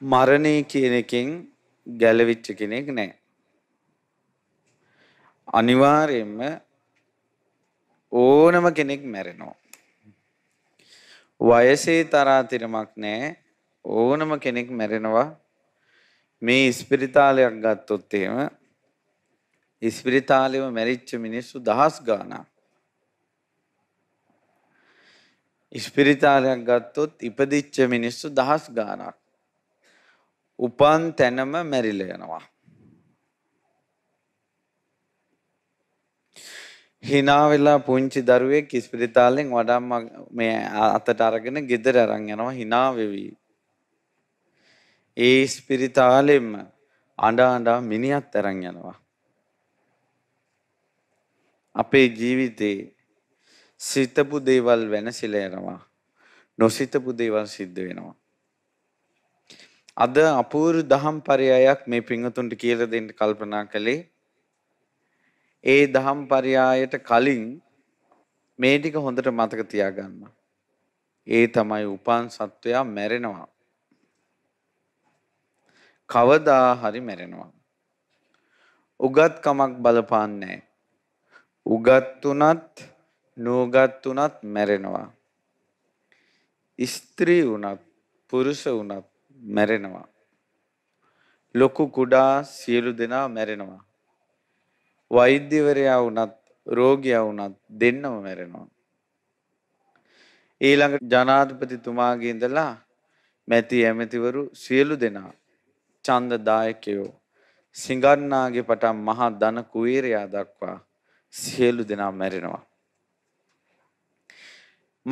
මරණය කියන එකෙන් ගැලවිච්ච කෙනෙක් නෑ. අනිවාර්යෙන්ම ඕනම කෙනෙක් මැරෙනවා. වයසේ තරාතිරමක් නෑ ඕනම කෙනෙක් මැරෙනවා මේ ඉස්පිරිතාලයක් ගත්තොත් එහෙම ඉස්පිරිතාලෙම මැරිච්ච මිනිස්සු දහස් ගානක්. ඉස්පිරිතාලයක් ගත්තොත් ඉපදිච්ච මිනිස්සු දහස් ගානක්. උපන් තැනම මැරිලා යනවා. hina වෙලා පුංචි දරුවෙක් ඉස්පිරිතාලෙන් වඩම්ම මේ අතට අරගෙන ගෙදර අරන් යනවා hina වෙවි. ඒ ඉස්පිරිතාලෙම අඬ අඬ මිනිහත් අරන් යනවා. අපේ ජීවිතේ සිතපු දේවල් වෙනසිලා යනවා. නොසිතපු දේවල් සිද්ධ වෙනවා. අද අපූරු දහම් පරයායක් මේ පිංහතුන්ට කියල දෙන්න කල්පනා කළේ. ඒ දහම් පරයායට කලින් මේ ටික හොඳට මතක තියාගන්න. ඒ තමයි උපන් සත්වයා මැරෙනවා. කවදා හරි මැරෙනවා. උගත්කමක් බලපාන්නේ. උගත් වුණත් නෝගත් වුණත් මැරෙනවා. ස්ත්‍රී වුණත් පුරුෂ වුණත් මැරෙනවා. ලොකු කුඩා සියලු දෙනා මැරෙනවා. වෛද්‍යවරයා වුණත් රෝගියා වුණත් දෙන්නම මැරෙනවා. ඊළඟ ජනාධිපතිතුමාගේ ඉඳලා මැති ඇමතිවරු සියලු දෙනා ඡන්දදායකයෝ සිඟන්නාගේ පටන් මහා ධන කුවීරයා දක්වා සියලු දෙනා මැරෙනවා.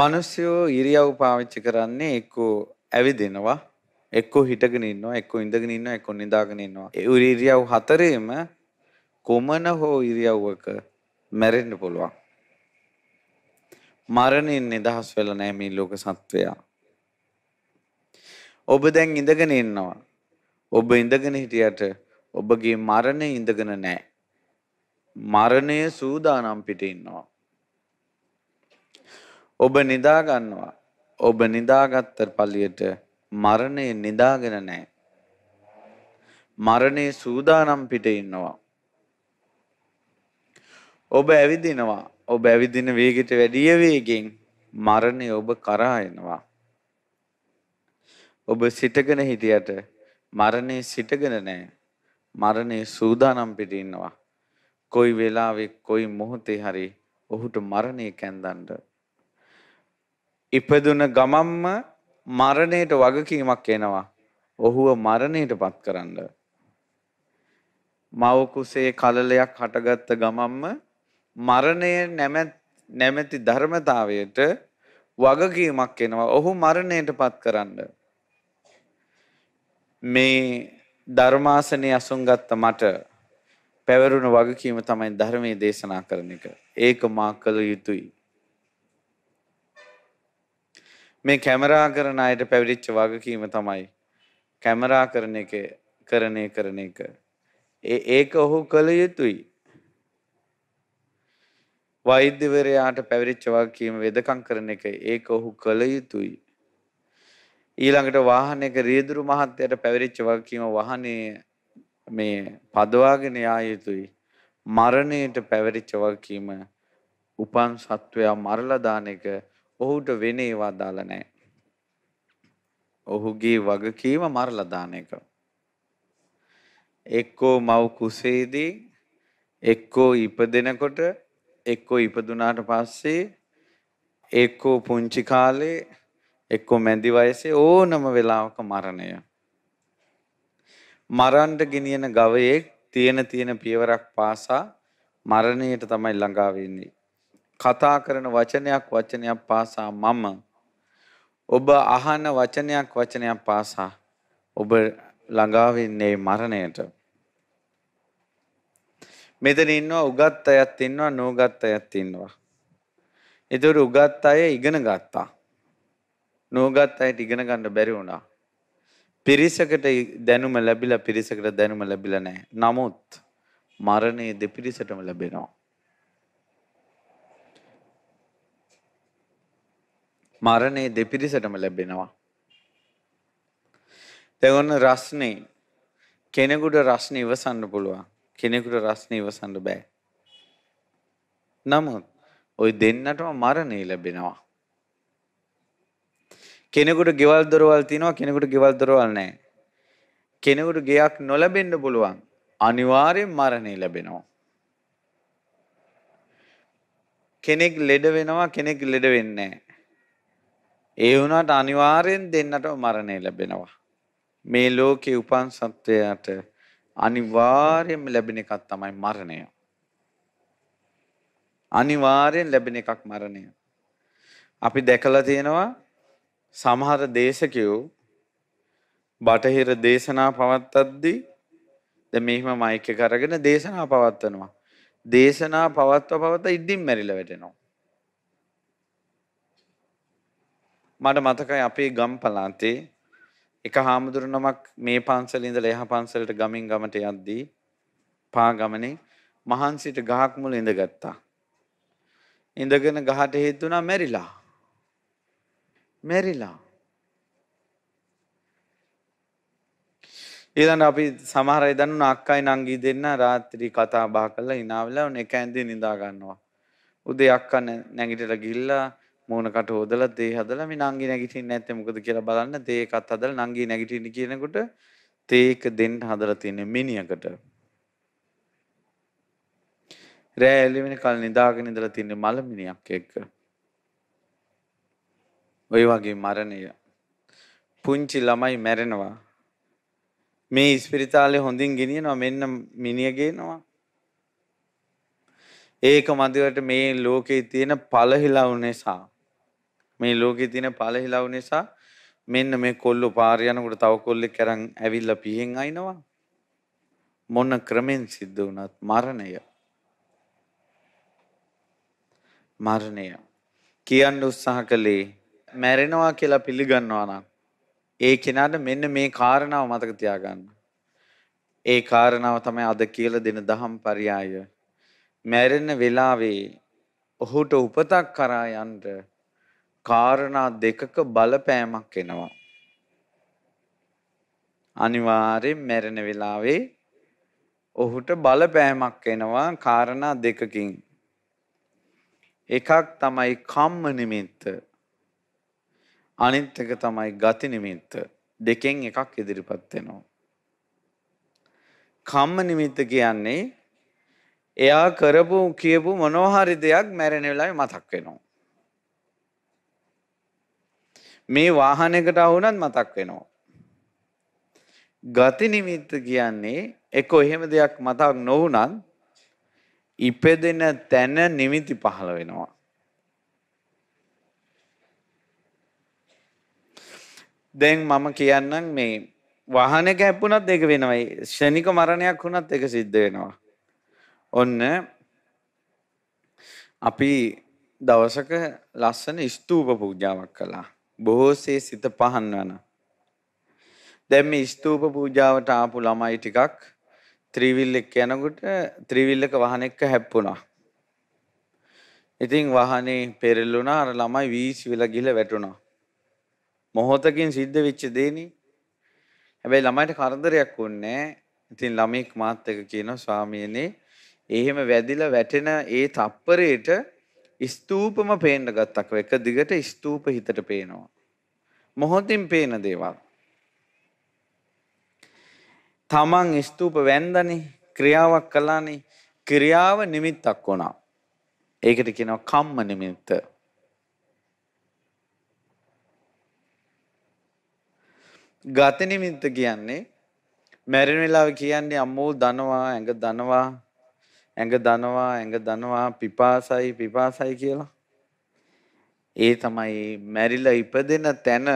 මිනිස්සු ඉරියව් පාවිච්චි කරන්නේ එක්කෝ ඇවිදිනවා එක්කෝ හිටගෙන ඉන්නවා එක්කෝ ඉඳගෙන ඉන්නවා එක්කෝ නිදාගෙන ඉන්නවා ඒ ඉරියව් හතරේම කොමන හෝ ඉරියව්වක මැරෙන්න පුළුවන් මරණයෙන් නිදහස් වෙලා නැහැ මේ ලෝක සත්වයා ඔබ දැන් ඉඳගෙන ඉන්නවා ඔබ ඉඳගෙන හිටියට ඔබගේ මරණය ඉඳගෙන නැහැ මරණය සූදානම් පිට ඉන්නවා ඔබ නිදා ගන්නවා ඔබ නිදාගත්තර පල්ලියට මරණය නිදාගෙන නැහැ. මරණේ සූදානම් පිට ඉන්නවා. ඔබ ඇවිදිනවා. ඔබ ඇවිදින වේගයට වැඩිය වේගෙන් මරණය ඔබ කරා එනවා. ඔබ සිටගෙන හිටියට මරණය සිටගෙන නැහැ. මරණය සූදානම් පිට ඉන්නවා. කොයි වෙලාවෙ කොයි මොහොතේ හරි ඔහුට මරණය කැන්දන්න. ඉපදුන ගමම්ම මරණයට වගකීමක් එනවා. ඔහුව මරණයටපත් කරන්න. මව කුසේ කලලයක් හටගත්ත ගමම්ම මරණය නැමැති ධර්මතාවයට වගකීමක් එනවා. ඔහු මරණයටපත් කරන්න. මේ ධර්මාසනයේ අසුන්ගත්ත මට පැවරුණු වගකීම තමයි ධර්මයේ දේශනා කරන එක. ඒක මා කළ යුතුයි. මේ කැමරා කරන අයට පැවිදිච්ච වගකීම තමයි කැමරා කරන එක කරණේ කරන එක. ඒ ඒක ඔහු කළ යුතුයි. වෛද්‍යවරයාට පැවිදිච්ච වගකීම වෙදකම් කරන එක ඒක ඔහු කළ යුතුයි. ඊළඟට වාහනයක රියදුරු මහත්තයට පැවිදිච්ච වගකීම වාහනේ මේ පදවාගෙන යා යුතුයි. මරණයට පැවිදිච්ච වගකීම උපන් සත්වයා මරලා දාන එක ඔහුට වෙන ඒවා දාලා නැහැ. ඔහුගේ වගකීම මරලා දාන එක. එක්කෝ මව් කුසේදී එක්කෝ ඉපදෙනකොට එක්කෝ ඉපදුනාට පස්සේ එක්කෝ පුංචි කාලේ එක්කෝ මැදි වයසේ ඕනම වෙලාවක මරණය. මරන්ට ගෙනියන ගවයෙක් තියෙන තියෙන පියවරක් පාසා මරණයට තමයි ළඟා වෙන්නේ. කතා කරන වචනයක් වචනයක් පාසා මම ඔබ අහන වචනයක් වචනයක් පාසා ඔබ ළඟා වෙන්නේ මරණයට මෙතන ඉන්නවා උගත් අයත් ඉන්නවා නෝගත් අයත් ඉන්නවා ඒතර උගත් අය ඉගෙන ගත්තා නෝගත් අයට ඉගෙන ගන්න බැරි වුණා පිරිසකට දැනුම ලැබිලා පිරිසකට දැනුම ලැබිලා නැහැ නමුත් මරණය දෙපිරිසටම ලැබෙනවා මරණේ දෙපිරිසටම ලැබෙනවා. දැන් ඔන්න රස්නේ කෙනෙකුට රස්නේ ඉවසන්න පුළුවන්. කෙනෙකුට රස්නේ ඉවසන්න බෑ. නමුත් ওই දෙන්නටම මරණේ ලැබෙනවා. කෙනෙකුට ගෙවල් දොරවල් තියෙනවා කෙනෙකුට ගෙවල් දොරවල් නැහැ. කෙනෙකුට ගෙයක් නොලැබෙන්න පුළුවන්. අනිවාර්යෙන් මරණේ ලැබෙනවා. කෙනෙක් ලෙඩ වෙනවා කෙනෙක් ලෙඩ වෙන්නේ නැහැ. ඒ වුණාට අනිවාර්යෙන් දෙන්නට මරණය ලැබෙනවා. මේ ලෝකේ උපන් සත්වයාට අනිවාර්යෙන්ම ලැබෙන එකක් තමයි මරණය. අනිවාර්යෙන් ලැබෙන එකක් මරණය. අපි දැකලා තියෙනවා සමහර දේශකයෝ බටහිර දේශනා පවත්වද්දී දැන් මෙහිම මයික් එක අරගෙන දේශනා පවත්වනවා. දේශනා පවත්ව පවත්ව ඉදින් මැරිලා වැටෙනවා. මට මතකයි අපේ ගම් පලාතේ එක හාමුදුරු නමක් මේ පන්සල ඉඳලා එහා පන්සලට ගමින් ගමට යද්දී පා ගමනේ මහන්සියට ගහක් මුල ඉඳගත්තා. ඉඳගෙන ගහට හේතුණා මැරිලා. මැරිලා. ඊළඟ අපි සමහර අය දන්නා අක්කයි නංගි දෙන්න රාත්‍රී කතා බහ කරලා hina වෙලා එක ඇඳේ නිදා ගන්නවා. උදේ අක්කා නැගිටලා ගිහිල්ලා මූණකට හොදලා දේ හදලා මේ නංගි නැගිටින්නේ නැත්තේ මොකද කියලා බලන්න දේ එකත් හදලා නංගි නැගිටින්න කියනකොට තේ එක දෙන්න හදලා තියෙන මිනිහකට රෑ එළි වෙන කල නිදාගෙන ඉඳලා තියෙන මලමිනියක් එක්ක ওই වගේ මරණය පුංචි ළමයි මැරෙනවා මේ ඉස්පිරිතාලේ හොඳින් ගෙනියනවා මෙන්න මිනිය ගේනවා ඒක මදිවට මේ ලෝකයේ තියෙන පළහිලව් නිසා මේ ලෝකේ තියෙන පළහිලව් නිසා මෙන්න මේ කොල්ලෝ පාර යනකොට තව කොල්ලෙක් කරන් ඇවිල්ලා පිහෙන් අයිනවා. මොන ක්‍රමෙන් සිද්ධ වුණත් මරණය. මරණය. කියන්න උත්සාහ කළේ මැරෙනවා කියලා පිළිගන්නවා නම් ඒ කෙනාට මෙන්න මේ කාරණාව මතක තියාගන්න. ඒ කාරණාව තමයි අද කියලා දෙන දහම් පරයය. මැරෙන වෙලාවේ ඔහුට උපතක් කරා යන්න කාරණා දෙකක බලපෑමක් එනවා. අනිවාර්යෙන් මැරෙන වෙලාවේ ඔහුට බලපෑමක් එනවා කාරණා දෙකකින්. එකක් තමයි කම්ම නිමිත්ත. අනිත් එක තමයි ගති නිමිත්ත. දෙකෙන් එකක් ඉදිරිපත් වෙනවා. කම්ම නිමිත්ත කියන්නේ එයා කරපු කියපු මොනවා හරි දෙයක් මැරෙන වෙලාවේ මතක් වෙනවා. මේ වාහනයකට අහුනත් මතක් වෙනවා. ගති නිමිත්ත කියන්නේ එක එහෙම දෙයක් මතක් නොවුනත් ඉපදෙන තැන නිමිති පහළ වෙනවා. දැන් මම කියන්නම් මේ වාහනයක හැප්පුණත් ඒක වෙනවයි. ෂණික මරණයක් වුණත් ඒක සිද්ධ වෙනවා. ඔන්න අපි දවසක ලස්සන ස්තූප පූජාවක් කළා. බොහෝසේ සිත පහන්වන. දැන් මේ ස්තූප පූජාවට ආපු ළමයි ටිකක් ත්‍රිවිල් එක්ක යනකොට ත්‍රිවිල් එක වාහන එක්ක හැප්පුණා. ඉතින් වාහනේ පෙරළුණා අර ළමයි වීසි වෙලා ගිහලා වැටුණා. මොහොතකින් සිද්ධ වෙච්ච දේනේ. හැබැයි ළමයිට කරදරයක් වුණේ ඉතින් ළමෙක් මාත් එක කියනවා ස්වාමීනි එහෙම වැදිලා වැටෙන ඒ තප්පරේට ස්තූපම පේන්න ගත්තක එක දිගට ස්තූප හිතට පේනවා. මොහොතින් පේන දේවල්. තමන් ස්තූප වැන්දනි ක්‍රියාවක් කලානේ ක්‍රියාව නිමිත්තක් වුණා. ඒකට කියනවා කම්ම නිමිත්ත. ගත නිමිත්ත කියන්නේ මැරෙන වෙලාව කියන්නේ අම්මෝ දනවා ඇඟ දනවා ඇඟ දනවා ඇඟ දනවා පිපාසයි පිපාසයි කියලා. ඒ තමයි මැරිලා ඉපදෙන තැන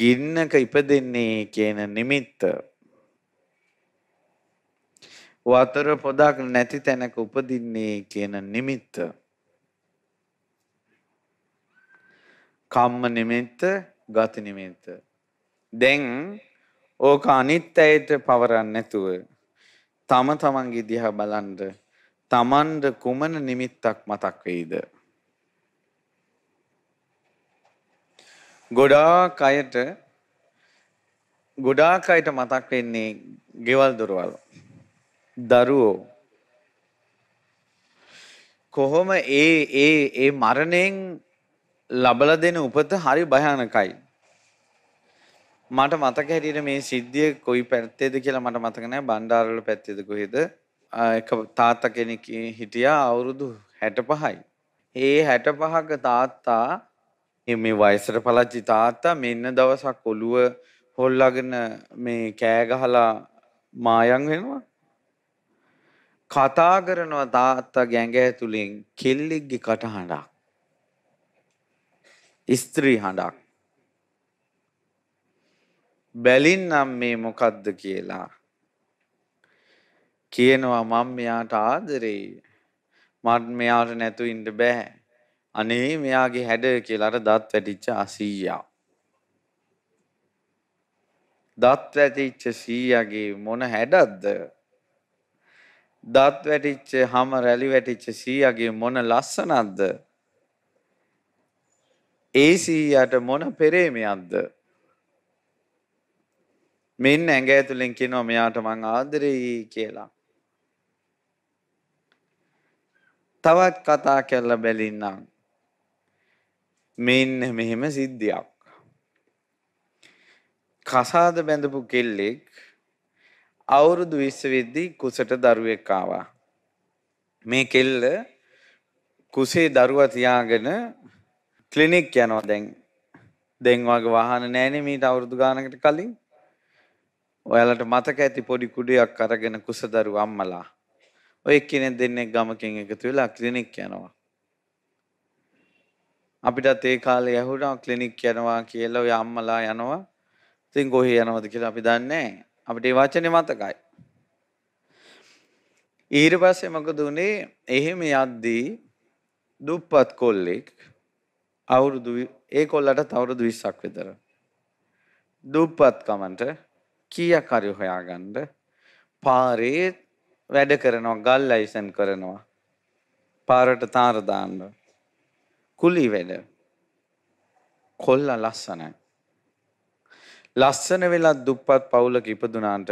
ගින්නක ඉපදෙන්නේ කියන නිමිත්ත. වතර පොදක් නැති තැනක උපදින්නේ කියන නිමිත්ත. කම්ම නිමිත්ත, ගති නිමිත්ත. දැන් ඕක අනිත් අයට පවරන්නේ නැතුව තම තමන්ගේ දිහා බලන්ඩ තමන්ට කුමන නිමිත්තක් මතක් වෙයිද. ගොඩාක් අයට ගොඩාක් අයට මතක් වෙන්නේ ගෙවල් දොරවල්. දරුවෝ. කොහොම ඒ ඒ ඒ මරණයෙන් ලබල දෙන උපත හරි භයානකයි. මට මතක හැටියට මේ සිද්ධිය කොයි පැත්තේද කියලා මට මතක නෑ බණ්ඩාරවල පැත්තේද කොහෙද එක තාත්තා කෙනෙක් හිටියා අවුරුදු 65යි. ඒ 65ක තාත්තා මේ වයසට පළච්චි තාත්තා මෙන්න දවසක් ඔළුව හොල්ලාගෙන මේ කෑ ගහලා මායම් වෙනවා. කතා කරනවා තාත්තා ගැඟ ඇතුලෙන් කෙල්ලෙක්ගේ කටහඬක්. ස්ත්‍රී හඬක්. බැලින්නම් මේ මොකද්ද කියලා. කියනවා මම මෙයාට ආදරේ. මට මෙයාට නැතු ඉන්න බෑ. අනේ මෙයාගේ හැඩ කියලා අර දත් වැටිච්ච අසීයා. දත් වැටිච්ච සීයාගේ මොන හැඩක්ද? දත් වැටිච්ච හැම රැලි වැටිච්ච සීයාගේ මොන ලස්සනක්ද? ඒ සීයාට මොන පෙරේමයක්ද? මෙන්න ඇඟ ඇතුලෙන් කියනවා මෙයාට මං ආදරෙයි කියලා. තවත් කතා කරලා බැලින්නම්. මෙන්න මෙහෙම සිද්ධියක්. කසාද බැඳපු කෙල්ලෙක් අවුරුදු 20 වෙද්දී කුසට දරුවෙක් ආවා. මේ කෙල්ල කුසේ දරුවා තියාගෙන ක්ලිනික් යනවා දැන්. දැන් වගේ වාහන නැහැනේ මීට අවුරුදු ගානකට කලින්. ඔයාලට මතක ඇති පොඩි කුඩයක් අරගෙන කුසදරු අම්මලා. ඔය එක්කෙනෙක් දෙන්නෙක් ගමකින් එකතු වෙලා ක්ලිනික් යනවා. අපිටත් ඒ කාලේ ඇහුණා ක්ලිනික් යනවා කියලා ඔය අම්මලා යනවා. ඉතින් කොහේ යනවද කියලා අපි දන්නේ අපිට ඒ වචනේ මතකයි. ඊට පස්සේ මොකද උනේ? එහෙම යද්දී දුප්පත් කොල්ලෙක් අවුරුදු ඒ කොල්ලට අවුරුදු 20ක් විතර. දුප්පත් කමන්ට කීයක් හරි හොයාගන්න පාරේ වැඩ කරනවා ගල් ලයිසන් කරනවා පාරට තාර දාන්න කුලි වැඩ කොල්ලා ලස්සනයි ලස්සන වෙලා දුප්පත් පවුලක ඉපදුනාට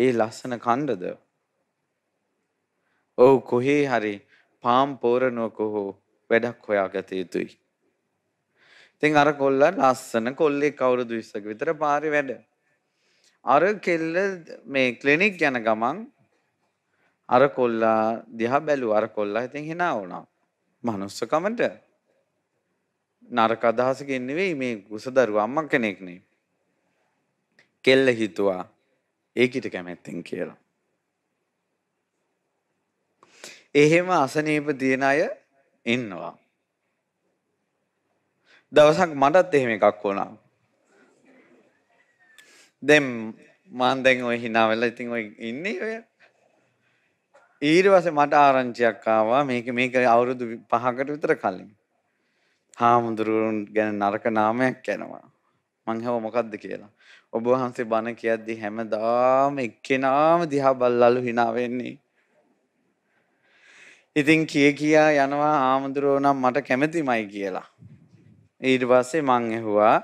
ඒ ලස්සන කණ්ඩද ඔව් කොහේ හරි පාම් පෝරනුවක හෝ වැඩක් හොයාගත යුතුයි. ඉතින් අර කොල්ලා ලස්සන කොල්ලෙක් අවුරුදු 20ක විතර පාරේ වැඩ අර කෙල්ල මේ ක්ලිනික් යන ගමන් අර කොල්ලා දිහා බැලුවා අර කොල්ලා ඉතින් hina වුණා. මනුස්සකමට නරක අදහසකින් නෙවෙයි මේ කුසදරුවා අම්මා කෙනෙක් නේ. කෙල්ල හිතුවා ඒකිට කැමැත්තෙන් කියලා. එහෙම අසනීප තියෙන අය ඉන්නවා. දවසක් මටත් එහෙම එකක් වුණා. දැන් මම දැන් ওই hina වෙලා ඉතින් ওই ඉන්නේ ඔය. ඊට පස්සේ මට ආරංචියක් ආවා මේක මේක අවුරුදු 5කට විතර කලින්. හාමුදුරුවරුන් ගැන නරක නාමයක් යනවා. මං හව මොකද්ද කියලා. ඔබ වහන්සේ බණ කියද්දි හැමදාම එක්කෙනාම දිහා බල්ලලු hina වෙන්නේ. ඉතින් කිය කියා යනවා ආමුදුරෝ නම් මට කැමැතිමයි කියලා. ඊට පස්සේ මං ඇහුවා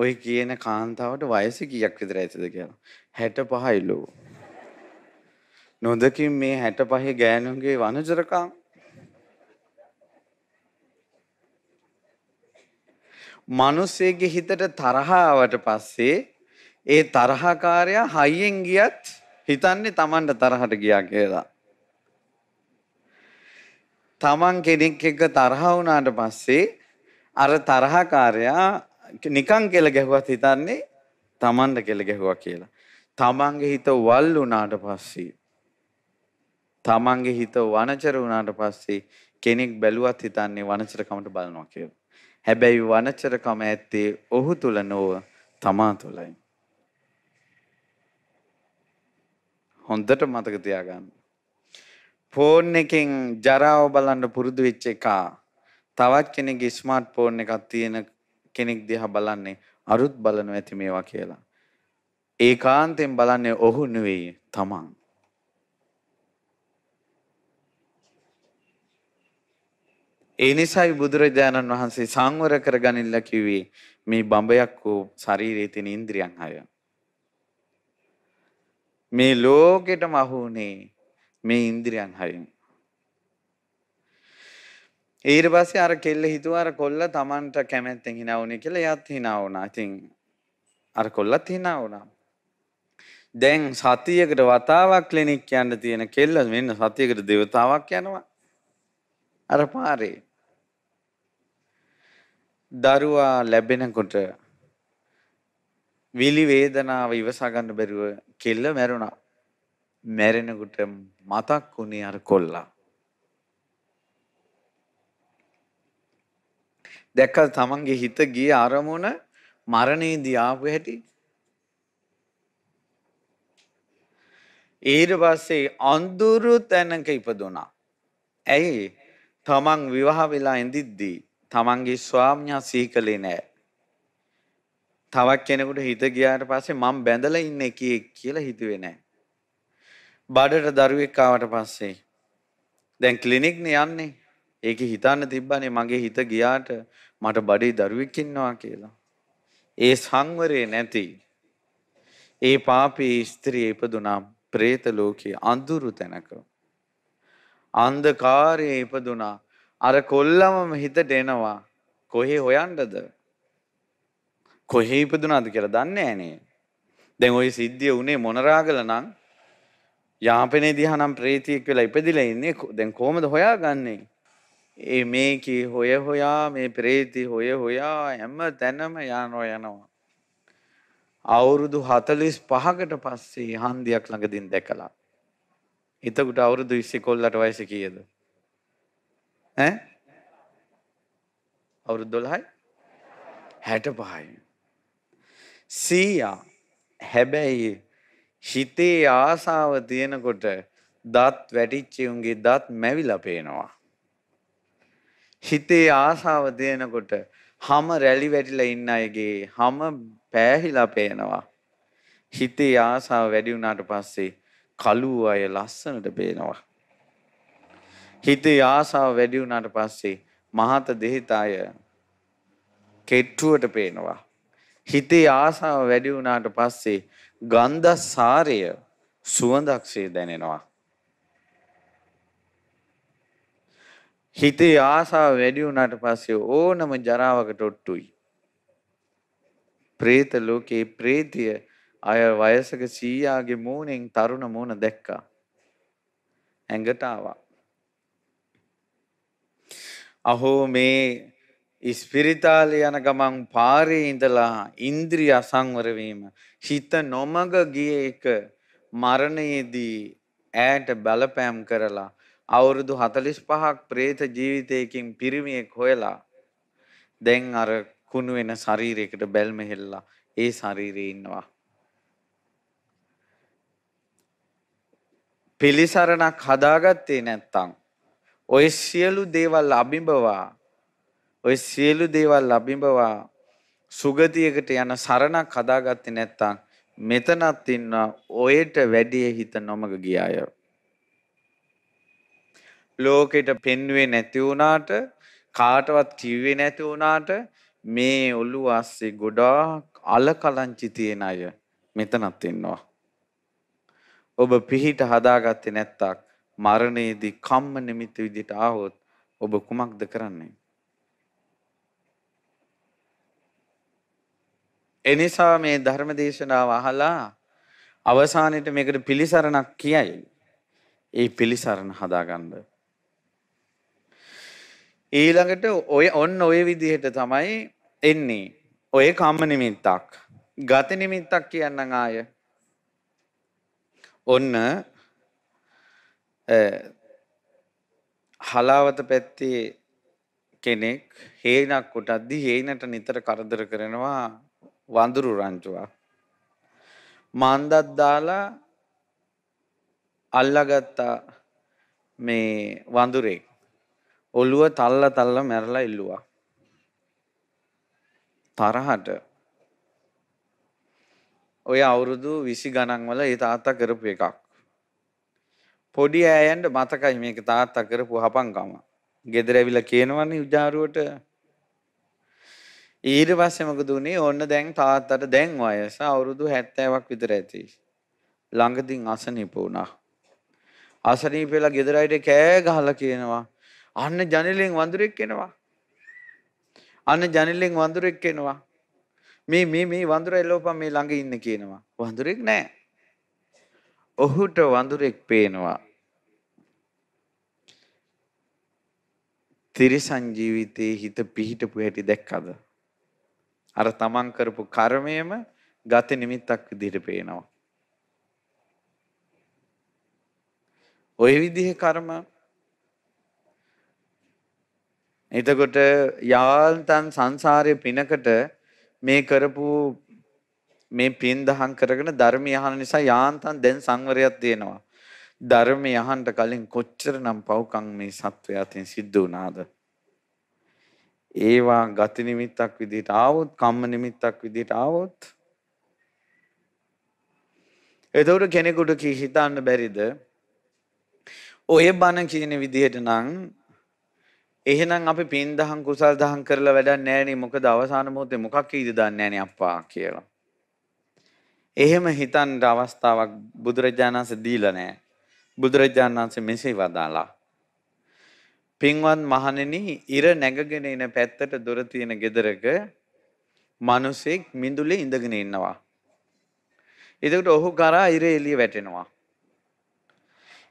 ඔය කියන කාන්තාවට වයස කීයක් විතර ඇතිද කියලා. 65යිලු. නොදකින් මේ 65 ගෑනුන්ගේ වනජරකම් මිනිස්සෙගේ හිතට තරහ ආවට පස්සේ ඒ තරහකාරයා හයියෙන් ගියත් හිතන්නේ Tamanට තරහට ගියා කියලා. Taman කෙනෙක් එක්ක තරහ වුණාට පස්සේ අර තරහකාරයා නිකන් කෙල ගැහුවත් හිතන්නේ තමන්ට කෙල ගැහුවා කියලා. තමන්ගේ හිත වල් වුණාට පස්සේ තමන්ගේ හිත වනචර වුණාට පස්සේ කෙනෙක් බැලුවත් හිතන්නේ වනචරකමට බලනවා කියලා. හැබැයි වනචරකම ඇත්තේ ඔහු තුල නොව තමා තුලයි. හොඳට මතක තියාගන්න. ෆෝන් එකෙන් ජරාව බලන්න පුරුදු වෙච්ච එක තවත් කෙනෙක්ගේ ස්මාර්ට් ෆෝන් එකක් තියෙන කෙනෙක් දිහා බලන්නේ අරුත් බලනු ඇති මේවා කියලා. ඒකාන්තයෙන් බලන්නේ ඔහු නෙවෙයි තමන්. ඒ නිසායි බුදුරජාණන් වහන්සේ සංවර කරගනින්න කිව්වේ මේ බඹයක් වූ ශරීරයේ තියෙන ඉන්ද්‍රියන් හය. මේ ලෝකෙටම අහු උනේ මේ ඉන්ද්‍රියන් හයෙන්. ඊට පස්සේ අර කෙල්ල හිතුවා අර කොල්ල Tamanට කැමැත්තෙන් hina වුණේ කියලා එයාත් hina වුණා. ඉතින් අර කොල්ලත් hina වුණා. දැන් සතියකට වතාවක් ක්ලිනික් යන්න තියෙන කෙල්ල මෙන්න සතියකට දෙවතාවක් යනවා. අර පාරේ. දරුවා ලැබෙනකොට විලි වේදනාව ඉවසා ගන්න බැරුව කෙල්ල මැරුණා. මැරෙනකොට මතක් වුණේ අර කොල්ලා. දැක්ක තමන්ගේ හිත ගිය අරමුණ මරණයේදී ආපු හැටි. ඊට පස්සේ අඳුරු තැනක ඉපදුනා. ඇයි? තමන් විවාහ වෙලා ඉඳිද්දී තමන්ගේ ස්වාමියා සීකලේ නෑ. තවක් කෙනෙකුට හිත ගියාට පස්සේ මම බැඳලා ඉන්නේ කීයක් කියලා හිතුවේ නෑ. බඩට දරුවෙක් ආවට පස්සේ දැන් ක්ලිනික් නේ යන්නේ. ඒකේ හිතන්න තිබ්බනේ මගේ හිත ගියාට මට බඩේ දරුවෙක් ඉන්නවා කියලා. ඒ සංවරේ නැති ඒ පාපී ස්ත්‍රී ඉපදුනා പ്രേත ලෝකයේ අඳුරු තැනක. අන්ධකාරයේ ඉපදුනා අර කොල්ලමම හිතට එනවා කොහේ හොයන්නද? කොහේ ඉපදුනාද කියලා දන්නේ නැහැ දැන් ওই සිද්ධිය උනේ මොනරාගල නම් යාපනයේ දිහා නම් ප්‍රේතියෙක් වෙලා ඉපදිලා ඉන්නේ දැන් කොහොමද හොයාගන්නේ? ඒ මේකේ හොය හොයා මේ ප්‍රේති හොය හොයා හැම තැනම යනවා යනවා. අවුරුදු 45කට පස්සේ හන්දියක් ළඟදීන් දැකලා. එතකොට අවුරුදු 20 කොල්ලට වයස කීයද? ඈ? අවුරුදු 12යි 65යි. සීයා හැබැයි හිතේ ආසාව තියෙනකොට දත් වැටිච්ච උන්ගේ දත් මැවිලා පේනවා. හිතේ ආසාව දෙනකොට හැම රැලි වැටිලා ඉන්න අයගේ හැම පෑහිලා පේනවා. හිතේ ආසාව වැඩි වුණාට පස්සේ කළු අය ලස්සනට පේනවා. හිතේ ආසාව වැඩි වුණාට පස්සේ මහත දෙහිත අය කෙට්ටුවට පේනවා. හිතේ ආසාව වැඩි වුණාට පස්සේ ගන්ධ සාරය සුවඳක්සේ දැනෙනවා. හිතේ ආසාව වැඩි වුණාට පස්සේ ඕනම ජරාවකට ඔට්ටුයි. പ്രേත ලෝකේ പ്രേතිය අය වයසක 100ගේ මූණෙන් තරුණ මූණ දැක්කා. ඇඟට ආවා. අහෝ මේ ඉස්පිරිතාලේ යන ගමන් පාරේ ඉඳලා ඉන්ද්‍රිය අසංවර වීම හිත නොමග ගිය එක මරණයේදී ඈට බලපෑම් කරලා අවුරුදු 45ක් പ്രേත ජීවිතයකින් පිරිමියෙක් හොයලා දැන් අර කුණු වෙන ශරීරයකට බැල්ම හෙල්ලලා ඒ ශරීරේ ඉන්නවා. පිළිසරණක් හදාගත්තේ නැත්තම් ඔය සියලු දේවල් අභිඹවා ඔය සියලු දේවල් අභිඹවා සුගතියකට යන සරණක් හදාගත්තේ නැත්තම් මෙතනත් ඉන්න ඔයට වැඩි හිත නොමග ගියාය. ලෝකෙට පෙන්වේ නැති වුණාට කාටවත් කිව්වේ නැති වුණාට මේ ඔළුව ASCII ගොඩාක් අලකලංචි තියෙන අය මෙතනත් ඉන්නවා. ඔබ පිහිට හදාගත්තේ නැත්තක් මරණයේදී කම්ම නිමිති විදිහට ආවොත් ඔබ කුමක්ද කරන්නේ? එනිසා මේ ධර්ම දේශනාව අහලා අවසානයේ මේකට පිළිසරණක් කියයි. ඒ පිළිසරණ හදාගන්න. ඊළඟට ඔය ඔන්න ඔය විදිහට තමයි එන්නේ. ඔය කම්ම නිමිත්තක්. ගත නිමිත්තක් කියන්න ආය. ඔන්න හලාවත පැත්තේ කෙනෙක් හේනක් කොටද්දි හේනට නිතර කරදර කරනවා වඳුරු රංචුවක්. මන්දත් දාලා අල්ලගත්තා මේ වඳුරෙක්. ඔළුව තල්ල තල්ල මැරලා ඉල්ලුවා. තරහට ඔය අවුරුදු විසි ගණන් වල ඒ තාත්තා කරපු එකක්. පොඩි ඈයන්ට මතකයි මේක තාත්තා කරපු හපංකම. ගෙදර ඇවිල්ලා කියනවනේ උජාරුවට. ඊට පස්සේ මොකද උනේ? ඕන්න දැන් තාත්තට දැන් වයස අවුරුදු 70ක් විතර ඇති. ළඟදී අසනීප වුණා. අසනීප වෙලා ගෙදර ඇවිත් කෑ ගහලා කියනවා අන්න ජනලෙන් වඳුරෙක් එනවා. අන්න ජනලෙන් වඳුරෙක් එනවා. මේ මේ මේ වඳුර එළෝපම් මේ ළඟ ඉන්න කියනවා. වඳුරෙක් නෑ. ඔහුට වඳුරෙක් පේනවා. තිරිසන් ජීවිතයේ හිත පිහිටපු හැටි දැක්කද? අර තමන් කරපු කර්මයේම ගත නිමිත්තක් විදිහට පේනවා. ওই විදිහේ කර්ම එතකොට යාන්තන් සංසාරයේ පිනකට මේ කරපු මේ පින් දහම් කරගෙන ධර්මය අහන නිසා යාන්තන් දැන් සංවරයක් දෙනවා. ධර්මය අහන්න කලින් කොච්චරනම් පව්කම් මේ සත්වයාතින් සිද්ධ වුණාද? ඒවා ගති නිමිත්තක් විදිහට ආවොත්, කම්ම නිමිත්තක් විදිහට ආවොත් එතකොට කෙනෙකුට කී හිතන්න බැරිද? ඔය බණ කියන විදිහට නම් එහෙනම් අපි පින් දහම් කුසල් දහම් කරලා වැඩක් නැහැ මොකද අවසාන මොහොතේ මොකක් වේද දන්නේ නැහැ අප්පා කියලා. එහෙම හිතන්න අවස්ථාවක් බුදුරජාණන් වහන්සේ දීලා නැහැ. බුදුරජාණන් වහන්සේ මෙසේ වදාලා. පින්වත් මහණෙනි ඉර නැගගෙන එන පැත්තට දොර තියෙන ගෙදරක මිනිසෙක් මිඳුලේ ඉඳගෙන ඉන්නවා. එතකොට ඔහු කරා ඉර එළිය වැටෙනවා.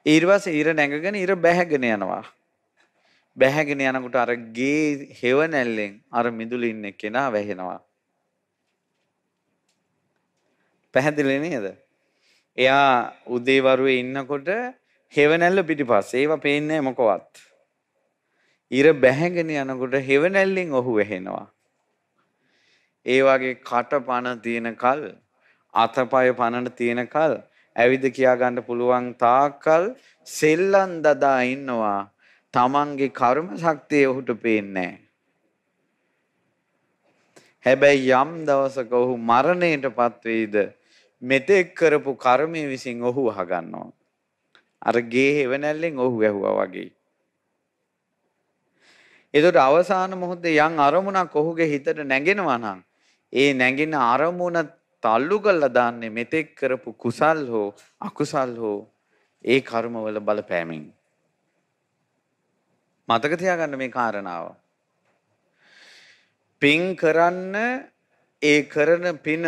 ඊර්වස ඉර නැගගෙන ඉර බැහැගෙන යනවා. බැහැගෙන යනකොට අර ගේ හෙව නැල්ලෙන් අර මිදුලි ඉන්න කෙනා වැහෙනවා. පැහැදිලි නේද? එයා උදේවරුේ ඉන්නකොට හෙව නැල්ල පිටිපස්ස. ඒව පේන්නේ මොකවත්. ඉර බැහැගෙන යනකොට හෙව නැල්ලෙන් ඔහු වැහෙනවා. ඒ වගේ කට පණ තියෙනකල් අතපය පණන තියෙනකල් ඇවිද කියා ගන්න පුළුවන් තාක්කල් සෙල්ලම් දදා ඉන්නවා තමන්ගේ කර්ම ශක්තිය ඔහුට පේන්නේ හැබැයි යම් දවසක ඔහු මරණයටපත් වෙයිද මෙතෙක් කරපු කර්මය විසින් ඔහු අහගන්නවා. අර ගේ හෙවණැල්ලෙන් ඔහු ඇහුවා වගේ. එතකොට අවසාන මොහොතේ යම් අරමුණක් ඔහුගේ හිතට නැගෙනවා නම් ඒ නැගෙන අරමුණ තල්ලු කරලා දාන්නේ මෙතෙක් කරපු කුසල් හෝ අකුසල් හෝ ඒ කර්මවල බලපෑමෙන්. මතක තියාගන්න මේ කාරණාව. පින් කරන්න ඒ කරන පින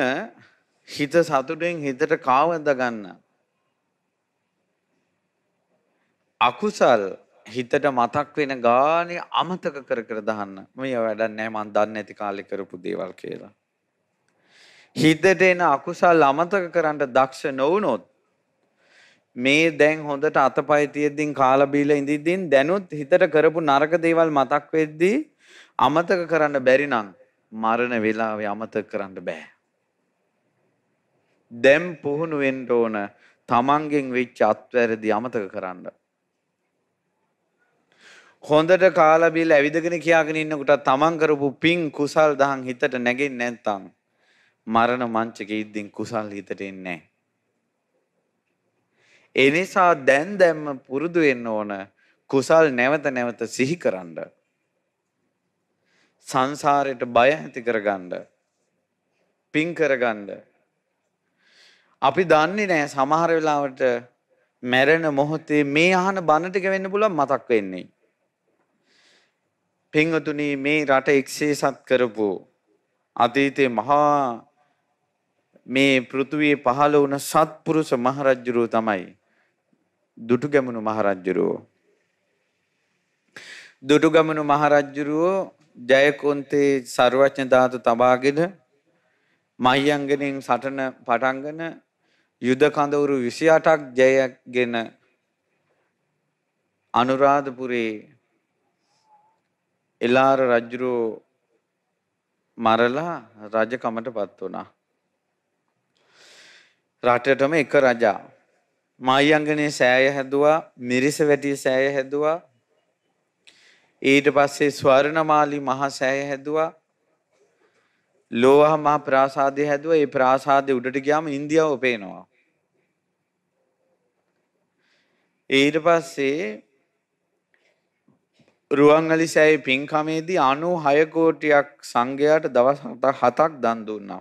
හිත සතුටෙන් හිතට කාවද ගන්න. අකුසල් හිතට මතක් වෙන ගානේ අමතක කර කර දහන්න. මෙය වැඩක් නැහැ මං දන්නේ නැති කාලේ කරපු දේවල් කියලා. හිතට එන අකුසල් අමතක කරන්න දක්ෂ නොවුනොත් මේ දැන් හොඳට අතපය තියෙද්දින් කාලා බීලා ඉඳිද්දින් දැනුත් හිතට කරපු නරක දේවල් මතක් වෙද්දී අමතක කරන්න බැරි නම් මරණ වේලාවේ අමතක කරන්න බෑ. දැන් පුහුණු වෙන්න ඕන තමන්ගෙන් වෙච්ච අත්වැරදි අමතක කරන්න. හොඳට කාලා බීලා ඇවිදගෙන කියාගෙන ඉන්නකොට තමන් කරපු පින් කුසල් දහම් හිතට නැගෙන්නේ නැත්නම් මරණ මංචකෙ ඉද්දින් කුසල් හිතට එන්නේ නැහැ. ඒ නිසා දැන් දැම්ම පුරුදු වෙන්න ඕන කුසල් නැවත නැවත සිහි කරන්න. සංසාරයට බය ඇති කරගන්න. පින් කරගන්න. අපි දන්නේ නෑ සමහර වෙලාවට මැරෙන මොහොතේ මේ අහන බණ ටික වෙන්න පුළුවන් මතක් වෙන්නේ. පින්වතුනි මේ රට එක්සේසත් කරපු අතීතේ මහා මේ පෘථුවේ පහළ වුණ සත්පුරුෂ මහරජුරුව තමයි දුටුගැමුණු මහරජුරෝ දුටුගැමුණු මහරජුරෝ ජයකොන්තේ ਸਰවඥ ධාතු තබාගෙන මහියංගණයෙන් සටන පටන්ගෙන යුද කඳවුරු 28ක් ජයගෙන අනුරාධපුරේ එලාර රජුරෝ මරලා රජකමටපත් වුණා. රටටම එක රජා මායිංගනේ සෑය හැදුවා මිරිස වැටිය සෑය හැදුවා ඊට පස්සේ ස්වර්ණමාලි මහ සෑය හැදුවා ලෝහ මහ ප්‍රාසාදය හැදුවා ඒ ප්‍රාසාදේ උඩට ගියාම ඉන්දියාව පේනවා ඊට පස්සේ රුවන්වැලි සෑයේ පින්කමේදී 96 කෝටියක් සංඝයාට දවස් 7ක් දන් දුන්නා.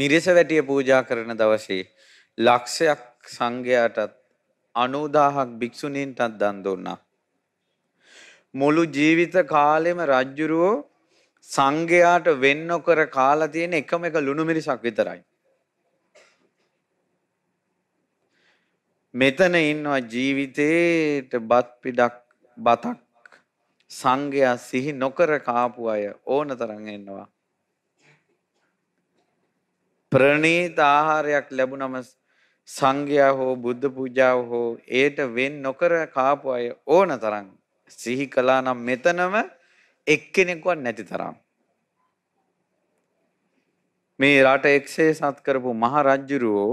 මිරිස වැටිය පූජා කරන දවසේ ලක්ෂයක් සංඝයාටත් අනුදාහක් භික්‍ෂුණීන්ටත් දන් දුන්නා. මුළු ජීවිත කාලෙම රජ්ජුරුවෝ සංඝයාට වෙන්න නොකර කාලා තියෙන එකම එක ලුණු මිරිසක් විතරයි. මෙතන ඉන්නවා ජීවිතේට බත් පිඩක් බතක් සංඝයා සිහි නොකර කාපු අය ඕන තරම් ඉන්නවා. ප්‍රණීත ආහාරයක් ලැබුණම සංඝයා හෝ බුද්ධ පූජාව හෝ ඒට වෙන් නොකර කාපු අය ඕන තරම් සිහි කළා නම් මෙතනම එක්කෙනෙකුවත් නැති තරම් මේ රට එක්සේ සත් කරපු මහ රජුරෝ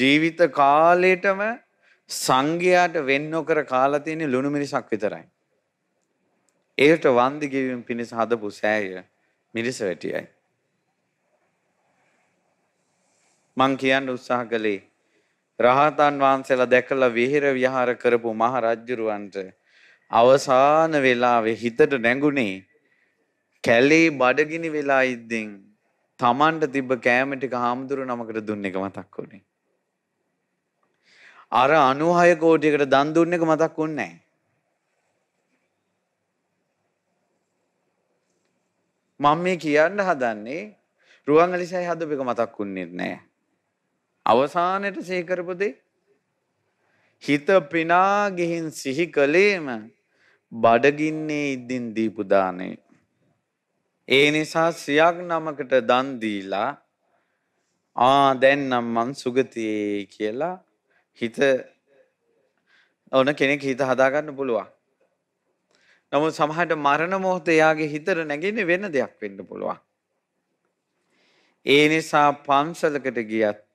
ජීවිත කාලයටම සංඝයාට වෙන් නොකර කාලා තියෙන ලුණු මිරිසක් විතරයි. ඒකට වන්දි ගෙවීම පිණිස හදපු සෑය මිරිස වැටියයි. මං කියන්න උත්සාහ කළේ රහතන් වහන්සේලා දැකලා විහෙර විහාර කරපු මහ රජුරවන්ට අවසාන වෙලාවේ හිතට නැඟුණේ කැලේ බඩගිනි වෙලා ඉද්දෙන් Tamanට තිබ්බ කෑම ටික හාමුදුරු නමකට දුන්න එක මතක් වුණේ. අර 96 කෝටියකට දන් දුන්න එක මතක් වුණේ නැහැ. මම මේ කියන්න හදන්නේ රුවන්වැලිසෑය හදපු එක මතක් වුණේ නැහැ. අවසානයට සීකරපු දේ හිත පිනා ගිහින් සිහි කළේම බඩගින්නේ ඉද්දින් දීපු දානේ ඒ නිසා සියක් නමකට දන් දීලා ආ දැන් නම් මං සුගතියේ කියලා හිත ඕන කෙනෙක් හිත හදාගන්න පුළුවන්. නමුත් සමහරට මරණ මොහොතේ යාගේ හිතට නැගෙන්නේ වෙන දෙයක් වෙන්න පුළුවන්. ඒ නිසා පන්සලකට ගියත්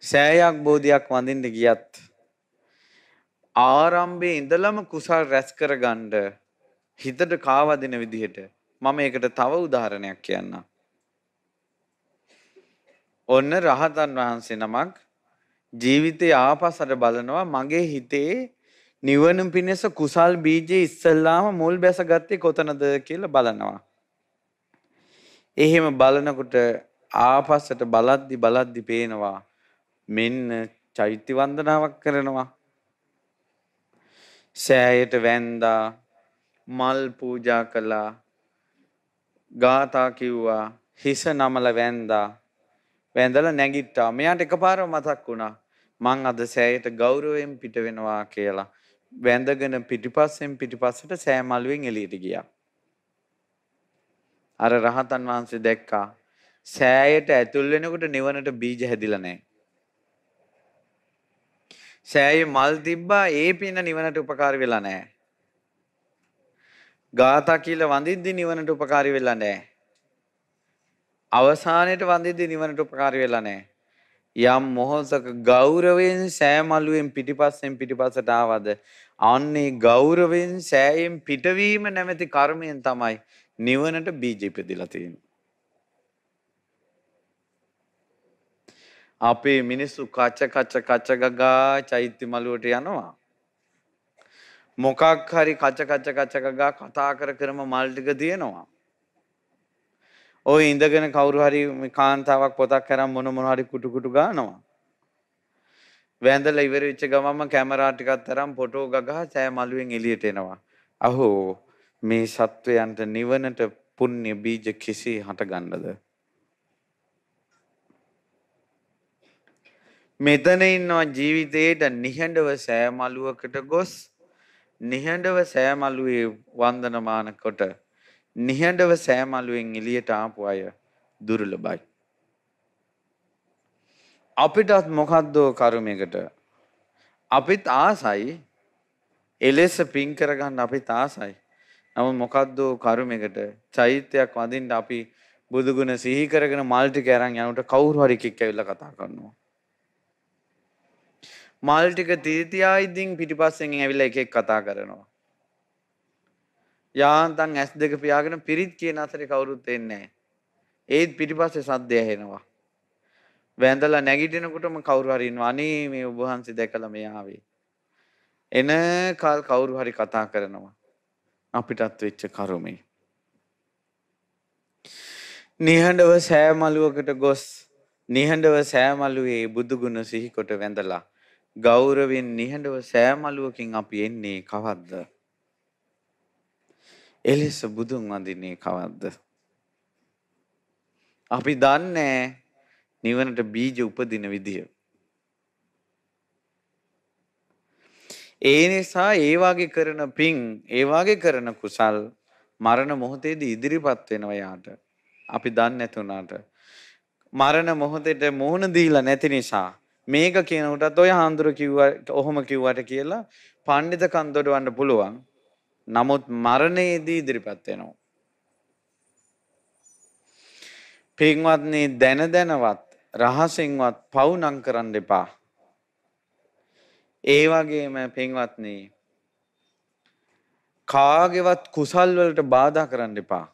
සෑයක් බෝධියක් වඳින්න ගියත් ආරම්භයේ ඉඳලම කුසල් රැස් කරගන්න හිතට කාවදින විදිහට මම ඒකට තව උදාහරණයක් කියන්නම්. ඔන්න රහතන් වහන්සේ නමක් ජීවිතේ ආපසට බලනවා මගේ හිතේ නිවන පිණිස කුසල් බීජය ඉස්සල්ලාම මුල් බැසගත්තේ කොතනද කියලා බලනවා. එහෙම බලනකොට ආපස්සට බලද්දි බලද්දි පේනවා මෙන්න චෛත්‍ය වන්දනාවක් කරනවා. සෑයට වැන්දා මල් පූජා කළා ගාථා කිව්වා හිස නමල වැන්දා වැඳලා නැගිට්ටා මෙයාට එකපාරම මතක් වුණා මං අද සෑයට ගෞරවයෙන් පිට වෙනවා කියලා වැඳගෙන පිටිපස්සෙන් පිටිපස්සට සෑ මළුවෙන් එළියට ගියා අර රහතන් වහන්සේ දැක්කා සෑයට ඇතුල් වෙනකොට නිවනට බීජ හැදිලා නැහැ සෑයේ මල් තිබ්බා ඒ පින නිවනට උපකාර වෙලා නැහැ. ගාථා කියලා වඳින්දි නිවනට උපකාරී වෙලා නැහැ. අවසානයේට වඳින්දි නිවනට උපකාරී වෙලා නැහැ. යම් මොහොතක ගෞරවයෙන් සෑමලුවෙන් පිටිපස්සෙන් පිටිපස්සට ආවද අන්නේ ගෞරවයෙන් සෑයෙන් පිටවීම නැමැති කර්මයෙන් තමයි නිවනට බීජ ඉපදිලා තියෙන්නේ. අපේ මිනිස්සු කච්ච කච්ච කච්ච ගගා චෛත්‍ය මළුවට යනවා. මොකක් හරි කච්ච කච්ච කච්ච ගගා කතා කර කරම මල් ටික දිනනවා. ඔය ඉඳගෙන කවුරු හරි කාන්තාවක් පොතක් කරන් මොන මොන හරි කුටු කුටු ගන්නවා. වැඳලා ඉවර වෙච්ච ගමම කැමරා ටිකක් තරම් ෆොටෝ ගගහා සෑ මළුවෙන් එළියට එනවා. අහෝ මේ සත්වයන්ට නිවනට පුණ්‍ය බීජ කෙසේ හටගන්නද? මෙතන ඉන්නවා ජීවිතේට නිහඬව සෑමලුවකට ගොස් නිහඬව සෑමලුවේ වන්දනමාන කොට නිහඬව සෑමලුවෙන් එළියට ආපු අය දුර්ලභයි. අපිටත් මොකද්දෝ කර්මයකට අපිත් ආසයි එලෙස පින් කරගන්න අපිත් ආසයි. නමුත් මොකද්දෝ කර්මයකට චෛත්‍යයක් වඳින්න අපි බුදුගුණ සිහි කරගෙන මල් ටික අරන් යනකොට කවුරු හරි කෙක් ඇවිල්ලා කතා කරනවා. මල් ටික තීතියා ඉදින් පිටිපස්සෙන් ඇවිල්ලා එකෙක් කතා කරනවා. යාන්තම් ඇස් දෙක පියාගෙන පිරිත් කියන අතරේ කවුරුත් එන්නේ නැහැ. ඒත් පිටිපස්සේ සද්දය ඇහෙනවා. වැඳලා නැගිටිනකොටම කවුරු හරි ඉන්නවා. අනේ මේ ඔබ වහන්සේ දැකලා මේ ආවේ. එන කල් කවුරු හරි කතා කරනවා. අපිටත් වෙච්ච කරුමේ. නිහඬව සෑමලුවකට ගොස් නිහඬව සෑමලුවේ බුදුගුණ සිහිකොට වැඳලා ගෞරවෙන් නිහඬව සෑමලුවකින් අපි එන්නේ කවද්ද? එලෙස බුදුන් වඳින්නේ කවද්ද? අපි දන්නේ නිවනට බීජ උපදින විදිය. ඒ නිසා ඒ වාගේ කරන පිං ඒ වාගේ කරන කුසල් මරණ මොහොතේදී ඉදිරිපත් වෙනවා යාට. අපි දන්නේ නැතුණාට මරණ මොහොතේට මුහුණ දීලා නැති නිසා මේක කියනකොටත් ඔය හාමුදුරුවෝ කිව්වා ඔහොම කිව්වට කියලා පඬිතකම් දොඩවන්න පුළුවන්. නමුත් මරණයේදී ඉදිරිපත් වෙනවා. පින්වත්නි දැන දැනවත් රහසින්වත් පවුනම් කරන්න එපා. ඒ වගේම පින්වත්නි කාගේවත් කුසල් වලට බාධා කරන්න එපා.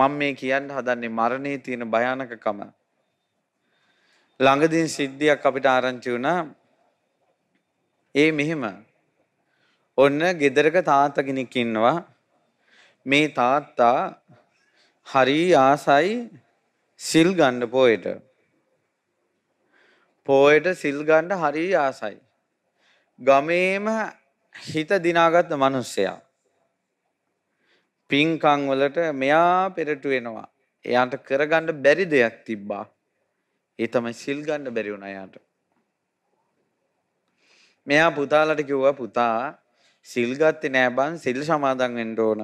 මම මේ කියන්න හදන්නේ මරණේ තියෙන භයානකකම. ළඟදී සිද්ධියක් අපිට ආරංචි වුණා. ඒ මෙහෙම. ඔන්න ගෙදරක තාත්තා කෙනෙක් ඉන්නවා. මේ තාත්තා හරි ආසයි සිල් ගන්න පොයට. පොයට සිල් ගන්න හරි ආසයි. ගමේම හිත දිනාගත්ත මිනිස්සයා. පින්කම් වලට මෙයා පෙරට වෙනවා. එයාට කරගන්න බැරි දෙයක් තිබ්බා. ඒ තමයි සිල් ගන්න බැරි වුණා යාට. මෙයා පුතාලට කිව්වා පුතා සිල් ගත්තේ නෑ බං සිල් සමාදන් වෙන්න ඕන.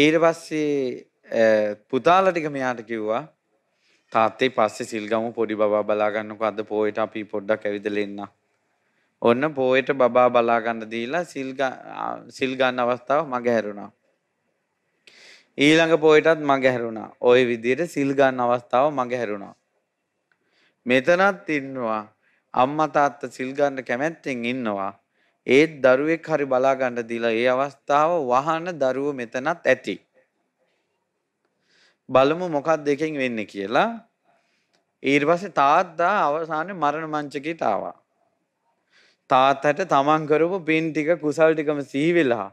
ඊට පස්සේ පුතාලා ටික මෙයාට කිව්වා තාත්තේ පස්සේ සිල් ගමු පොඩි බබා බලා ගන්නකෝ අද පොයට අපි පොඩ්ඩක් ඇවිදලා ඉන්න. ඔන්න පොයට බබා බලා ගන්න දීලා සිල් සිල් ගන්න අවස්ථාව මගේ හැරුණා. ඊළඟ පොයටත් මගේ හැරුණා. ওই විදිහට සිල් ගන්න අවස්ථාව මගේ හැරුණා. මෙතනත් ඉන්නවා අම්මා තාත්තා සිල් ගන්න කැමැත්තෙන් ඉන්නවා ඒත් දරුවෙක් හරි බලා ගන්න දීලා ඒ අවස්ථාව වහන දරුව මෙතනත් ඇති බලමු මොකක්ද දෙකෙන් වෙන්නේ කියලා ඊට පස්සේ තාත්තා අවසානයේ මරණ මංචකයට ආවා තාත්තට තමන් කරපු පින් ටික කුසල් ටිකම සිහි වෙලා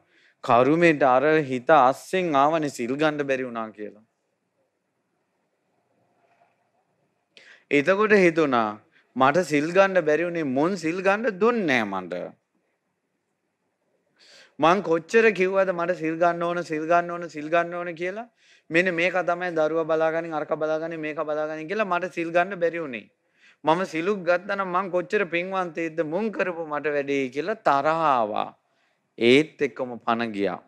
කරුමෙට අර හිත අස්සෙන් ආවනේ සිල් ගන්න බැරි වුණා කියලා එතකොට හිතුණා මට සිල් ගන්න බැරි වුණේ මොන් සිල් ගන්න දුන්නේ මට. මං කොච්චර කිව්වද මට සිල් ගන්න ඕන සිල් ගන්න ඕන සිල් ගන්න ඕන කියලා මෙන්න මේක තමයි දරුවා බලාගනින් අරක බලාගනින් මේක බලාගනින් කියලා මට සිල් ගන්න බැරි වුණේ. මම සිලුක් ගත්තනම් මං කොච්චර පින්වන්තේද මුන් කරපු මට වැඩේ කියලා තරහාවා. ඒත් එක්කම පණ ගියා.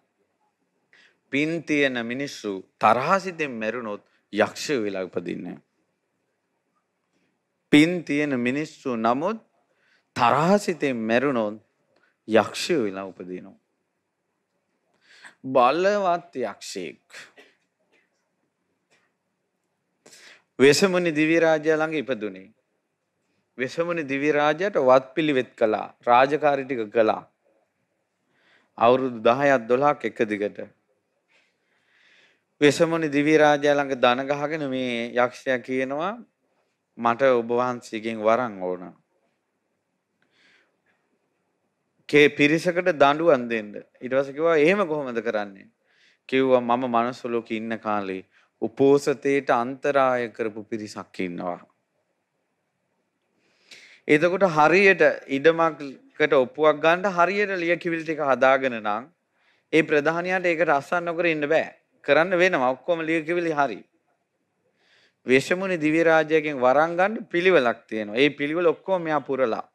පින් තියෙන මිනිස්සු තරහසිතෙන් මැරුණොත් යක්ෂ වෙලා උපදින්නේ. පින් තියෙන මිනිස්සු නමුත් තරහසිතෙන් මැරුණොත් යක්ෂය වෙලා උපදිනවා. බලවත් යක්ෂයෙක්. වෙසමුනි දිවි රාජයා ළඟ ඉපදුනේ. වෙසමුනි දිවි රාජයාට වත්පිළිවෙත් කළා. රාජකාරී ටික කළා. අවුරුදු 10ක් 12ක් එක දිගට. වෙසමුනි දිවි රාජයා ළඟ දන ගහගෙන මේ යක්ෂයා කියනවා මට ඔබ වහන්සේගෙන් වරන් ඕන. කේ පිරිසකට දඬුවම් දෙන්න. ඊට පස්සේ කිව්වා එහෙම කොහොමද කරන්නේ? කිව්වා මම මනුස්ස ලෝකේ ඉන්න කාලේ උපෝසතේට අන්තරාය කරපු පිරිසක් ඉන්නවා. එතකොට හරියට ඉඩමකට ඔප්පුවක් ගන්න හරියට ලියකිවිලි ටික හදාගෙන නම් ඒ ප්‍රධානියාට ඒකට අසන්න නොකර ඉන්න බෑ. කරන්න වෙනවා. ඔක්කොම ලියකිවිලි හරියි. වෙශමුණි දිව්‍ය රාජ්‍යයෙන් වරන් ගන්න පිළිවෙලක් තියෙනවා. ඒ පිළිවෙල ඔක්කොම මෙයා පුරලා.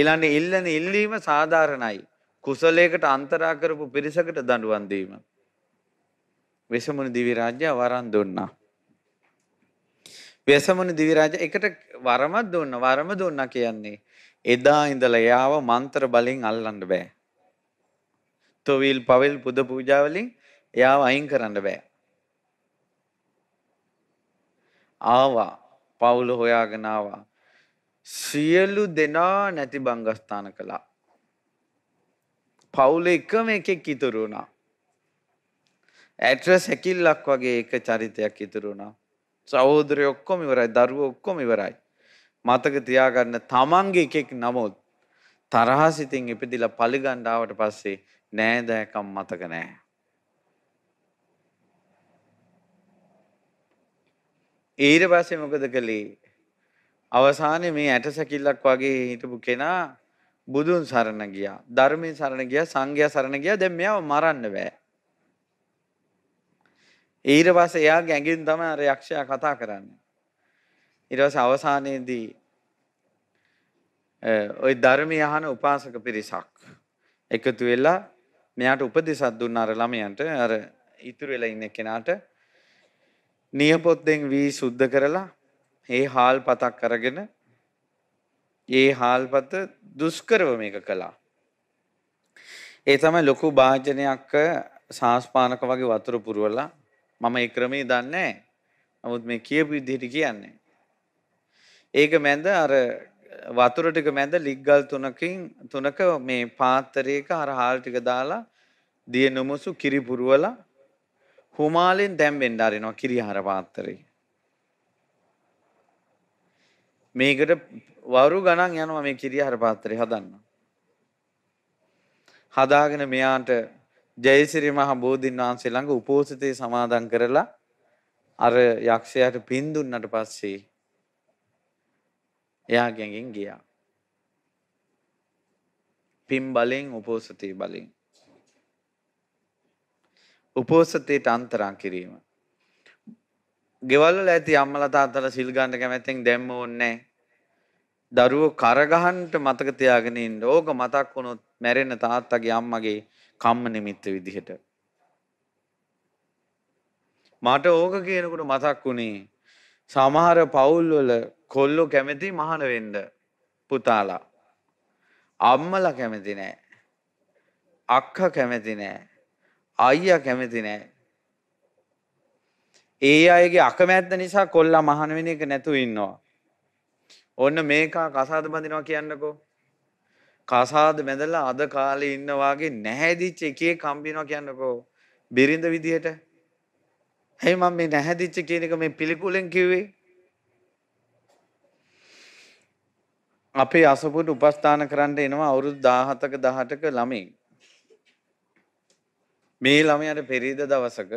ඊළඟ ඉල්ලන ඉල්ලීම සාධාරණයි. කුසලයකට අන්තරා කරපු පිරිසකට දඬුවම් දීම. වෙශමුණි දිව්‍ය රාජ්‍ය වරන් දුන්නා. වෙශමුණි දිව්‍ය රාජ්‍ය එකට වරමක් දුන්නා. වරම දුන්නා කියන්නේ එදා ඉඳලා යාව මන්ත්‍ර බලෙන් අල්ලන්න බෑ. තොවිල් පවෙල් පුද පූජා වලින් එයාව අයින් කරන්න බෑ. ආවා. පවුල හොයාගෙන ආවා. සියලු දෙනා නැති බංගස්ථාන කළා. පවුල එකම එකෙක් ඉතුරු වුණා. ඇට්‍රස් හැකිල්ලක් වගේ එක චරිතයක් ඉතුරු වුණා. සහෝදරයෝ ඔක්කොම ඉවරයි, දරුවෝ ඔක්කොම ඉවරයි. මතක තියාගන්න තමන්ගේ එකෙක් නමුත් තරහ සිතින් ඉපදිලා පලිගන්න ආවට පස්සේ නෑදෑකම් මතක නෑ. ඊට පස්සේ මොකද කළේ? අවසානයේ මේ ඇටසැකිල්ලක් වගේ හිටපු කෙනා බුදුන් සරණ ගියා. ධර්මයෙන් සරණ ගියා, සංඝයා සරණ ගියා. දැන් මෙයාව මරන්න බෑ. ඊට පස්සේ එයා ගැඟින් තමයි අර යක්ෂයා කතා කරන්නේ. ඊට පස්සේ අවසානයේදී ওই ධර්මය අහන උපාසක පිරිසක් එකතු වෙලා මෙයාට උපදෙසක් දුන්න අර ළමයන්ට අර ඉතුරු වෙලා ඉන්න කෙනාට නියපොත්තෙන් වී සුද්ධ කරලා ඒ හාල් පතක් කරගෙන ඒ හාල්පත දුෂ්කරව මේක කළා. ඒ තමයි ලොකු භාජනයක් සාස්පානක වගේ වතුර පුරවලා මම ඒ ක්‍රමයේ දන්නේ නැහැ. නමුත් මේ කියපු විදිහට කියන්නේ. ඒක මැද අර වතුර ටික මැද ලිග්ගල් තුනකින් තුනක මේ පාත්‍රයක අර හාල් ටික දාලා දිය නොමසු කිරි පුරවලා හුමාලෙන් දැම්බෙන්ඩ අරිනවා කිරිහාර පාත්තරේ. මේකට වරු ගණන් යනවා මේ කිරිහාර පාත්තරේ හදන්න. හදාගෙන මෙයාට ජයසිරි මහ බෝධීන් වහන්සේ ළඟ උපෝසිතේ සමාදන් කරලා අර යක්ෂයාට පින් දුන්නට පස්සේ එයා ගෙන්ගෙන් ගියා. පින් බලෙන් උපෝසතේ බලෙන් උපෝසතයට අන්තරං කිරීම. ගෙවල් වල ඇති අම්මලා තාත්තලා සිල් ගන්න කැමැත්තෙන් දැම්ම ඕනේ නැහැ. දරුවෝ කරගහන්ට මතක තියාගෙන ඉන්න. ඕක මතක් වුණොත් මැරෙන තාත්තගේ අම්මගේ කම්ම නිමිත්ත විදිහට. මට ඕක කියනකොට මතක් වුණේ සමහර පවුල්වල කොල්ලෝ කැමති මහාන වෙන්න පුතාලා. අම්මලා කැමති නෑ. අක්කා කැමති නෑ. අයියා කැමති නෑ. ඒ අයගේ අකමැත්ත නිසා කොල්ලා මහන වෙන එක නැතුව ඉන්නවා. ඔන්න මේකා කසාද බඳිනවා කියන්නකෝ. කසාද බැඳලා අද කාලේ ඉන්න වාගේ නැහැදිච්ච එකේ කම්බිනවා කියන්නකෝ. බිරිඳ විදියට. හැයි මම මේ නැහැදිච්ච කියන එක මේ පිළිකුලෙන් කිව්වේ. අපේ අසපුට උපස්ථාන කරන්න එනවා අවුරුදු 17ක 18ක ළමයි. මේ ළමයට පෙරේද දවසක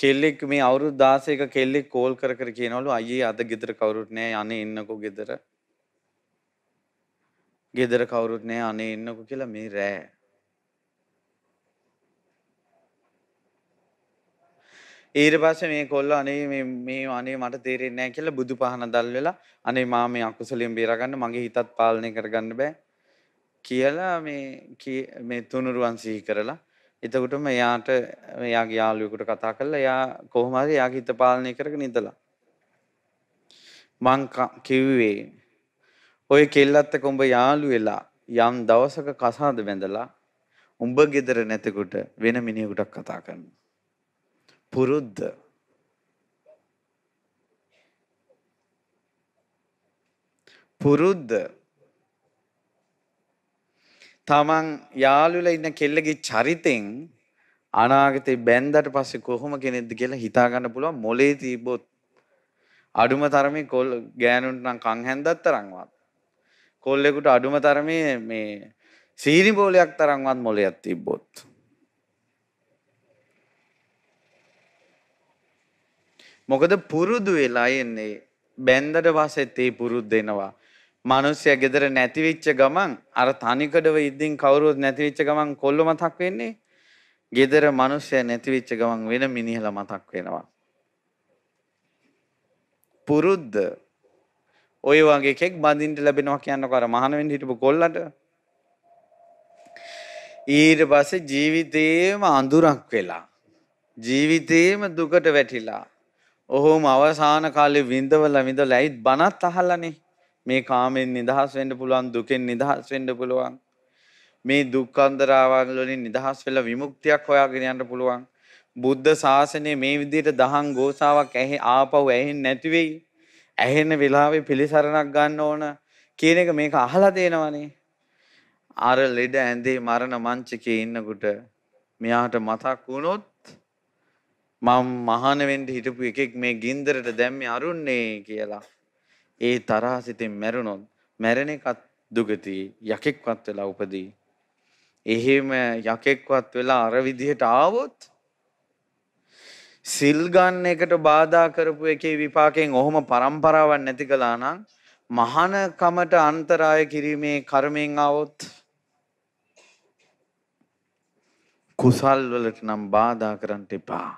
කෙල්ලෙක් මේ අවුරුදු 16ක කෙල්ලෙක් කෝල් කර කර කියනවලු අයියේ අද ගෙදර කවුරුත් නැහැ අනේ එන්නකෝ ගෙදර. ගෙදර කවුරුත් නැහැ අනේ එන්නකෝ කියලා මේ රෑ. ඊට පස්සේ මේ කොල්ල අනේ මේ මේ අනේ මට තේරෙන්නේ නැහැ කියලා බුදු පහන දැල් වෙලා අනේ මා මේ අකුසලයෙන් බේරගන්න මගේ හිතත් පාලනය කරගන්න බෑ කියලා මේ මේ තුනුරුවන් සිහි කරලා එතකොටම එයාට එයාගේ යාළුවෙකුට කතා කරලා එයා කොහොම හරි එයාගේ හිත පාලනය කරගෙන ඉඳලා මං කිව්වේ ඔය කෙල්ලත් එක්ක උඹ යාළු වෙලා යම් දවසක කසාද බැඳලා උඹ ගෙදර නැතකොට වෙන මිනිහෙකුට කතා කරනවා පුරුද්ද පුරුද්ද තමන් යාළුවලා ඉන්න කෙල්ලගේ චරිතෙන් අනාගතේ බැන්දට පස්සේ කොහොම කෙනෙක්ද කියලා හිතා ගන්න පුළුවන් මොලේ තිබ්බොත් අඩුම තරමේ කොල් ගෑනුන්ට නම් කන් හැන්දක් තරම්වත් කොල්ලෙකුට අඩුම තරමේ මේ සීනි බෝලයක් තරම්වත් මොලයක් තිබ්බොත් මොකද පුරුදු වෙලා එන්නේ බැන්දට පස්සෙත් ඒ පුරුද්දෙනවා මිනිස්සයා ගෙදර නැති වෙච්ච ගමන් අර තනිකඩව ඉදින් කවුරුවත් නැති වෙච්ච ගමන් කොල්ල මතක් වෙන්නේ. ගෙදර මිනිස්සයා නැති වෙච්ච ගමන් වෙන මිනිහලා මතක් වෙනවා. පුරුද්ද. ওই වගේ එකෙක් බඳින්න ලැබෙනවා කියනකොට අර මහාන වෙන්න හිටපු කොල්ලට ඊට පස්සේ ජීවිතේම අඳුරක් වෙලා ජීවිතේම දුකට වැටිලා ඔහොම අවසාන කාලේ විඳවලා විඳලා ඇයිත් බනත් අහලානේ මේ කාමෙන් නිදහස් වෙන්න පුළුවන් දුකෙන් නිදහස් වෙන්න පුළුවන් මේ දුක්ඛන්දරාවන් වලින් නිදහස් වෙලා විමුක්තියක් හොයාගෙන යන්න පුළුවන් බුද්ධ ශාසනය මේ විදිහට දහං ගෝසාවක් ඇහි ආපහු ඇහෙන්නේ නැති වෙයි ඇහෙන වෙලාවේ පිළිසරණක් ගන්න ඕන කියන එක මේක අහලා තේනවනේ අර ලෙඩ ඇඳේ මරණ මංචකේ ඉන්නකොට මෙයාට මතක් වුණොත් මම මහාන වෙන්න හිටපු එකෙක් මේ ගින්දරට දැම්මේ අරුන්නේ කියලා ඒ තරහ සිතෙන් මැරුණොත් මැරෙන එකත් දුගතියි යකෙක්වත් වෙලා උපදී. එහෙම යකෙක්වත් වෙලා අර විදිහට ආවොත් සිල් ගන්න එකට බාධා කරපු එකේ විපාකයෙන් ඔහොම પરම්පරාවක් නැති කළා නම් මහාන කමට අන්තරාය කිරීමේ කර්මයෙන් આવොත් කුසල් වලට නම් බාධා කරන්න එපා.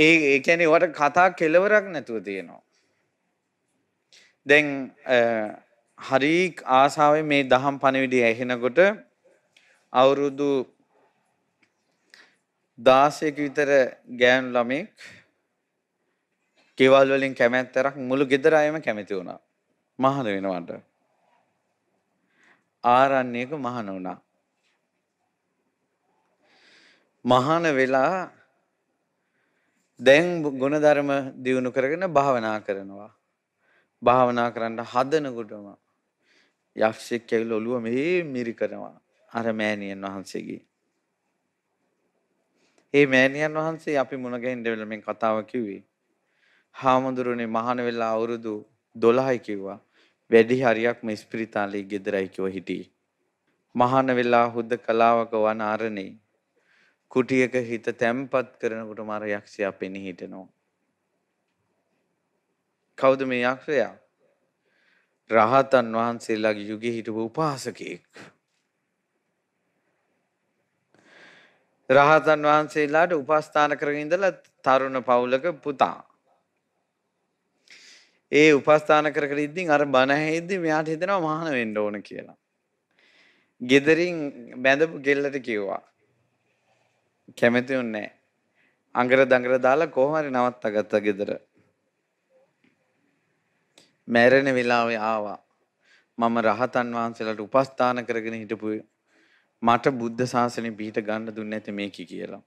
ඒ ඒැන වට කතා කෙලවරක් නැතුව තියෙනවා. දැන් හරීක් ආසාාව මේ දහම් පණවිඩි ඇහෙනකොට අවුරුදු දාසයක විතර ගෑන් ළමෙක් කෙවල් වලින් කැමැත්තරක් මුළු ගෙදර අයම කැමති වුණා. මහන වෙනවට. ආරණ්‍යයක මහන වුණා. මහන වෙලා දැන් ගුණධර්ම දියුණු කරගෙන භාවනා කරනවා. භාවනා කරන්න හදනකොටම යක්ෂයෙක් ඇවිල්ලා ඔළුව මෙහෙ මිරි කරනවා. අර මෑණියන් වහන්සේගේ. ඒ මෑණියන් වහන්සේ අපි මුණ ගැහෙන්න වෙලා මේ කතාව කිව්වේ. හාමුදුරනේ මහාන වෙලා අවුරුදු 12යි කිව්වා. වැඩි හරියක්ම ස්පිරිතාලේ ගෙදරයි කිව්ව හිටියේ. මහාන වෙලා හුද කලාවක වන අරණේ කුටියක හිත තැම්පත් කරනකොට මර යක්ෂයා පෙනී හිටනවා. කවුද මේ යක්ෂයා? රහතන් වහන්සේලාගේ යුගයේ හිටපු උපාසකෙක්. රහතන් වහන්සේලාට උපස්ථාන කරගෙන ඉඳලා තරුණ පවුලක පුතා. ඒ උපස්ථාන කර කර ඉඳින් අර බණ ඇහිද්දි මෙයාට හිතෙනවා මහාන වෙන්න ඕන කියලා. gederin බැඳපු ගෙල්ලට කිව්වා. කැමති උන්නේ අඟර දඟර දාලා කොහොම හරි නවත්තගත්තා ගෙදර. මැරෙන වෙලාවේ ආවා. මම රහතන් වහන්සේලාට උපස්ථාන කරගෙන හිටපු මට බුද්ධ ශාසනය පිට ගන්න දුන්නේ නැති මේකි කියලා.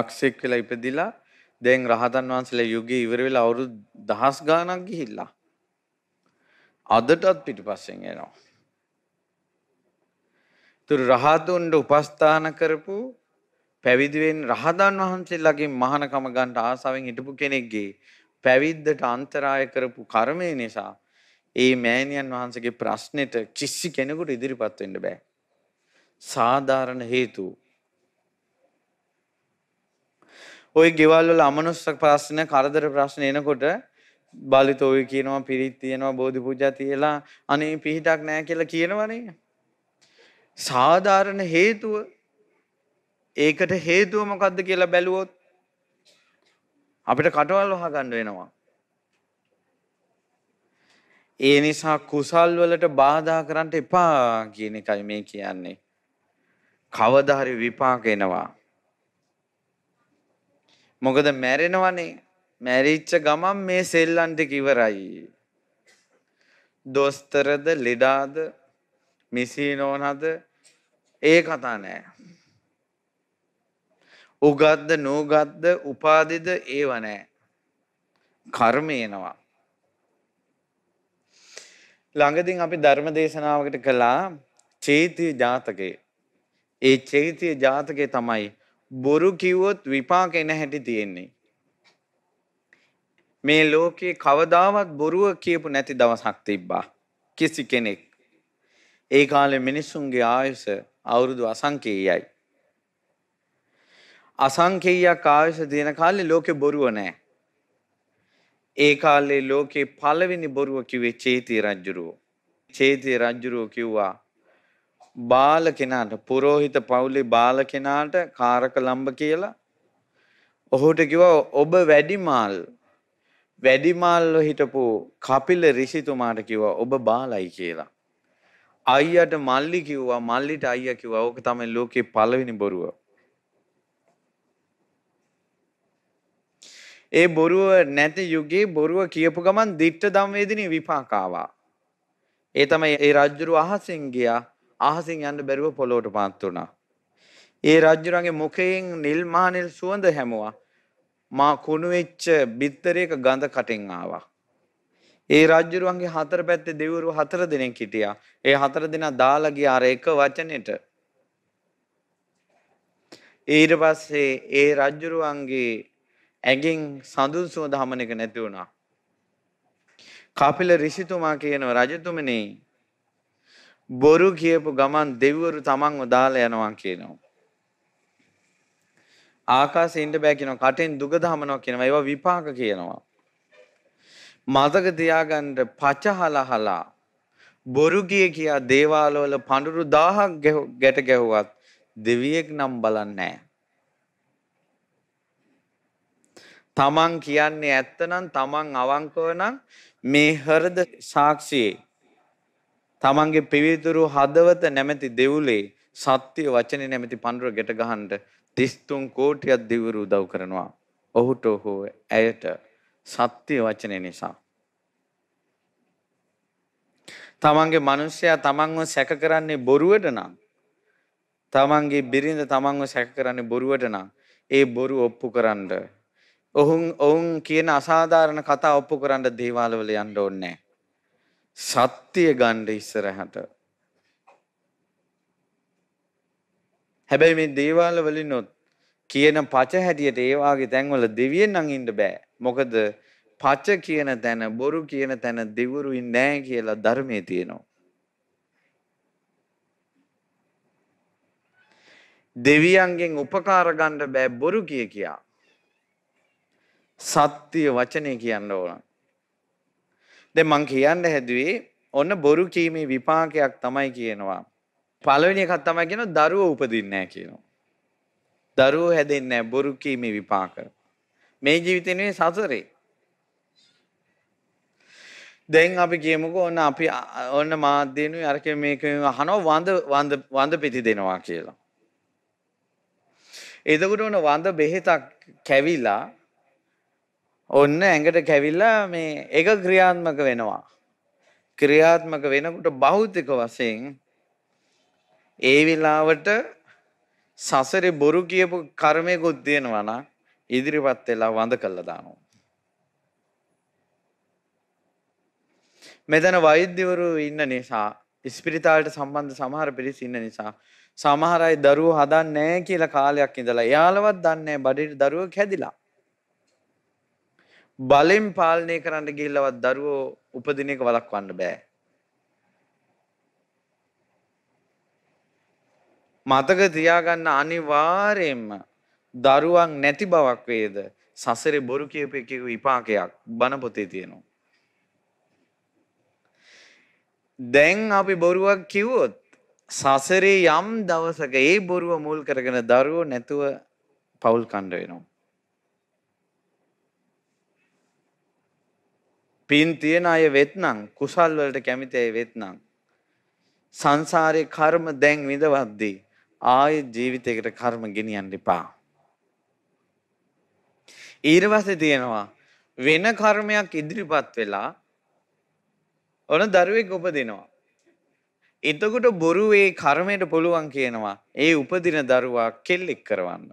යක්ෂයෙක් වෙලා ඉපදිලා දැන් රහතන් වහන්සේලා යුගයේ ඉවර වෙලා අවුරුදු දහස් ගාණක් ගිහිල්ලා. අදටත් පිටිපස්සෙන් එනවා. තුරු රහතුන්ට උපස්ථාන කරපු පැවිදිවෙන් රහතන් වහන්සේලාගේ මහානකම ගන්න ආසාවෙන් හිටපු කෙනෙක්ගේ පැවිද්දට අන්තරාය කරපු කර්මය නිසා ඒ මෑණියන් වහන්සේගේ ප්‍රශ්නෙට කිසි කෙනෙකුට ඉදිරිපත් වෙන්න බෑ. සාධාරණ හේතු. ওই ගෙවල් වල අමනුෂ්‍ය ප්‍රශ්න, කරදර ප්‍රශ්න එනකොට බාලිතෝයි කියනවා පිරිත් තියෙනවා බෝධි පූජා තියලා අනේ පිහිටක් නැහැ කියලා කියනවනේ. සාධාරණ හේතුව ඒකට හේතුව මොකක්ද කියලා බැලුවොත් අපිට කටවල් වහගන්න වෙනවා. ඒ නිසා කුසල් වලට බාධා කරන්න එපා කියන එකයි මේ කියන්නේ. කවදා හරි විපාක එනවා. මොකද මැරෙනවනේ. මැරිච්ච ගමන් මේ සෙල්ලන්ට ඉවරයි. දොස්තරද ලෙඩාද මිසී නෝනද ඒ කතා නෑ. උගත්ද නූගත්ද උපාදිද ඒව නෑ. කර්මයනවා. ළඟදින් අපි ධර්ම දේශනාවකට කළා චේතිය ජාතකයේ. ඒ චේතිය ජාතකය තමයි බොරු කිව්වොත් විපාක එන හැටි තියෙන්නේ. මේ ලෝකේ කවදාවත් බොරුව කියපු නැති දවසක් තිබ්බා. කිසි කෙනෙක්. ඒ කාලේ මිනිසුන්ගේ ආයුෂ අවුරුදු අසංකේයයි. අසංකේයයක් ආයුෂ දෙන කාලේ ලෝකේ බොරුව නැහැ. ඒ කාලේ ලෝකේ පළවෙනි බොරුව කිව්වේ චේති රජුරෝ. චේති රජුරෝ කිව්වා බාල කෙනාට පුරෝහිත පවුලේ බාල කෙනාට කාරක ලම්බ කියලා ඔහුට කිව්වා ඔබ වැඩිමාල් වැඩිමාල්ව හිටපු කපිල ඍෂිතුමාට කිව්වා ඔබ බාලයි කියලා. අයියට මල්ලි කිව්වා මල්ලිට අයියා කිව්වා ඕක තමයි ලෝකේ පළවෙනි බොරුව. ඒ බොරුව නැති යුගයේ බොරුව කියපු ගමන් දිට්ඨ ධම්වේදිනී විපාක ආවා. ඒ තමයි ඒ රජුරු අහසින් ගියා. අහසින් යන්න බැරුව පොළොවට පාත් වුණා. ඒ රජුරන්ගේ මුඛයෙන් නිල් මහනිල් සුවඳ හැමුවා. මා කුණු වෙච්ච බිත්තරයක ගඳ කටෙන් ආවා. ඒ රජ්ජුරුවන්ගේ හතර පැත්තේ දෙවිවරු හතර දෙනෙක් හිටියා. ඒ හතර දෙනා දාලා ගියා අර එක වචනෙට. ඊට පස්සේ ඒ රජ්ජුරුවන්ගේ ඇඟෙන් සඳුන් සුවඳ හමන එක නැති වුණා. කපිල ඍෂිතුමා කියන රජතුමනි බොරු කියපු ගමන් දෙවිවරු තමන්ව දාලා යනවා කියනවා. ආකාශේ ඉන්න බෑ කියනවා. කටෙන් දුග දහමනවා කියනවා. ඒවා විපාක කියනවා. මතක තියාගන්න පචහලහලා බොරු ගිය කියා දේවාලවල පඳුරු 1000ක් ගැට ගැහුවත් දෙවියෙක් නම් බලන්නේ නැහැ. තමන් කියන්නේ ඇත්ත නම් තමන් අවංකව නම් මේ හෘද සාක්ෂියේ තමන්ගේ පිවිතුරු හදවත නැමැති දෙවුලේ සත්‍ය වචනේ නැමැති පඳුර ගැට ගහන්න 33 කෝටියක් දෙවිවරු උදව් කරනවා. ඔහුට හෝ ඇයට සත්‍ය වචනේ නිසා. තමන්ගේ මිනිස්සයා තමන්ව සැක කරන්නේ බොරුවට නම් තමන්ගේ බිරිඳ තමන්ව සැක කරන්නේ බොරුවට නම් ඒ බොරු ඔප්පු කරන්න ඔවුන් ඔවුන් කියන අසාධාරණ කතා ඔප්පු කරන්න දේවාලවල යන්න ඕනේ සත්‍ය ගන්න ඉස්සරහට හැබැයි මේ දේවාල වලිනොත් කියන පච හැටියට ඒ වාගේ තැන්වල දෙවියන් නම් ඉන්න බෑ. මොකද පච කියන තැන බොරු කියන තැන දෙවුරුයි නෑ කියලා ධර්මයේ තියෙනවා. දෙවියන්ගෙන් උපකාර ගන්න බෑ බොරු කිය කියා. සත්‍ය වචනේ කියන්න ඕන. දැන් මං කියන්න හැදුවේ ඔන්න බොරු කීමේ විපාකයක් තමයි කියනවා. පළවෙනි එකක් තමයි කියනවා දරුවෝ උපදින්නේ නැහැ කියනවා. දරුවෝ හැදෙන්නේ නැහැ බොරු කීමේ විපාක. මේ ජීවිතේ නෙවෙයි සසරේ. දැන් අපි කියමුකෝ ඔන්න අපි ඔන්න මාධ්‍යනුයි අරක මේක අහනවා වඳ වඳ වඳ පිටි දෙනවා කියලා. එතකොට ඔන්න වඳ බෙහෙතක් කැවිලා ඔන්න ඇඟට කැවිලා මේ එක ක්‍රියාත්මක වෙනවා. ක්‍රියාත්මක වෙනකොට භෞතික වශයෙන් ඒ වෙලාවට සසරේ බොරු කියපු කර්මයකුත් දෙනවා නම් ඉදිරිපත් වෙලා වඳ කළා දානවා. මෙතන වෛද්‍යවරු ඉන්න නිසා ස්පිරිතාලට සම්බන්ධ සමහර පිරිස ඉන්න නිසා සමහර අය දරුවෝ හදන්නේ නැහැ කියලා කාලයක් ඉඳලා එයාලවත් දන්නේ නැහැ බඩේ දරුවෙක් හැදිලා. බලෙන් පාලනය කරන්න ගිහිල්ලවත් දරුවෝ උපදින එක වළක්වන්න බෑ. මතක තියාගන්න අනිවාර්යෙන්ම දරුවන් නැති බවක් වේද සසරේ බොරු කියපු එකේ විපාකයක් බණ පොතේ තියෙනවා. දැන් අපි බොරුවක් කිව්වොත් සසරේ යම් දවසක ඒ බොරුව මුල් කරගෙන දරුවෝ නැතුව පවුල් කණ්ඩ වෙනවා. පින් තියෙන අය වෙත්නම් කුසල් වලට කැමති අය වෙත්නම් සංසාරේ කර්ම දැන් විඳවද්දී ආයෙ ජීවිතයකට කර්ම ගෙනියන්න එපා. ඊර්වසේ තියෙනවා වෙන කර්මයක් ඉදිරිපත් වෙලා ඔන දරුවෙක් උපදිනවා. එතකොට බොරු ඒ කර්මයට පුළුවන් කියනවා ඒ උපදින දරුවා කෙල්ලෙක් කරවන්න.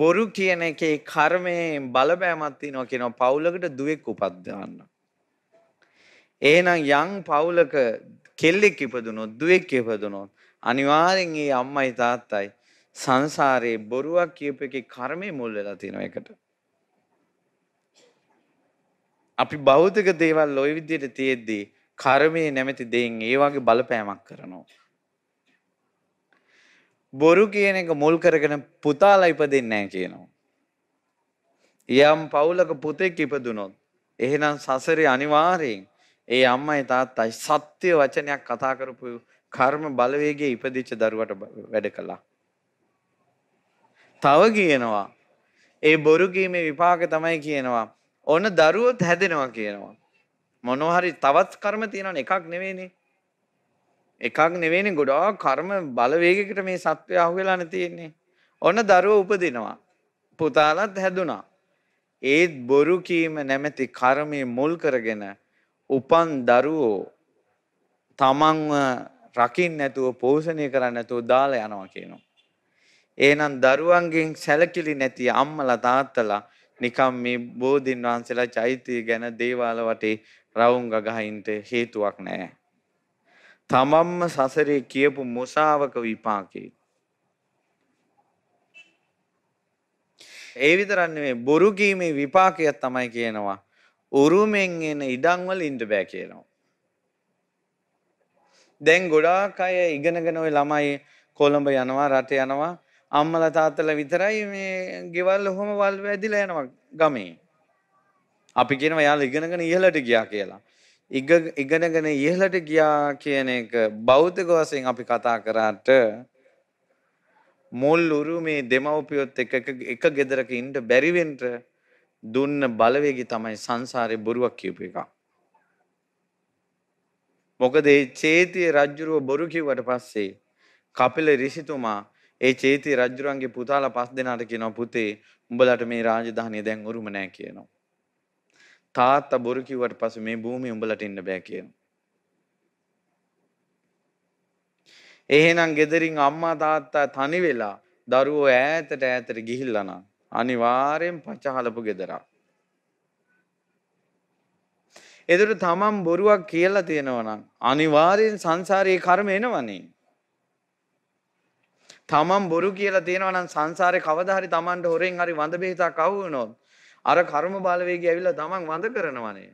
බොරු කියන එකේ කර්මයෙන් බලපෑමක් තියෙනවා කියනවා පවුලකට දුවෙක් උපද්දවන්න. එහෙනම් යම් පවුලක කෙල්ලෙක් ඉපදුනොත් දුවෙක් ඉපදුනොත් අනිවාර්යෙන් ඒ අම්මයි තාත්තයි සංසාරේ බොරුවක් කියපු එකේ කර්මය මුල් වෙලා තියෙනවා ඒකට. අපි භෞතික දේවල් ওই විදිහට තියෙද්දී කර්මයේ නැමැති දෙයින් ඒ වගේ බලපෑමක් කරනවා. බොරු කියන එක මුල් කරගෙන පුතාලා ඉපදෙන්නේ නැහැ කියනවා. යම් පවුලක පුතෙක් ඉපදුනොත් එහෙනම් සසරේ අනිවාර්යෙන් ඒ අම්මයි තාත්තයි සත්‍ය වචනයක් කතා කරපු කර්ම බලවේගයේ ඉපදිච්ච දරුවට වැඩ කළා. තව කියනවා ඒ බොරු කීමේ විපාක තමයි කියනවා. ඔන්න දරුවොත් හැදෙනවා කියනවා. මොනවා හරි තවත් කර්ම තියෙනවනේ එකක් නෙවෙයිනේ. එකක් නෙවෙයිනේ ගොඩාක් කර්ම බලවේගයකට මේ සත්වය අහු වෙලානේ තියෙන්නේ. ඔන්න දරුවෝ උපදිනවා. පුතාලත් හැදුනා. ඒත් බොරු කීම නැමැති කර්මයේ මුල් කරගෙන උපන් දරුවෝ තමන්ව රකින්න නැතුව පෝෂණය කරන්න නැතුව දාලා යනවා කියනවා. එහෙනම් දරුවන්ගෙන් සැලකිලි නැති අම්මලා තාත්තලා නිකම් මේ බෝධින් වහන්සේලා චෛත්‍ය ගැන දේවාල වටේ රවුම් ගගහින්ට හේතුවක් නැහැ. තමන්ම සසරේ කියපු මොසාවක විපාකේ. ඒ විතරක් නෙමෙයි බොරු කීමේ විපාකයක් තමයි කියනවා. උරුමෙන් එන ඉඩම්වල ඉන්න බෑ කියනවා. දැන් ගොඩාක් අය ඉගෙනගෙන ওই ළමයි කොළඹ යනවා රට යනවා අම්මලා තාත්තලා විතරයි මේ ගෙවල් ඔහොම වල් වැදිලා යනවා ගමේ. අපි කියනවා යාළ ඉගෙනගෙන ඉහළට ගියා කියලා. ඉගෙනගෙන ඉහළට ගියා කියන එක බෞද්ධක වශයෙන් අපි කතා කරාට මුල් උරුමේ දෙමව්පියොත් එක එක ගෙදරක ඉන්න බැරි වෙන්න දුන්න බලවේගි තමයි සංසාරේ බොරුවක් කියපු එක. මොකද ඒ චේතිය රජුරුව බොරු කිව්වට පස්සේ කපිල ඍෂිතුමා ඒ චේතිය රජුරන්ගේ පුතාලා පස් දෙනාට කියනවා පුතේ උඹලට මේ රාජධානිය දැන් උරුම නෑ කියනවා. තාත්තා බොරු කිව්වට පස්සේ මේ භූමිය උඹලට ඉන්න බෑ කියනවා. එහෙනම් ගෙදරින් අම්මා තාත්තා තනි වෙලා දරුවෝ ඈතට ඈතට ගිහිල්ලා නම් අනිවාර්යෙන් පචහලපු ගෙදරක්. එතකොට තමන් බොරුවක් කියලා තියෙනවා නම් අනිවාර්යෙන් සංසාරයේ කර්ම එනවනේ. තමන් බොරු කියලා තියෙනවා නම් සංසාරේ කවදා හරි තමන්ට හොරෙන් හරි වඳ බෙහෙතක් අහු වුණොත් අර කර්ම බලවේගය ඇවිල්ලා තමන් වඳ කරනවනේ.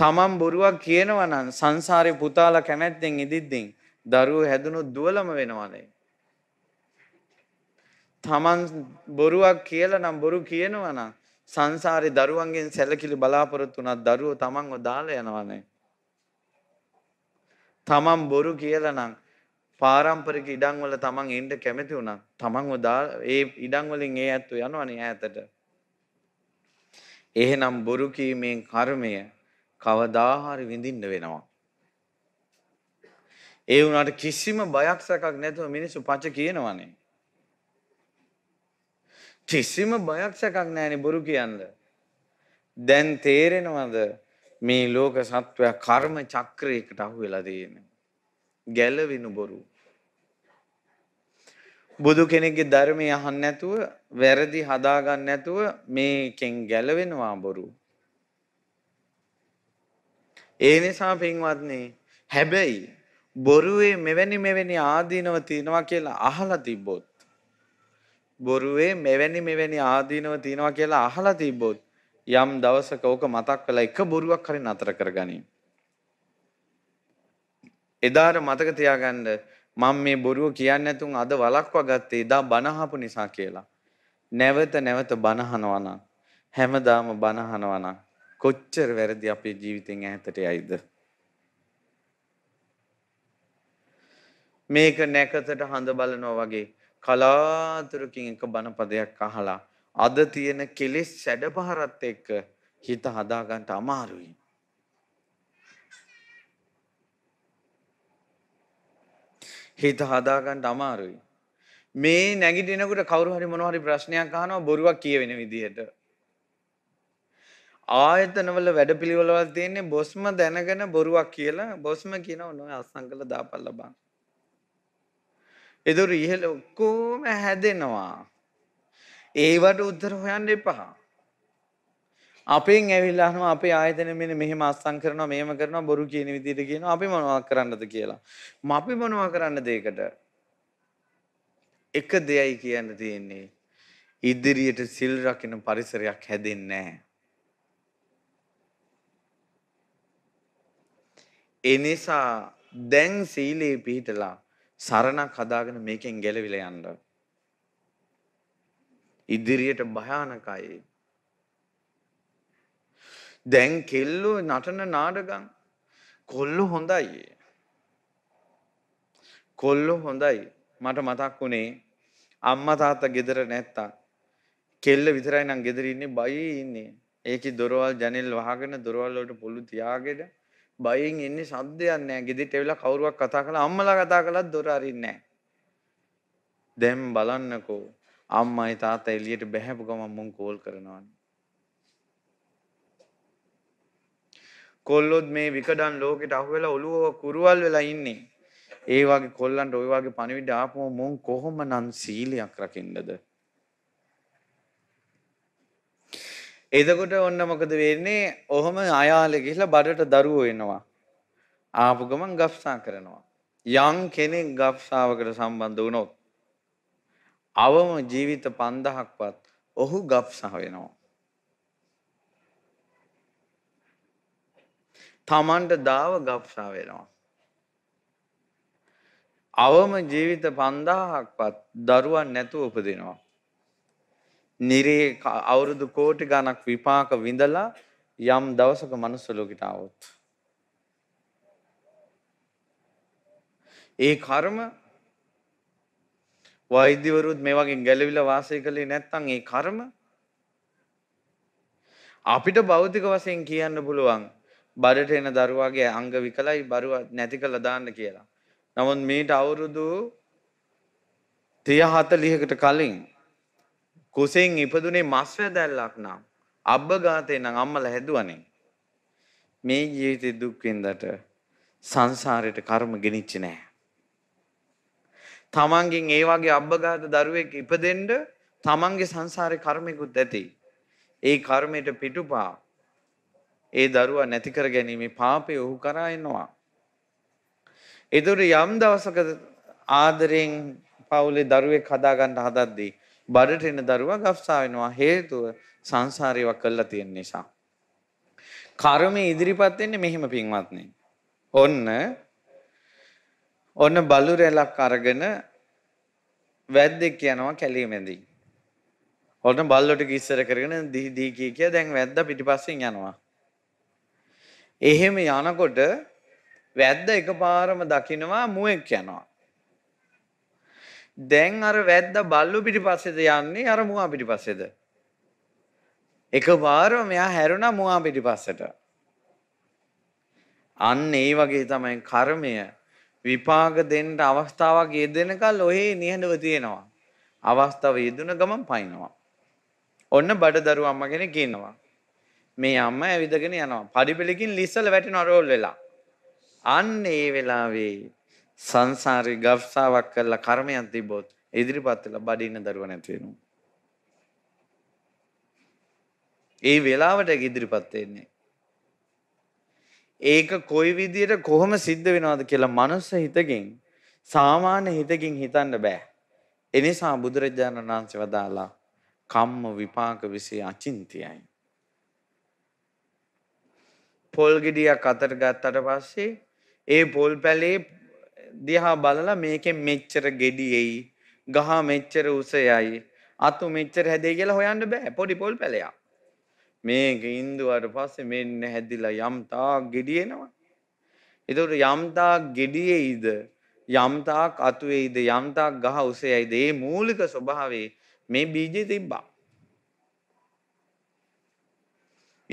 තමන් බොරුවක් කියනවා නම් සංසාරේ පුතාලා කැමැත්තෙන් ඉදිද්දින් දරුවෝ හැදුණොත් දුවලම වෙනවනේ. තමන් බොරුවක් කියලා නම් බොරු කියනවා නම් සංසාරේ දරුවන්ගෙන් සැලකිලි බලාපොරොත්තු වුණා දරුවෝ තමන්ව දාලා යනවනේ. තමන් බොරු කියලා නම් පාරම්පරික ඉඩම් වල තමන් එන්න කැමති වුණා තමන්ව දාලා ඒ ඉඩම් වලින් ඒ ඇත්තෝ යනවනේ ඈතට. එහෙනම් බොරු කීමෙන් කර්මය කවදා හරි විඳින්න වෙනවා. ඒ වුණාට කිසිම බයක් සැකක් නැතුව මිනිස්සු පච කියනවනේ. කිසිම බයක් සැකක් නැහැනේ බොරු කියන්න. දැන් තේරෙනවද මේ ලෝක සත්වයා කර්ම චක්‍රයකට අහු වෙලා තියෙන්නේ. ගැළවෙනු බොරු. බුදු කෙනෙක්ගේ ධර්මය අහන්න නැතුව වැරදි හදාගන්න නැතුව මේකෙන් ගැලවෙනවා බොරු. ඒ නිසා පින්වත්නි හැබැයි බොරුවේ මෙවැනි මෙවැනි ආදීනව තියෙනවා කියලා අහලා තිබ්බොත් බොරුවේ මෙවැනි මෙවැනි ආදීනව තියෙනවා කියලා අහලා තිබ්බොත් යම් දවසක ඕක මතක් වෙලා එක බොරුවක් හරි නතර කරගනී. එදාට මතක තියාගන්න මම මේ බොරුව කියන්නේ නැතුන් අද වලක්වා ගත්තේ එදා බනහපු නිසා කියලා. නැවත නැවත බනහනවා නම් හැමදාම බනහනවා නම් කොච්චර වැරදි අපේ ජීවිතෙන් ඈතට යයිද මේක නැකතට හඳ බලනවා වගේ කලාතුරකින් එක බණපදයක් අහලා අද තියෙන කෙලෙස් සැඩපහරත් එක්ක හිත හදාගන්න අමාරුයි. හිත හදාගන්න අමාරුයි. මේ නැගිටිනකොට කවුරු හරි මොනවා හරි ප්‍රශ්නයක් අහනවා බොරුවක් කියවෙන විදිහට. ආයතනවල වැඩපිළිවෙලවල් තියෙන්නේ බොස්ම දැනගෙන බොරුවක් කියලා බොස්ම කියනවා නෝ අස්සං කළ දාපල්ලා බං. එදොර ඉහළ ඔක්කෝම හැදෙනවා. ඒවට උත්තර හොයන්න එපා. අපෙන් ඇවිල්ලා අහනවා අපේ ආයතන මෙන්න මෙහෙම අස්සම් කරනවා මෙහෙම කරනවා බොරු කියන විදිහට කියනවා අපි මොනවා කරන්නද කියලා. අපි මොනවා කරන්නද ඒකට? එක දෙයයි කියන්න තියෙන්නේ. ඉදිරියට සිල් රකින්න පරිසරයක් හැදෙන්නේ නැහැ. එනිසා දැන් සීලේ පිහිටලා සරණක් හදාගෙන මේකෙන් ගැලවිලා යන්න. ඉදිරියට භයානකයි. දැන් කෙල්ලෝ නටන නාටකම් කොල්ලෝ හොඳයි. කොල්ලෝ හොඳයි. මට මතක් වුණේ අම්මා තාත්තා ගෙදර නැත්තම් කෙල්ල විතරයි නම් ගෙදර ඉන්නේ බයි ඉන්නේ. ඒකේ දොරවල් ජනෙල් වහගෙන දොරවල් වලට පොළු තියාගෙන බයෙන් ඉන්නේ සද්දයක් නැහැ. ගෙදෙට්ට වෙලා කවුරුවක් කතා කළා අම්මලා කතා කළත් දොර අරින්නේ නැහැ. දැන් බලන්නකෝ අම්මයි තාත්තා එළියට බහැපු ගමන් මුන් කෝල් කරනවානේ. කොල්ලොත් මේ විකඩන් ලෝකෙට අහුවෙලා ඔළුව කුරුවල් වෙලා ඉන්නේ. ඒ වගේ කොල්ලන්ට ওই වගේ පණිවිඩ ආපුවම මුන් කොහොමනම් සීලයක් රකින්නද? එදකොට ඔන්න මොකද වෙන්නේ ඔහොම අයාලෙ ගිහිලා බඩට දරුවෝ එනවා. ආපු ගමන් ගප්සා කරනවා. යම් කෙනෙක් ගප්සාවකට සම්බන්ධ වුණොත් අවම ජීවිත 5000ක්වත් ඔහු ගප්සා වෙනවා. තමන්ට දාව ගප්සා වෙනවා. අවම ජීවිත 5000ක්වත් දරුවන් නැතුව උපදිනවා. නිරේ අවුරුදු කෝටි ගණක් විපාක විඳලා යම් දවසක මනුස්ස ලෝකෙට આવොත් ඒ කර්ම වෛද්‍යවරුත් මේ වගේ ගැළවිලා වාසය කළේ නැත්නම් ඒ කර්ම අපිට භෞතික වශයෙන් කියන්න පුළුවන් බඩට එන දරුවාගේ අංග විකලයි බරුව නැති කළා දාන්න කියලා. නමුත් මේට අවුරුදු 30 40කට කලින් කුසෙන් ඉපදුනේ මස් වැදැල්ලක් නම් අබ්බඝාතේ නම් අම්මලා හැදුවනේ. මේ ජීවිතේ දුක් විඳට සංසාරයට කර්ම ගෙනිච්චේ නැහැ. තමන්ගෙන් ඒ වගේ අබ්බඝාත දරුවෙක් ඉපදෙන්න තමන්ගේ සංසාරේ කර්මිකුත් ඇති. ඒ කර්මයට පිටුපා ඒ දරුවා නැති කර ගැනීමේ පාපය ඔහු කරා එනවා. ඒතර යම් දවසක ආදරෙන් පවුලේ දරුවෙක් හදා ගන්න හදද්දී බඩට එන දරුවා ගෆ්සා වෙනවා හේතුව සංසාරේව කළා තියෙන නිසා. කර්මයේ ඉදිරිපත් වෙන්නේ මෙහෙම පින්වත්නි. ඔන්න ඔන්න බලු රැලක් අරගෙන වැද්දෙක් යනවා කැලීමේදී. ඔන්න බල්ලොට කිස්සර කරගෙන දිහි දිහි කිය කිය දැන් වැද්දා පිටිපස්සෙන් යනවා. එහෙම යනකොට වැද්ද එකපාරම දකිනවා මුවෙක් යනවා. දැන් අර වැද්ද බල්ලු පිටිපස්සෙද යන්නේ අර මුවා පිටිපස්සෙද? එකපාරම මෙයා හැරුණා මුවා පිටිපස්සට. අන්න ඒ වගේ තමයි කර්මය විපාක දෙන්න අවස්ථාවක් යෙදෙනකල් ඔහේ නිහඬව තියෙනවා. අවස්ථාව යෙදුන ගමන් පයින්නවා. ඔන්න බඩදරු අම්මා කෙනෙක් කියනවා. මේ අම්මා ඇවිදගෙන යනවා. පඩිපෙලකින් ලිස්සල වැටෙනවා රෝල් වෙලා. අන්න ඒ වෙලාවේ සංසාරේ ගබ්සාවක් කරලා කර්මයක් තිබ්බොත් ඉදිරිපත් වෙලා බඩින්න දරුව නැති වෙනවා. ඒ වෙලාවට ඉදිරිපත් වෙන්නේ. ඒක කොයි විදියට කොහොම සිද්ධ වෙනවද කියලා මනුස්ස හිතකින් සාමාන්‍ය හිතකින් හිතන්න බෑ. එනිසා බුදුරජාණන් වහන්සේ වදාලා කම්ම විපාක විසේ අචින්තියයි. පොල් ගෙඩියක් අතට ගත්තට පස්සේ ඒ පොල් පැලේ දිහා බලලා මේකෙන් මෙච්චර gediyeයි ගහ මෙච්චර උසයයි අතු මෙච්චර හැදෙයි කියලා හොයන්න බෑ පොඩි පොල් පැලයක්. මේක ඉන්දුවට පස්සේ මෙන්න හැදිලා යම්තා gediyeනවා. ඒතකොට යම්තා gediyeyද යම්තාක් අතු වේයිද යම්තාක් ගහ උසයයිද මේ මූලික ස්වභාවයේ මේ බීජය තිබ්බා.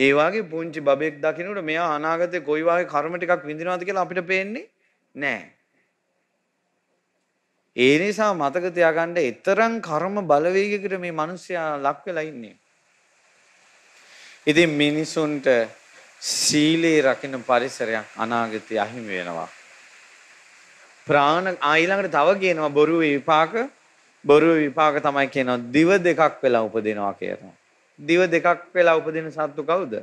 ඒ වගේ පුංචි බබෙක් දකින්නට මෙයා අනාගතේ කොයි වගේ කර්ම ටිකක් විඳිනවද කියලා අපිට පේන්නේ නැහැ. ඒ නිසා මතක තියාගන්න ඊතරම් කර්ම බලවේගයකට මේ මිනිස්සයා ලක් වෙලා ඉන්නේ. ඉතින් මිනිසුන්ට සීලේ රකින්න පරිසරයක් අනාගතේ අහිමි වෙනවා. ප්‍රාණ ආයිලඟට තව කියනවා බොරු විපාක බොරු විපාක තමයි කියනවා දිව දෙකක් වෙලා උපදිනවා කියනවා. දිව දෙකක් වෙලා උපදින සත්තු කවුද?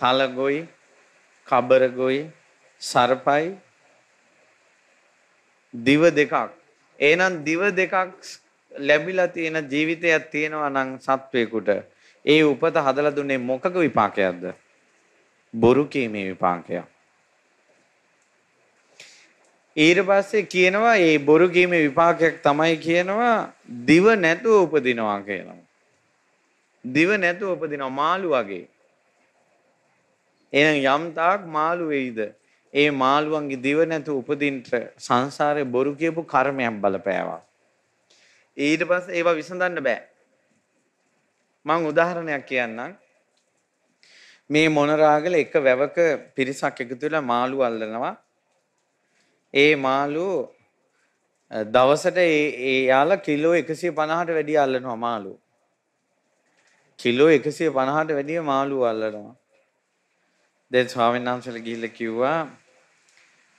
තලගොයි, කබරගොයි, සර්පයි, දිව දෙකක්. එහෙනම් දිව දෙකක් ලැබිලා තියෙන ජීවිතයක් තියෙනවා නම් සත්වේකට ඒ උපත හදලා දුන්නේ මොකක විපාකයක්ද? බොරු කීමේ විපාකයක්. ඊට පස්සේ කියනවා මේ බොරු කීමේ විපාකයක් තමයි කියනවා දිව නැතුව උපදිනවා කියලා. දිව නැතුව උපදිනවා මාළු වගේ. එහෙනම් යම් තාක් මාළු වෙයිද? ඒ මාළුවන්ගේ දිව නැතු උපදින්න සංසාරේ බොරු කියපු කර්මයක් බලපෑවා. ඊට පස්සේ ඒවා විසඳන්න බෑ. මම උදාහරණයක් කියන්නම්. මේ මොනරාගල එක වැවක පිරිසක් එකතු වෙලා මාළු අල්ලනවා. ඒ මාළු දවසට ඒ යාලා කිලෝ 150ට වැඩි අල්ලනවා මාළු. කිලෝ 150ට වැඩි මාළු අල්ලනවා. දැන් ස්වාමීන් වහන්සේලා ගිහිල්ලා කිව්වා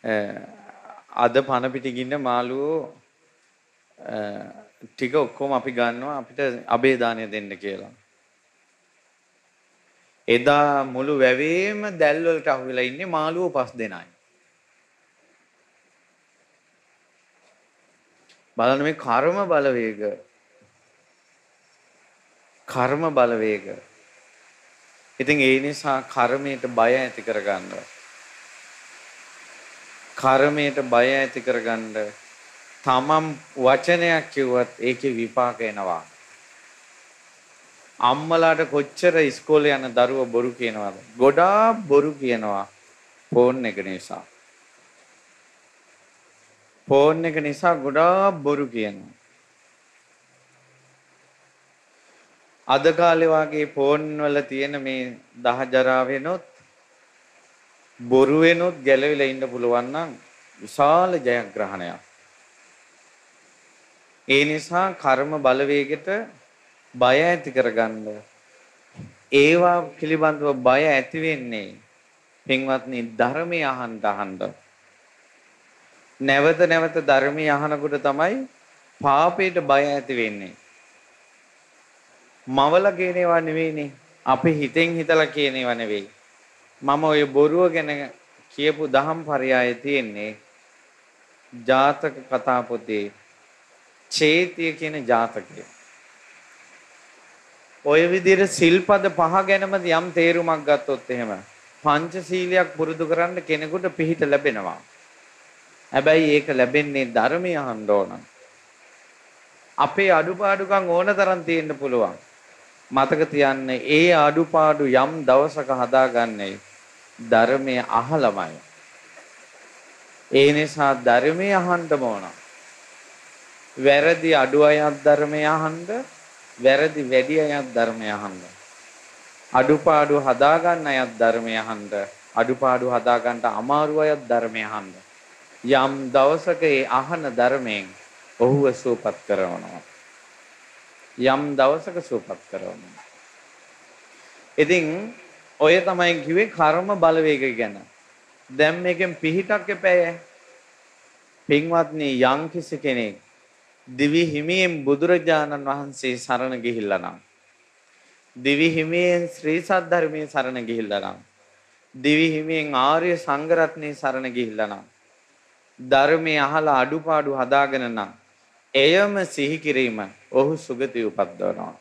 අද පණ පිටිගින්න මාළුවෝ ටික ඔක්කොම අපි ගන්නවා අපිට අබේදානය දෙන්න කියලා. එදා මුළු වැවේම දැල් වලට අහු වෙලා ඉන්නේ මාළුවෝ පස් දෙනයි. බලන්න මේ කර්ම බලවේග කර්ම බලවේග ඉතින් ඒ නිසා කර්මයට බය ඇති කරගන්නවා කර්මයට බය ඇති කරගන්න තමම් වචනයක් කිව්වත් ඒකේ විපාක එනවා. අම්මලාට කොච්චර ඉස්කෝලේ යන දරුවෝ බොරු කියනවද? ගොඩාක් බොරු කියනවා ෆෝන් එක නිසා. ෆෝන් එක නිසා ගොඩාක් බොරු කියනවා. අද කාලේ වාගේ ෆෝන් වල තියෙන මේ දහජරාව වෙනොත් බොරු වෙනොත් ගැලවිලා ඉන්න පුළුවන් නම් විශාල ජයග්‍රහණයක්. ඒ නිසා කර්ම බලවේගෙට බය ඇති කරගන්න ඒවා පිළිබඳව බය ඇති වෙන්නේ පින්වත්නි ධර්මය අහන්න අහන්න නැවත නැවත ධර්මය අහනකොට තමයි පාපයට බය ඇති වෙන්නේ. මවල කියන ඒවා නෙවෙයිනේ. අපි හිතෙන් හිතලා කියන ඒවා නෙවෙයි. මම ওই බොරුව ගැන කියපු දහම් පරයය තියෙන්නේ ජාතක කතා පොතේ චේතිය කියන ජාතකය. ඔය විදිහට සිල්පද පහ ගැනම යම් තේරුමක් ගත්තොත් එහෙම පංචශීලයක් පුරුදු කරන්න කෙනෙකුට පිහිට ලැබෙනවා. හැබැයි ඒක ලැබෙන්නේ ධර්මය අහන්න ඕන. අපේ අඩුපාඩුකම් ඕන තරම් තියෙන්න පුළුවන්. මතක තියන්න ඒ අඩුපාඩු යම් දවසක හදාගන්නේ ධර්මයේ අහලමයි. ඒ නිසා ධර්මයේ අහන්න ඕන. වැරදි අඩු අයත් ධර්මයේ අහන්න, වැරදි වැඩි අයත් ධර්මයේ අහන්න. අඩුපාඩු හදාගන්න අයත් ධර්මයේ අහන්න, අඩුපාඩු හදාගන්න අමාරු අයත් ධර්මයේ අහන්න. යම් දවසක ඒ අහන ධර්මයෙන් ඔහුව සූපත් කරනවා. යම් දවසක සූපත් කරනවා. ඉතින් ඔය තමයි කිව්වේ කර්ම බලවේග ගැන. දැන් මේකෙන් පිහිටක් එපෑය. පින්වත්නි යම් කිසි කෙනෙක් දිවි හිමියෙන් බුදුරජාණන් වහන්සේ සරණ ගිහිල්ලා නම් දිවි හිමියෙන් ශ්‍රී සද්ධර්මයේ සරණ ගිහිල්ලා නම් දිවි හිමියෙන් ආර්ය සංඝ රත්නයේ සරණ ගිහිල්ලා නම් ධර්මයේ අහලා අඩුපාඩු හදාගෙන නම් එයම සිහි කිරීම ඔහු සුගතිය උපද්දවනවා.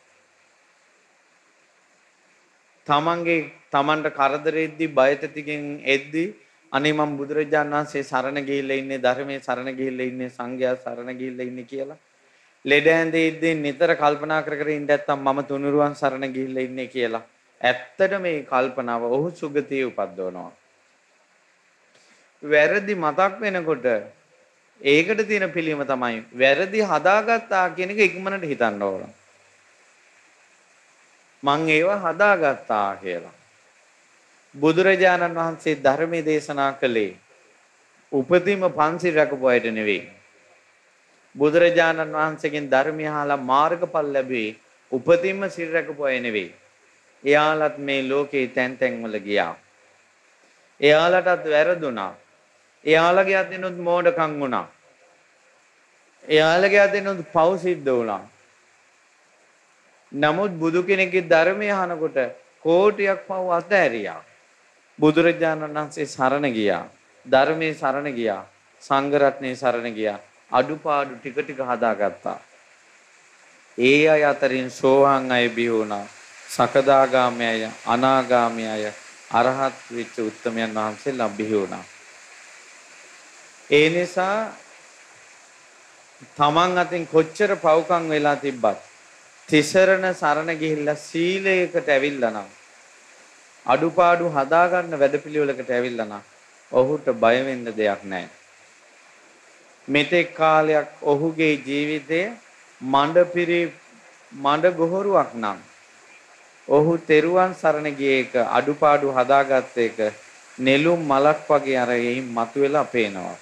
තමන්ගේ තමන්ට කරදරෙද්දි බයතතිකෙන් එද්දි අනේ මම බුදුරජාණන් වහන්සේ සරණ ගිහිල්ලා ඉන්නේ ධර්මයේ සරණ ගිහිල්ලා ඉන්නේ සංඝයා සරණ ගිහිල්ලා ඉන්නේ කියලා ලෙඩ ඇඳෙද්දී නිතර කල්පනා කර කර ඉඳ නැත්තම් මම තුනුරුවන් සරණ ගිහිල්ලා ඉන්නේ කියලා ඇත්තට මේ කල්පනාව ඔහු සුගතිය උපද්දවනවා වැරදි මතක් වෙනකොට ඒකට තියෙන පිළිම තමයි වැරදි හදාගත්තා කියන එක ඉක්මනට හිතන්න ඕන. මං ඒව හදාගත්තා කියලා. බුදුරජාණන් වහන්සේ ධර්මයේ දේශනා කළේ උපදීම පන්සිල් රැකපු අයට නෙවෙයි. බුදුරජාණන් වහන්සේගෙන් ධර්මය අහලා මාර්ගඵල ලැබුවේ උපදීම සිල් රැකපු අය නෙවෙයි. එයාලත් මේ ලෝකේ තැන් තැන්වල ගියා. එයාලටත් වැරදුනා. එයාලගේ අතිනුත් මෝඩකම් වුණා. එයාලගේ අතිනුත් පව් සිද්ධ වුණා. නමුත් බුදු කෙනෙක්ගේ ධර්මය අහනකොට කෝටියක් පව් අතහැරියා. බුදුරජාණන් වහන්සේ සරණ ගියා. ධර්මයේ සරණ ගියා. සංඝ රත්නයේ සරණ ගියා. අඩුපාඩු ටික ටික හදාගත්තා. ඒ අය අතරින් සෝවාන් අය බිහි වුණා. සකදාගාමී අය, අනාගාමී අය, අරහත් වෙච්ච උත්තමයන් වහන්සේලා බිහි වුණා. ඒ නිසා තමන් අතින් කොච්චර පව්කම් වෙලා තිබ්බත් තිසරණ සරණ ගිහිල්ලා සීලයකට ඇවිල්ලා නම් අඩුපාඩු හදාගන්න වැඩපිළිවෙලකට ඇවිල්ලා නම් ඔහුට බය වෙන්න දෙයක් නැහැ. මෙතෙක් කාලයක් ඔහුගේ ජීවිතය මඬපිරි මඬ ගොහරුවක් නම් ඔහු තෙරුවන් සරණ ගියේක අඩුපාඩු හදාගත්ත එක නෙළුම් මලක් වගේ අර එයින් මතුවලා පේනවා.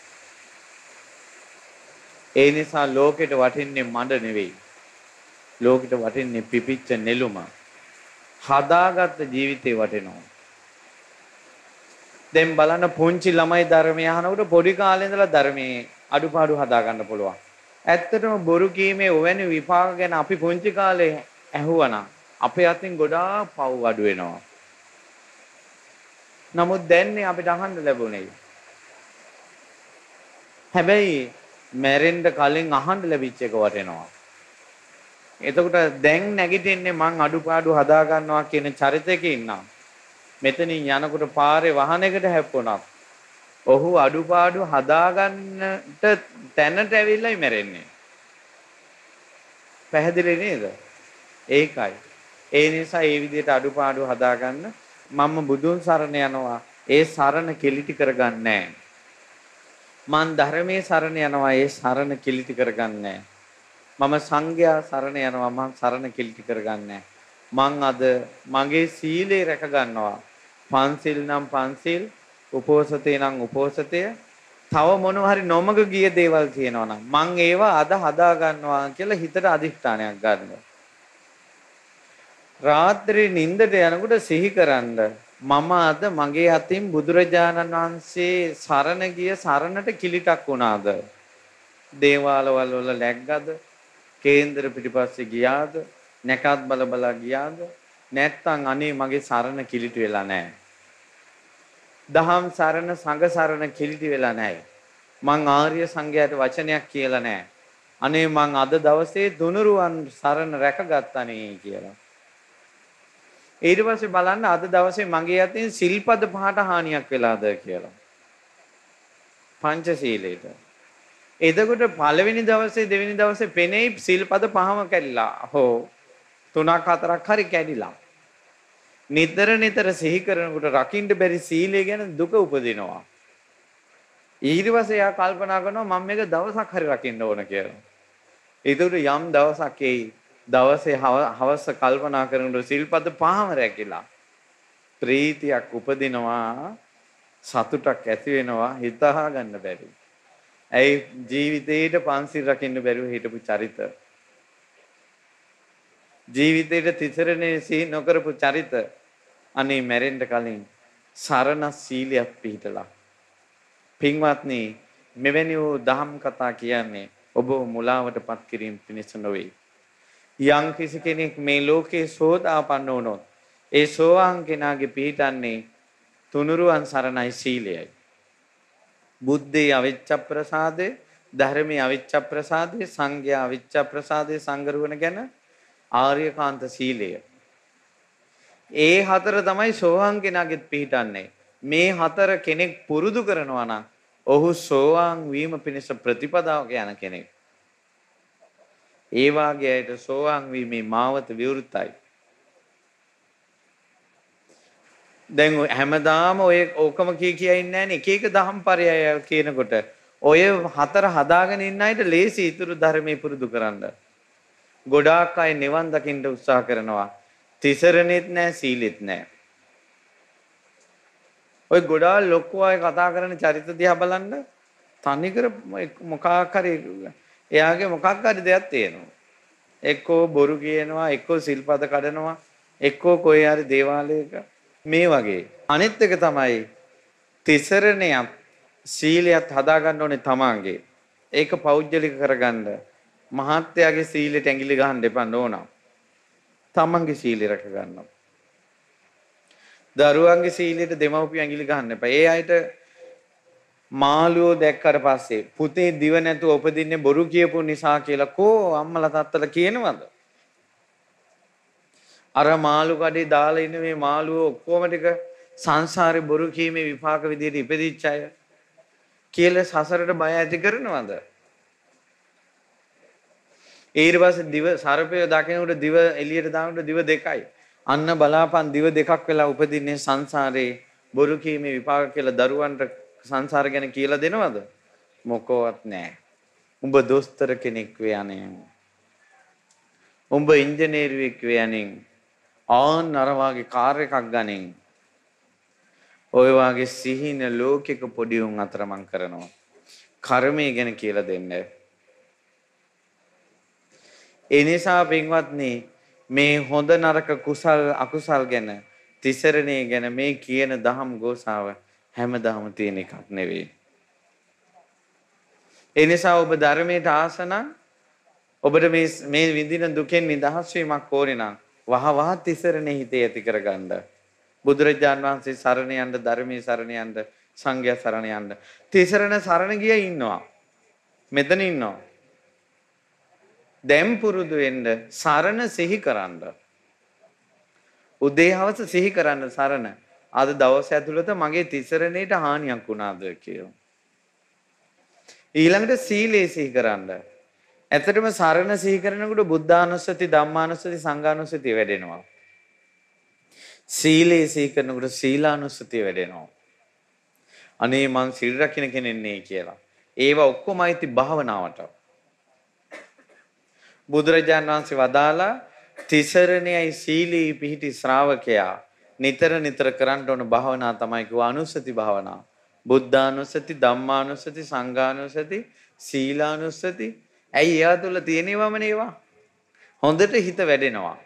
ඒ නිසා ලෝකෙට වටින්නේ මඬ නෙවෙයි. ලෝකෙට වටින්නේ පිපිච්ච නෙළුම. හදාගත්ත ජීවිතේ වටිනවා. දැන් බලන්න පුංචි ළමයි ධර්මය අහනකොට පොඩි කාලේ ඉඳලා ධර්මයේ අඩුපාඩු හදාගන්න පුළුවන්. ඇත්තටම බොරු කීමේ ඔවැනි විපාක ගැන අපි පුංචි කාලේ ඇහුවනම් අපේ අතින් ගොඩාක් පව් අඩු වෙනවා. නමුත් දැන්නේ අපිට අහන්න ලැබුණේ. හැබැයි මැරෙන්න කලින් අහන්න ලැබිච්ච එක වටිනවා. එතකොට දැන් නැගිටින්නේ මං අඩුපාඩු හදා ගන්නවා කියන චරිතයක ඉන්නවා. මෙතනින් යනකොට පාරේ වාහනයකට හැප්පුණා. ඔහු අඩුපාඩු හදා ගන්නට තැනට ඇවිල්ලායි මැරෙන්නේ. පැහැදිලි නේද? ඒකයි. ඒ නිසා මේ විදිහට අඩුපාඩු හදා ගන්න මම බුදුන් සරණ යනවා. ඒ සරණ කෙලිටි කරගන්නේ නැහැ. මන් ධර්මයේ සරණ යනවා. ඒ සරණ කෙලිටි කරගන්නේ නැහැ. මම සංඝයා සරණ යනවා මම සරණ කිලිටි කරගන්නේ මං අද මගේ සීලය රැක ගන්නවා පන්සිල් නම් පන්සිල් උපෝසතේ නම් උපෝසතය තව මොනවා හරි නොමග ගිය දේවල් තියෙනවා නම් මං ඒවා අද හදා ගන්නවා කියලා හිතට අදිෂ්ඨානයක් ගන්නවා රාත්‍රී නිින්දට යනකොට සිහිකරන්න මම අද මගේ අතින් බුදුරජාණන් වහන්සේ සරණ ගිය සරණට කිලිටක් වුණාද දේවාලවල වල läggද කේන්දර පිටිපස්සේ ගියාද නැකත් බල බලා ගියාද නැත්තම් අනේ මගේ සරණ කිලිටි වෙලා නැහැ. දහම් සරණ සංඝ සරණ කිලිටි වෙලා නැහැ. මං ආර්ය සංඝයාට වචනයක් කියලා නැහැ. අනේ මං අද දවසේ දුනුරුවන් සරණ රැකගත්තනේ කියලා. ඊට පස්සේ බලන්න අද දවසේ මගේ අතින් සිල්පද පහට හානියක් වෙලාද කියලා. පංචශීලයට. එදකොට පළවෙනි දවසේ දෙවෙනි දවසේ පෙනෙයි සිල්පද පහම කැඩිලා. හෝ තුනක් හතරක් හරි කැඩිලා. නිතර නිතර සිහි කරනකොට රකින්න බැරි සීලය ගැන දුක උපදිනවා. ඊළඟට එයා කල්පනා කරනවා මම මේක දවසක් හරි රකින්න ඕන කියලා. ඒතකොට යම් දවසක් ඒ දවසේ හවස කල්පනා කරනකොට සිල්පද පහම රැකිලා. ප්‍රීතියක් උපදිනවා සතුටක් ඇති වෙනවා හිතා ගන්න බැරි. ඇයි ජීවිතේට පන්සිල් රකින්න බැරුව හිටපු චරිත. ජීවිතේට තිසරණය සිහි නොකරපු චරිත. අනේ මැරෙන්න කලින් සරණ සීලයක් පිහිටලා. පින්වත්නි මෙවැනි වූ දහම් කතා කියන්නේ ඔබ මුලාවටපත් කිරීම පිණිස නොවේ. යම් කිසි කෙනෙක් මේ ලෝකේ සෝදාපන්න වුණොත් ඒ සෝවාන් කෙනාගේ පිහිටන්නේ තුනුරුවන් සරණයි සීලයයි. බුද්ධේ අවිච්ඡ ප්‍රසාදේ ධර්මයේ අවිච්ඡ ප්‍රසාදේ සංඝයා අවිච්ඡ ප්‍රසාදේ සංගරුවන ගැන ආර්යකාන්ත සීලය. ඒ හතර තමයි සෝවාන් කෙනාගෙත් පිහිටන්නේ. මේ හතර කෙනෙක් පුරුදු කරනවා නම් ඔහු සෝවාන් වීම පිණිස ප්‍රතිපදාවක යන කෙනෙක්. ඒ වාගේ අයට සෝවාන් වීමේ මාවත විවෘතයි. දැන් හැමදාම ඔය ඕකම කිය කිය ඉන්නේ නැහැ නේ. එක එක දහම් පරයය කියනකොට ඔය හතර හදාගෙන ඉන්න අයට ලේසි ඉතුරු ධර්මයේ පුරුදු කරන්න. ගොඩාක් අය නිවන් දකින්න උත්සාහ කරනවා. තිසරණෙත් නැහැ සීලෙත් නැහැ. ඔය ගොඩා ලොක්කු අය කතා කරන චරිත දිහා බලන්න තනිකර මොකක් හරි එයාගේ මොකක් හරි දෙයක් තියෙනවා. එක්කෝ බොරු කියනවා, එක්කෝ සිල්පද කඩනවා, එක්කෝ කොහේ හරි දේවාලයක මේ වගේ. අනිත් එක තමයි තිසරණයක් සීලයක් හදාගන්න ඕනේ තමාගේ. ඒක පෞද්ගලික කරගන්න මහත්යාගේ සීලෙට ඇඟිලි ගහන්න එපා නෝනා. තමන්ගේ සීලය රැක ගන්නවා. දරුවන්ගේ සීලයට දෙමව්පිය ඇඟිලි ගහන්න එපා. ඒ අයට මාළුවෝ දැක්කට පස්සේ පුතේ දිව නැතුව උපදින්නේ බොරු කියපු නිසා කියලා කෝ අම්මලා තාත්තලා කියනවද? අර මාළු කඩේ දාලා ඉන්න මේ මාළුව ඔක්කොම ටික සංසාරේ බොරු කීමේ විපාක විදියට ඉපදිච්ච අය කියලා සසරට බය ඇති කරනවද? ඊට පස්සේ දිව සර්පය දකිනකොට දිව එළියට දානකොට දිව දෙකයි. අන්න බලාපන් දිව දෙකක් වෙලා උපදින්නේ සංසාරේ බොරු කීමේ විපාක කියලා දරුවන්ට සංසාර ගැන කියලා දෙනවද? මොකවත් නැහැ. උඹ දොස්තර කෙනෙක් වේ අනේ. උඹ ඉංජිනේරුවෙක් වේ අනේ. ආන් අර වාගේ කාර් එකක් ගනින් ඔය වාගේ සිහින ලෝකෙක පොඩි උන් අතර මං කරනවා. කර්මය ගැන කියලා දෙන්න. ඒ නිසා පින්වත්නි මේ හොඳ නරක කුසල් අකුසල් ගැන තිසරණේ ගැන මේ කියන දහම් ගෝසාව හැමදාම තියෙන එකක් නෙවෙයි. ඒ නිසා ඔබ ධර්මයට ආසන ඔබට මේ මේ විඳින දුකෙන් නිදහස් වීමක් ඕනේ නම් වහ වහ තිසරණේ හිතේ ඇති කරගන්න. බුදුරජාන් වහන්සේ සරණ යන්න ධර්මයේ සරණ යන්න සංඝයා සරණ යන්න. තිසරණ සරණ ගිය ඉන්නවා. මෙතන ඉන්නවා. දැන් පුරුදු වෙන්න සරණ සිහි කරන්න. උදේ හවස සිහි කරන්න සරණ. අද දවස් ඇතුළත මගේ තිසරණේට හානියක් වුණාද කියලා. ඊළඟට සීලේ සිහි කරන්න. ඇත්තටම සරණ සිහි කරනකොට බුද්ධානුස්සති ධම්මානුස්සති සංඝානුස්සති වැඩෙනවා. සීලේ සිහි කරනකොට සීලානුස්සති වැඩෙනවා. අනේ මං සිල් රකින්න කෙනෙන්නේ කියලා. ඒවා ඔක්කොම අයිති භාවනාවට. බුදුරජාන් වහන්සේ වදාලා තිසරණයයි සීලී පිහිටි ශ්‍රාවකයා නිතර නිතර කරන්න ඕන භාවනා තමයි කිව්වා අනුස්සති භාවනාව. බුද්ධානුස්සති, ධම්මානුස්සති, සංඝානුස්සති, සීලානුස්සති, ඇයි ඒවා තුල තියෙනවම නේවා? හොඳට හිත වැඩෙනවා.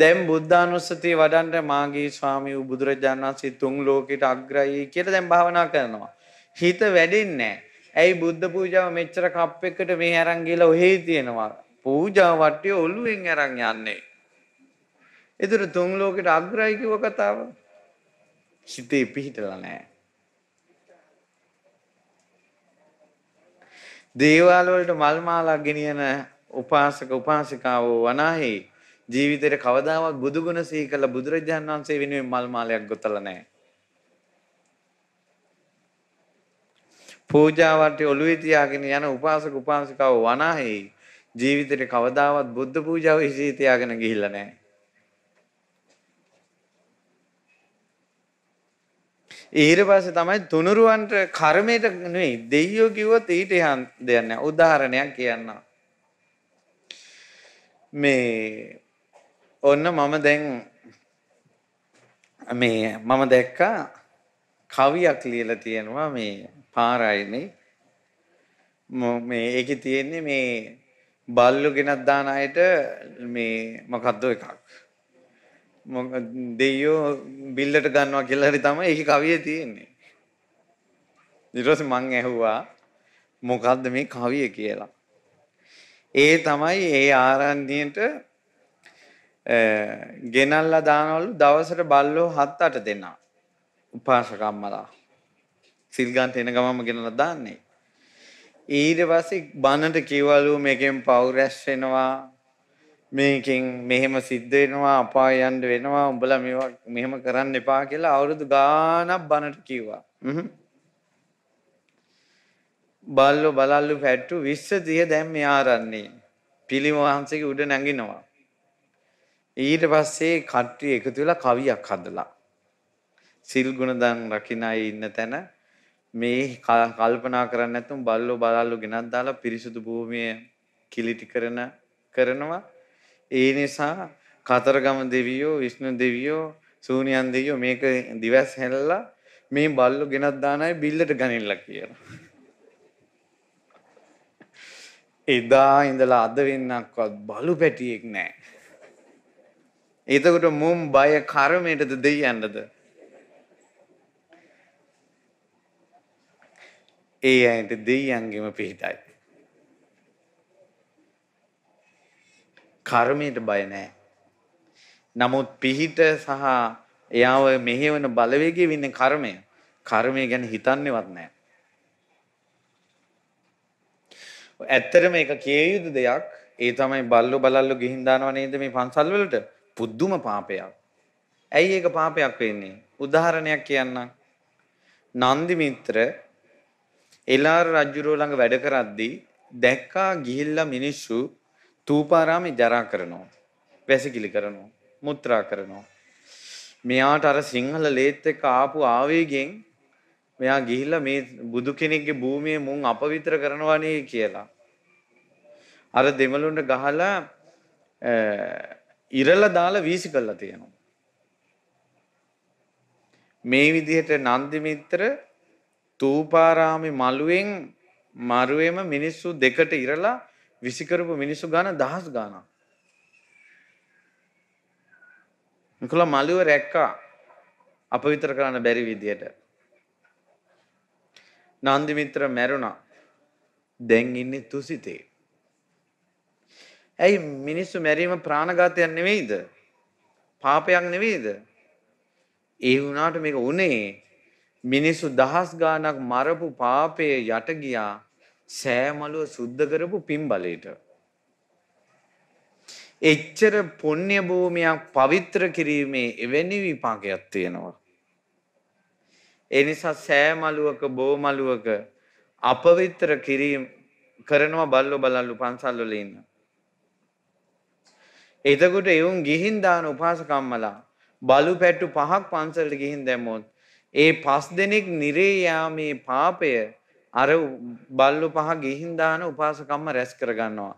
දැන් බුද්ධානුස්සතිය වඩන්න මාගේ ස්වාමී වූ බුදුරජාණන් වහන්සේ තුන් ලෝකෙට අග්‍රයි කියලා දැන් භාවනා කරනවා. හිත වැඩෙන්නේ ඇයි බුද්ධ පූජාව මෙච්චර කප් එකට මේ අරන් ගිහලා ඔහේ තියෙනවා. පූජා වට්ටිය ඔළුවෙන් අරන් යන්නේ. ඒතර තුන් ලෝකෙට අග්‍රයි කිව්ව කතාව. හිතේ පිහිටලා නැහැ. දේවාල වලට මල් මාලක් ගෙනියන උපාසක උපාසිකාවෝ වනාහි ජීවිතේට කවදාවත් බුදු ගුණ සිහි කළ බුදුරජාණන් වහන්සේ වෙනුවෙන් මල් මාලයක් ගොතලා නැහැ. පූජාවට ඔළුවේ තියාගෙන යන උපාසක උපාසිකාව වනාහි ජීවිතේට කවදාවත් බුද්ධ පූජාව ඉසී තියාගෙන ගිහිල්ලා නැහැ. ඊට පස්සේ තමයි තුනුරුවන්ට කර්මයට නෙවෙයි දෙයියෝ කිව්වොත් ඊට යන දෙයක් නෑ උදාහරණයක් කියන්නම් මේ ඔන්න මම දැන් මේ මම දැක්කා කවියක් ලියලා තියෙනවා මේ පාරයිනේ මේ ඒකේ තියෙන්නේ මේ බල්ලු ගෙනත් දාන අයට මේ මොකද්ද එකක් දෙයෝ බිල්ලට ගන්නවා කියලා හරි තමයි ඒකේ කවිය තියෙන්නේ. ඊට පස්සේ මං ඇහුවා මොකද්ද මේ කවිය කියලා. ඒ තමයි ඒ ආරණ්‍යයට ගෙනල්ලා දානවලු දවසට බල්ලෝ 7-8 දෙනා. උපාසක අම්මලා. සිල් ගන්න එන ගමම ගෙනල්ලා දාන්නේ. ඊට පස්සේ බනට කිවලු මේකෙන් පව් රැස් වෙනවා මේකෙන් මෙහෙම සිද්ධ වෙනවා අපාය යන්න වෙනවා උඹලා මේවා මෙහෙම කරන්න එපා කියලා අවුරුදු ගාණක් බනට කිව්වා. බල්ලෝ බලල්ලු පැට්ටු 20 30 දැන් මෙයා රන්නේ. පිලිම වහන්සේගේ උඩ නැගිනවා. ඊට පස්සේ කට්ටිය එකතු වෙලා කවියක් හදලා සිල් ගුණදන් රකින්න අය ඉන්න තැන මේ කල්පනා කරන්නේ නැතුම් බල්ලෝ බලල්ලු ගෙනත් දාලා පිරිසුදු භූමිය කිලිටි කරන කරනවා ඒ නිසා කතරගම දෙවියෝ විෂ්ණු දෙවියෝ සූනියන් දෙවියෝ මේක දිවස් හැල්ලා මේ බල්ලු ගෙනත් දාන අය බිල්ලට ගනින්නලා කියලා. එදා ඉඳලා අද වෙන්නක්වත් බලු පැටියෙක් නැහැ. එතකොට මුම් බය කර්මයටද දෙයියන්නද? ඒ ඇයිට දෙයියන්ගෙම පිහිටයි. කර්මයට බය නැහැ. නමුත් පිහිට සහ එයාව මෙහෙවන බලවේගයේ වින්නේ කර්මය. කර්මය ගැන හිතන්නේවත් නැහැ. ඇත්තටම ඒක කිය යුතු දෙයක්. ඒ තමයි බල්ලෝ බලල්ලෝ ගිහින් දානව නේද මේ පන්සල් වලට? පුදුම පාපයක්. ඇයි ඒක පාපයක් වෙන්නේ? උදාහරණයක් කියන්නම්. නන්දි මිත්‍ර එලාර රජුරෝ ළඟ වැඩ කරද්දී දැක්කා ගිහිල්ලා මිනිස්සු තූපාරාමේ ජරා කරනවා. වැසිකිලි කරනවා. මුත්‍රා කරනවා. මෙයාට අර සිංහල ලේත් එක්ක ආපු ආවේගෙන් මෙයා ගිහිල්ලා මේ බුදු කෙනෙක්ගේ භූමිය මුන් අපවිත්‍ර කරනවානේ කියලා. අර දෙමළුන්ට ගහලා ඉරලා දාලා වීසි කළා තියෙනවා. මේ විදිහට නන්දි මිත්‍ර තූපාරාමේ මළුවෙන් මරුවේම මිනිස්සු දෙකට ඉරලා විසිකරපු මිනිස්සු ගාන දහස් ගානක්. නිකල මළුව රැක්කා අපවිතර කරන්න බැරි විදියට. නන්දි මිත්‍ර මැරුණා. දැන් ඉන්නේ තුසිතේ. ඇයි මිනිස්සු මැරීම ප්‍රාණඝාතයක් නෙවෙයිද? පාපයක් නෙවෙයිද? ඒ වුණාට මේක උනේ මිනිස්සු දහස් ගාණක් මරපු පාපයේ යට ගියා සෑමලුව සුද්ධ කරපු පින් බලයට. එච්චර පුණ්‍ය භූමියක් පවිත්‍ර කිරීමේ එවැනි විපාකයක් තියෙනවා. ඒ නිසා සෑමලුවක බෝමලුවක අපවිත්‍ර කිරීම කරනවා බල්ලෝ බලල්ලු පන්සල් වල ඉන්න. එතකොට එවුන් ගිහින් දාන උපාසකම්මලා බලු පැට්ටු පහක් පන්සලට ගිහින් දැම්මොත් ඒ පස් දෙනෙක් නිරේ යාමේ පාපය අර බල්ලු පහ ගිහින් දාන උපාසකම්ම රැස් කරගන්නවා.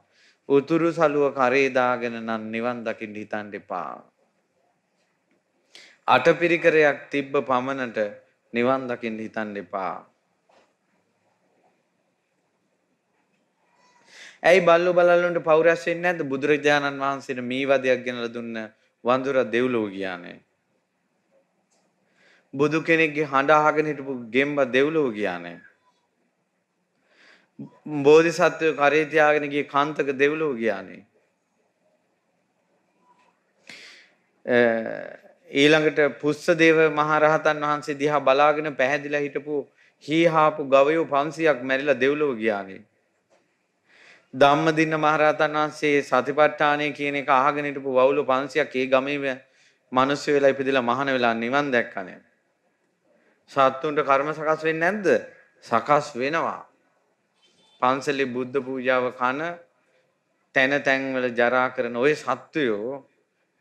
උතුරු සලුව කරේ දාගෙන නම් නිවන් දකින්න හිතන්න එපා. අටපිරිකරයක් තිබ්බ පමණට නිවන් දකින්න හිතන්න එපා. ඇයි බල්ලු බලල්ලුන්ට පෞරස් වෙන්නේ නැද්ද බුදුරජාණන් වහන්සේට මේ වදයක් ගෙනලා දුන්න වඳුර දෙව්ලෝ ගියානේ. බුදු කෙනෙක්ගේ හඬ අහගෙන හිටපු ගෙම්බ දෙව්ලෝ ගියානේ. බෝධිසත්වය කරේ තියාගෙන ගිය කාන්තක දෙව්ලෝ ගියානේ. ඊළඟට පුස්සදේව මහරහතන් වහන්සේ දිහා බලාගෙන පැහැදිලා හිටපු හීහාපු ගවයෝ 500ක් මැරිලා දෙව්ලෝ ගියානේ. ධම්මදින්න මහරහතන් වහන්සේ සතිපට්ඨානය කියන එක අහගෙන හිටපු වවුලෝ 500ක් ඒ ගමේ මිනිස්සු වෙලා ඉපදිලා මහාන වෙලා නිවන් දැක්කනේ. සත්තුන්ට කර්ම සකස් වෙන්නේ නැද්ද? සකස් වෙනවා. පන්සලේ බුද්ධ පූජාව කන තැන තැන්වල ජරා කරන ওই සත්වයෝ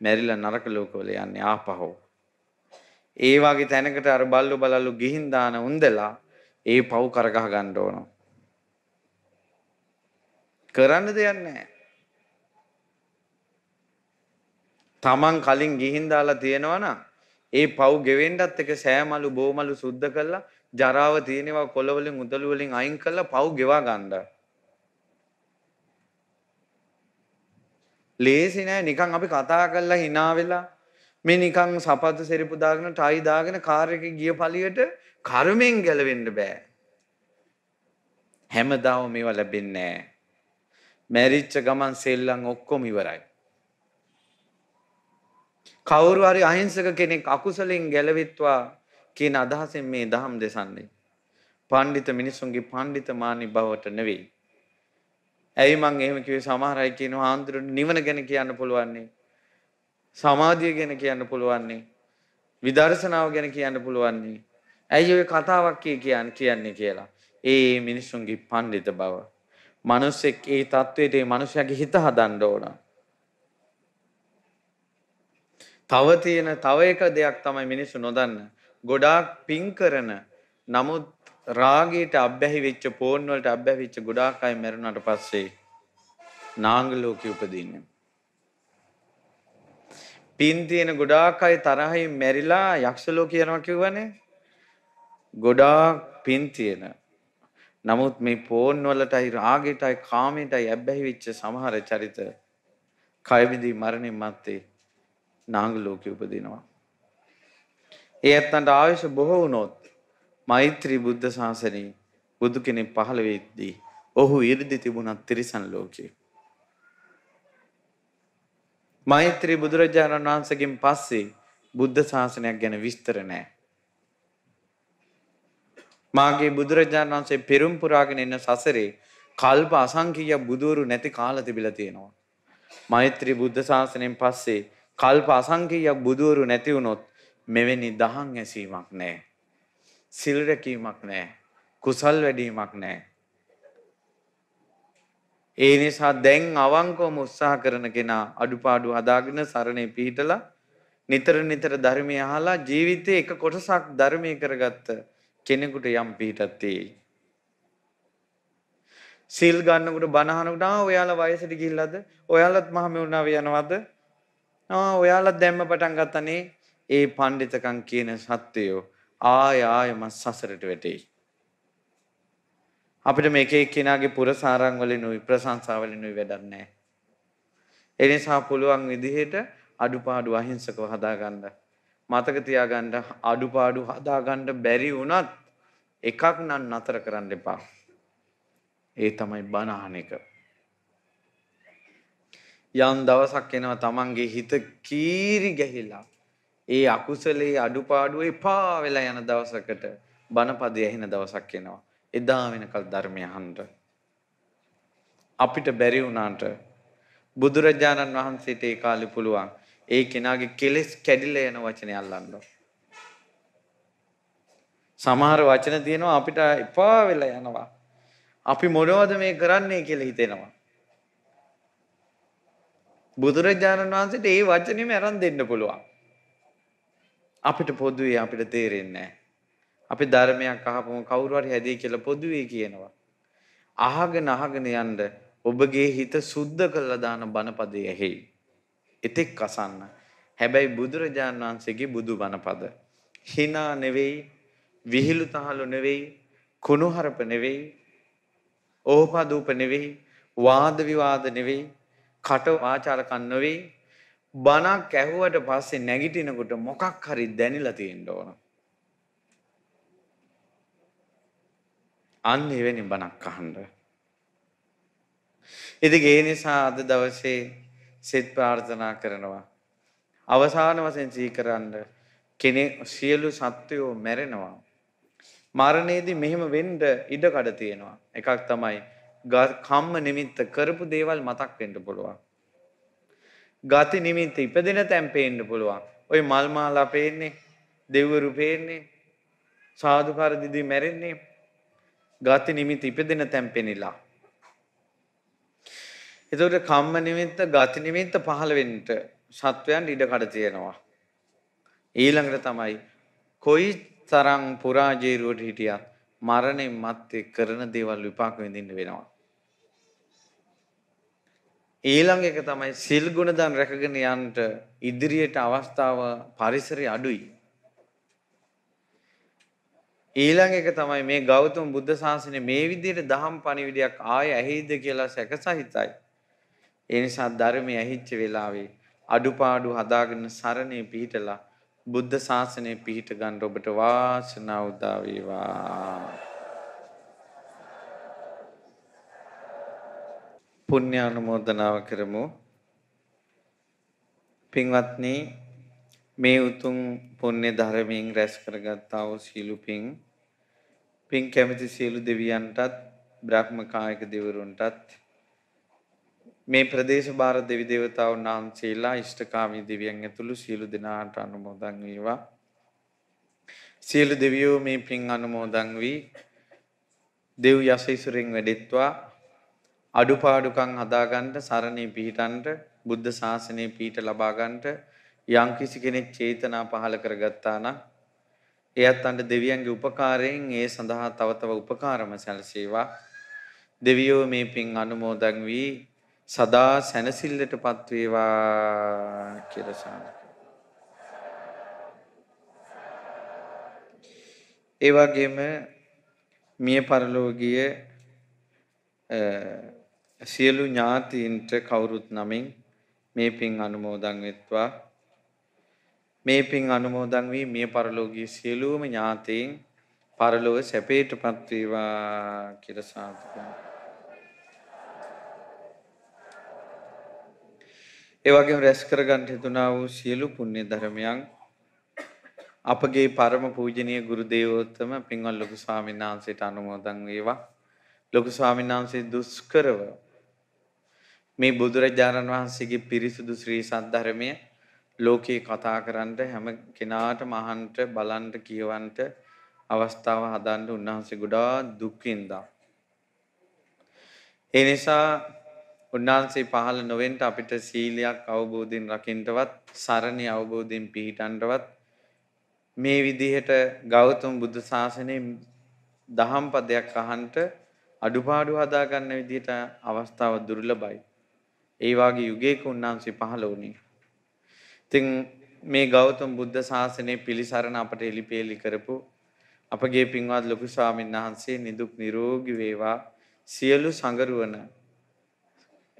මැරිලා නරක ලෝකවල යන්නේ ආපහෝ. ඒ වගේ තැනකට අර බල්ලු බලලු ගිහින් දාන උන්දලා ඒ පව් කරගහ ගන්න ඕන. කරන්න දෙයක් නැහැ. තමන් කලින් ගිහින් දාලා තියෙනවා නම් ඒ පව් ගෙවෙන්නත් එක සෑමලු බෝමලු සුද්ධ කළා ජරාව තියෙනවා කොළවලින් උදළු වලින් අයින් කරලා පව් ගෙවා ගන්න. ලේසි නෑ නිකන් අපි කතා කරලා hina වෙලා මේ නිකන් සපත්තු සෙරිපු දාගෙන ටයි දාගෙන කාර් එකේ ගිය පළියට කර්මෙන් ගැලවෙන්න බෑ. හැමදාම මේවා ලැබෙන්නේ නෑ. මැරිච්ච ගමන් සෙල්ලම් ඔක්කොම ඉවරයි. කවුරු හරි අහිංසක කෙනෙක් අකුසලෙන් ගැලවිත්වා කියන අදහසෙන් මේ දහම් දෙසන්නේ. පඬිත මිනිසුන්ගේ පඬිතමානි බවට නෙවෙයි. ඇයි මං එහෙම කිව්වේ සමහර අය කියනවා ආන්දරණ නිවන ගැන කියන්න පුළුවන්නේ. සමාධිය ගැන කියන්න පුළුවන්නේ. විදර්ශනාව ගැන කියන්න පුළුවන්නේ. ඇයි ඔය කතාවක් කියන්නේ කියලා. ඒ මිනිසුන්ගේ පඬිත බව. මනුස්සෙක් ඒ தത്വෙට ඒ මනුස්සයාගේ හිත හදන්න ඕන. තව තියෙන තව එක දෙයක් තමයි මිනිස්සු නොදන්නේ. ගොඩාක් පිං කරන නමුත් රාගයට අබ්බැහි වෙච්ච පෝන් වලට අබ්බැහි වෙච්ච ගොඩාක් අය මරුණාට පස්සේ නාංග ලෝකේ උපදින්නේ. පින් තියෙන ගොඩාක් අය තරහින් මැරිලා යක්ෂ ලෝකේ යනවා කියවනේ. ගොඩාක් පින් තියෙන. නමුත් මේ පෝන් වලටයි රාගයටයි කාමයටයි අබ්බැහි වෙච්ච සමහර චරිත කය විදී මරණින් මත්තේ නාංග ලෝකේ උපදිනවා. ඒ ඇත්තන්ට ආවේශ බොහෝ වුණොත් මෛත්‍රී බුද්ධ ශාසනයේ බුදු කෙනෙක් පහළ වෙද්දී ඔහු 이르දි තිබුණත් තිරිසන් ලෝකේ. මෛත්‍රී බුදුරජාණන් වහන්සේගෙන් පස්සේ බුද්ධ ශාසනයක් ගැන විස්තර නැහැ. මාගේ බුදුරජාණන් වහන්සේ පෙරම් පුරාගෙන එන සසරේ කල්ප අසංඛ්‍ය බුදවරු නැති කාලෙ තිබිලා තියෙනවා. මෛත්‍රී බුද්ධ ශාසනයෙන් පස්සේ කල්ප අසංඛ්‍ය බුදවරු නැති වුණොත් මෙවැනි දහං ඇසීමක් නැහැ. සිල් රැකීමක් නැහැ. කුසල් වැඩීමක් නැහැ. ඒ නිසා දැන් අවංකවම උත්සාහ කරන කෙනා අඩුපාඩු හදාගෙන සරණේ පිහිටලා නිතර නිතර ධර්මය අහලා ජීවිතේ එක කොටසක් ධර්මයේ කරගත්ත කෙනෙකුට යම් පිහිටක් තියෙයි. සිල් ගන්නකොට බනහනකොට ආ ඔයාලා වයසට ගිහිල්ලාද? ඔයාලත් මහමෙවුනාවේ යනවද? ආ ඔයාලත් දැම්ම පටන් ගත්තනේ ඒ පණ්ඩිතකම් කියන සත්‍යයෝ ආය ආයම සසරට වැටෙයි. අපිට මේක එක්කෙනාගේ පුරසාරං වලිනුයි ප්‍රශංසා වලිනුයි වැඩක් නැහැ. ඒ නිසා පුළුවන් විදිහට අඩුපාඩු අහිංසකව හදාගන්න. මතක තියාගන්න අඩුපාඩු හදාගන්න බැරි වුණත් එකක් නම් නතර කරන්න එපා. ඒ තමයි බනහන එක. යම් දවසක් එනවා Tamange හිත කීරි ගැහිලා ඒ අකුසලයේ අඩුපාඩු එපා වෙලා යන දවසකට බණපදය ඇහෙන දවසක් එනවා. එදා වෙනකල් ධර්මය අහන්න. අපිට බැරි වුණාට බුදුරජාණන් වහන්සේට ඒ කාලේ පුළුවන් ඒ කෙනාගේ කෙලෙස් කැඩිලා යන වචනේ අල්ලන්න. සමහර වචන තියෙනවා අපිට එපා වෙලා යනවා. අපි මොනවද මේ කරන්නේ කියලා හිතෙනවා. බුදුරජාණන් වහන්සේට ඒ වචනේම අරන් දෙන්න පුළුවන්. අපිට පොදුවේ අපිට තේරෙන්නේ අපි ධර්මයක් අහපම කවුරු හරි හැදී කියලා පොදුවේ කියනවා. අහගෙන අහගෙන යන්න ඔබගේ හිත සුද්ධ කරලා දාන බණපදයේ ඇහි. එතෙක් අසන්න. හැබැයි බුදුරජාන් වහන්සේගේ බුදු බණපද. hina නෙවෙයි, විහිළු තහළු නෙවෙයි, කුණුහරප නෙවෙයි, ඕපදූප නෙවෙයි, වාද විවාද නෙවෙයි, කට වාචාරකම් නෙවෙයි බණක් ඇහුවට පස්සේ නැගිටිනකොට මොකක් හරි දැනিলা තියෙන්න ඕන. අන්න එවැනි බණක් අහන්න. ඉතින් ඒ නිසා අද දවසේ සිත ප්‍රාර්ථනා කරනවා. අවසාන වශයෙන් සීකරන්න කෙනෙක් සියලු සත්වයෝ මැරෙනවා. මරණයේදී මෙහෙම වෙන්න ඉඩ කඩ තියෙනවා. එකක් තමයි කම්ම නිමිත්ත කරපු දේවල් මතක් වෙන්න පුළුවන්. ගති නිමිත්ත ඉපදෙන තැන් පේන්න පුළුවන්. ඔය මල් මාලා පේන්නේ, දෙවිවරු පේන්නේ, සාදුකාර දිදී මැරෙන්නේ. ගති නිමිත්ත ඉපදෙන තැන් පෙනිලා. එතකොට කම්ම නිමිත්ත, ගති නිමිත්ත පහළ වෙන්න සත්වයන් ඉඩ කඩ තියෙනවා. ඊළඟට තමයි කොයි තරම් පුරාජේරුවට හිටියත් මරණයන් මත්තේ කරන දේවල් විපාක විඳින්න වෙනවා. ඊළඟ එක තමයි සිල් ගුණ දන් රැකගෙන යන්නට ඉදිරියට අවස්ථාව පරිසරය අඩුයි. ඊළඟ එක තමයි මේ ගෞතම බුද්ධ ශාසනය මේ විදිහට දහම් පණිවිඩයක් ආය ඇහිද කියලා සැකසිතයි. ඒ නිසා ධර්මයේ ඇහිච්ච වෙලාවේ අඩුපාඩු හදාගෙන සරණේ පිහිටලා බුද්ධ ශාසනය පිහිට ගන්න ඔබට වාසනාව උදා වේවා. පුණ්‍ය අනුමෝදනාව කරමු. පින්වත්නි මේ උතුම් පුණ්‍ය ධර්මයෙන් රැස් කරගත්තා වූ සීලු පින් පින් කැමති සීලු දෙවියන්ටත් බ්‍රහ්ම කායක දෙවරුන්ටත් මේ ප්‍රදේශ බාර දෙවි දේවතාවුන් වහන්සේලා ඉෂ්ඨකාමී දෙවියන් ඇතුළු සීලු දෙනාට අනුමෝදන් වේවා. සීලු දෙවියෝ මේ පින් අනුමෝදන් වී දෙව් යසීසුරෙන් වැඩෙත්වා අඩුපාඩුකම් හදාගන්න සරණේ පිහිටන්න බුද්ධ ශාසනය පිහිට ලබා ගන්නට යම්කිසි කෙනෙක් චේතනා පහළ කරගත්තා නම් එයත් අන්න දෙවියන්ගේ උපකාරයෙන් ඒ සඳහා තව තව උපකාරම සැලසේවා දෙවියෝ මේ පින් අනුමෝදන් වී සදා සැනසෙල්ලටපත් වේවා කියලා සාමි. ඒ වගේම මිය පරලෝකීය සියලු ඥාතීන්ට කවුරුත් නමින් මේ පින් අනුමෝදන් වෙත්වා මේ පින් අනුමෝදන් වී මිය පරලෝකී සියලුම ඥාතීන් පරලොව සැපයටපත් වේවා කියලා සාදු කරනවා ඒ වගේම රැස් කර ගන්න හිතුණා වූ සියලු පුණ්‍ය ධර්මයන් අපගේ ಪರම පූජනීය ගුරු දේවෝත්තම පින්වත් ලොකු ස්වාමීන් වහන්සේට අනුමෝදන් වේවා ලොකු ස්වාමීන් වහන්සේ දුෂ්කරව මේ බුදුරජාණන් වහන්සේගේ පිරිසුදු ශ්‍රී සද්ධර්මය ලෝකේ කතා කරන්න හැම කෙනාටම අහන්ට බලන්න කියවන්න අවස්ථාව හදන්න උන්වහන්සේ ගොඩාක් දුක් විඳා. ඒ නිසා උන්වහන්සේ පහළ නොවෙන්න අපිට සීලයක් අවබෝධයෙන් රකින්නවත් සරණ අවබෝධයෙන් පිහිටන්නවත් මේ විදිහට ගෞතම බුදු සාසනයේ දහම් පදයක් අහන්ට අඩුපාඩු හදාගන්න විදිහට අවස්ථාව දුර්ලභයි. ඒ වාගේ යුගයක උන්වහන්සේ පහළ වුණේ. ඉතින් මේ ගෞතම බුද්ධ ශාසනය පිළිසරණ අපට එලිපෙලි කරපු අපගේ පින්වත් ලොකු ස්වාමීන් වහන්සේ නිදුක් නිරෝගී වේවා සියලු සංගරුවන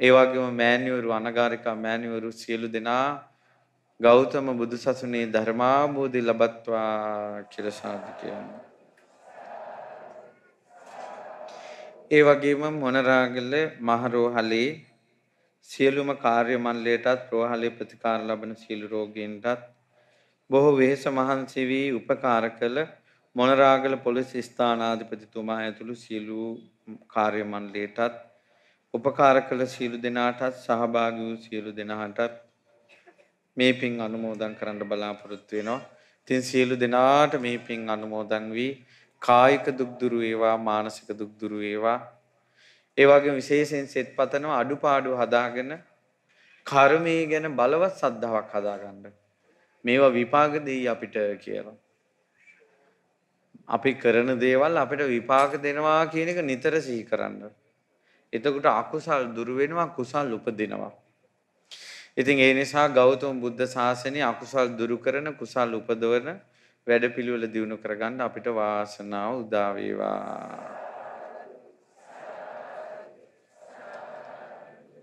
ඒ වගේම මෑණිවරු අනගාരികා මෑණිවරු සියලු දෙනා ගෞතම බුදුසසුනේ ධර්මාභෝධි ලබත්වා කියලා සාදු කියනවා. ඒ වගේම මොනරාගල මහරෝහලේ සියලුම කාර්ය මණ්ඩලයටත් රෝහලේ ප්‍රතිකාර ලබන සියලු රෝගීන්ටත් බොහෝ වෙහෙස මහන්සි වී උපකාර කළ මොනරාගල පොලිස් ස්ථානාධිපතිතුමා ඇතුළු සියලු කාර්ය මණ්ඩලයටත් උපකාර කළ සියලු දෙනාටත් සහභාගී වූ සියලු දෙනාටත් මේ පින් අනුමෝදන් කරන්න බලාපොරොත්තු වෙනවා. ඉතින් සියලු දෙනාට මේ පින් අනුමෝදන් වී කායික දුක් දුරු වේවා මානසික දුක් දුරු වේවා ඒ වගේම විශේෂයෙන් සෙත් පතනවා අඩුපාඩු හදාගෙන කර්මයේ ගැන බලවත් සද්ධාාවක් හදාගන්න. මේවා විපාක දෙයි අපිට කියලා. අපි කරන දේවල් අපිට විපාක දෙනවා කියන එක නිතර සිහි කරන්න. එතකොට අකුසල් දුර වෙනවා කුසල් උපදිනවා. ඉතින් ඒ නිසා ගෞතම බුද්ධ ශාසනය අකුසල් දුරු කරන කුසල් උපදවන වැඩපිළිවෙල දියුණු කරගන්න අපිට වාසනාව උදා වේවා.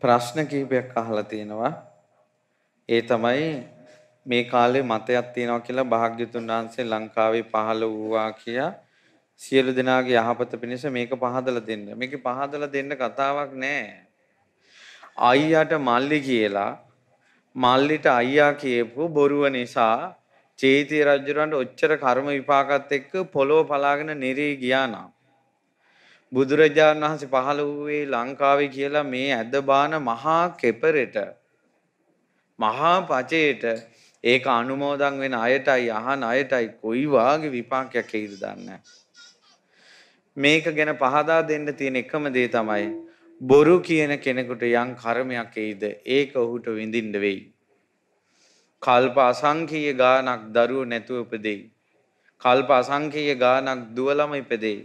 ප්‍රශ්න කිහිපයක් අහලා තියෙනවා. ඒ තමයි මේ කාලේ මතයක් තියෙනවා කියලා භාග්‍යතුන් වහන්සේ ලංකාවේ පහළ වූවා කියා සියලු දෙනාගේ යහපත පිණිස මේක පහදලා දෙන්න. මේක පහදලා දෙන්න කතාවක් නෑ. අයියාට මල්ලි කියලා මල්ලිට අයියා කියපු බොරුව නිසා චේති රජුරන්ට ඔච්චර කර්ම විපාකත් එක්ක පොළොව පලාගෙන නිරේ ගියා නම් බුදුරජාණන් වහන්සේ පහළ වූයේ ලංකාවේ කියලා මේ ඇදබාන මහා කෙපරෙට මහා පචේට ඒක අනුමෝදන් වෙන අයටයි අහන අයටයි කොයි වාගේ විපාකයක් ඇයිද දන්නේ මේක ගැන පහදා දෙන්න තියෙන එකම දේ තමයි බොරු කියන කෙනෙකුට යම් කර්මයක් එයිද ඒක ඔහුට විඳින්න වෙයි. කල්ප අසංඛීය ගානක් දරුවෝ නැතුව උපදෙයි. කල්ප අසංඛීය ගානක් දුවලම ඉපදෙයි.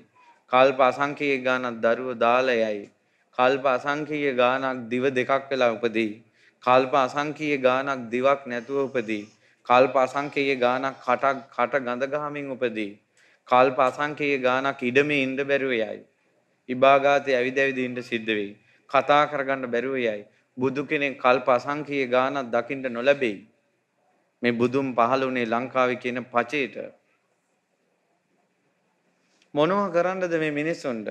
කල්ප අසංඛ්‍යයේ ගානක් දරුව දාලා යයි. කල්ප අසංඛ්‍යයේ ගානක් දිව දෙකක් වෙලා උපදී. කල්ප අසංඛ්‍යයේ ගානක් දිවක් නැතුව උපදී. කල්ප අසංඛ්‍යයේ ගානක් කටක් කට ගඳ ගහමින් උපදී. කල්ප අසංඛ්‍යයේ ගානක් ඉඩමේ ඉඳ බැරුව යයි. ඉබාගාතේ ඇවිදැවිද ඉන්න සිද්ධ වෙයි. කතා කරගන්න බැරුව යයි. බුදු කෙනෙක් කල්ප අසංඛ්‍යයේ ගානක් දකින්න නොලැබෙයි. මේ බුදුන් පහළ වුණේ ලංකාවේ කියන පචේට මොනවා කරන්නද මේ මිනිස්සුන්ට?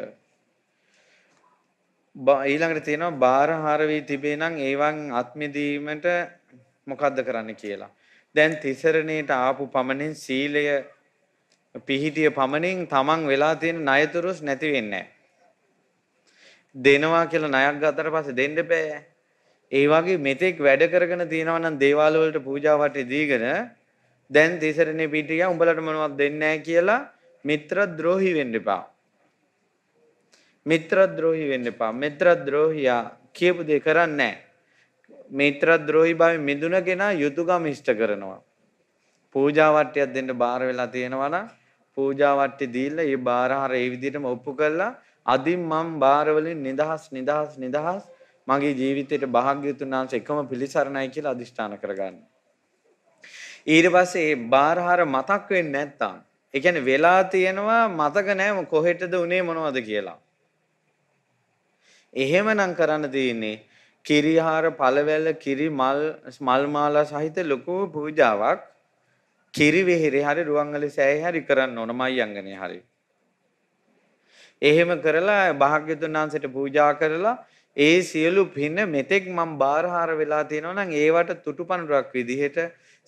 ඊළඟට තියෙනවා බාරහාර වී තිබේ නම් ඒවන් අත්මිදීමට මොකද්ද කරන්න කියලා. දැන් තිසරණේට ආපු පමණින් සීලය පිහිටිය පමණින් තමන් වෙලා තියෙන ණයතුරුස් නැති වෙන්නේ දෙනවා කියලා ණයක් ගත්තට පස්සේ දෙන්න බෑ. ඒ වගේ මෙතෙක් වැඩ කරගෙන තියෙනවා නම් දේවාල වලට පූජා වටේ දීගෙන දැන් තිසරණේ පිටියා උඹලට මොනවද දෙන්නේ නැහැ කියලා මිත්‍රද්‍රෝහි වෙන්න එපා. මිත්‍රද්‍රෝහි වෙන්න එපා. මිත්‍රද්‍රෝහියා කියපු දේ කරන්නේ නැහැ. මිත්‍රද්‍රෝහි භාවයෙන් මිදුන කෙනා යුතුයකම ඉෂ්ට කරනවා. පූජා වට්ටියක් දෙන්න බාර වෙලා තියෙනවා නම් පූජා වට්ටි දීලා ඒ බාරහාර ඒ විදිහටම ඔප්පු කළා අදින් මම බාරවලින් නිදහස් නිදහස් නිදහස් මගේ ජීවිතයට භාග්‍යතුන් වහන්සේ එකම පිළිසරණයි කියලා අදිෂ්ඨාන කරගන්න. ඊට පස්සේ ඒ බාරහාර මතක් වෙන්නේ නැත්තම් ඒ කියන්නේ වෙලා තියෙනවා මතක නැහැ කොහෙටද උනේ මොනවද කියලා. එහෙමනම් කරන්න තියෙන්නේ කිරිහාර පළවැල කිරි මල් මල් මාලා සහිත ලොකු පූජාවක් කිරි වෙහෙරේ හරි රුවන්වැලි සෑයේ හරි කරන්න ඕන මයංගනේ හරි. එහෙම කරලා භාග්‍යතුන් වහන්සේට පූජා කරලා ඒ සියලු පින මෙතෙක් මම බාරහාර වෙලා තියෙනවා නම් ඒවට තුටු පඳුරක් විදිහට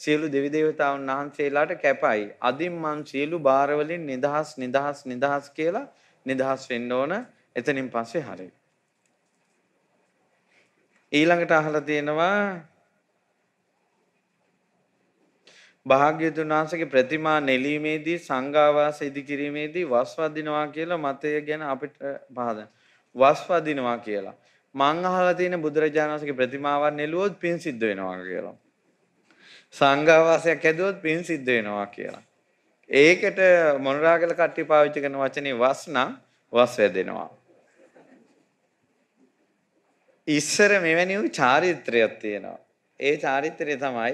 සියලු දෙවි දේවතාවුන් වහන්සේලාට කැපයි. අදින් මං සියලු බාරවලින් නිදහස් නිදහස් නිදහස් කියලා නිදහස් වෙන්න ඕන. එතනින් පස්සේ හරි. ඊළඟට අහලා තියෙනවා භාග්‍යතුන් වහන්සේගේ ප්‍රතිමා නෙලීමේදී සංඝාවාස ඉදිකිරීමේදී වස්වදිනවා කියලා මතය ගැන අපිට පහදන්න. වස්වදිනවා කියලා. මං අහලා තියෙන බුදුරජාණන්සේගේ ප්‍රතිමාවන් නෙළුවොත් පින් සිද්ධ වෙනවා කියලා. සංඝාවාසයක් හැදුවොත් පින් සිද්ධ වෙනවා කියලා. ඒකට මොනරාගල කට්ටිය පාවිච්චි කරන වචනේ වස් නම් වස් වැදෙනවා. ඉස්සර මෙවැනි වූ චාරිත්‍රයක් තියෙනවා. ඒ චාරිත්‍රය තමයි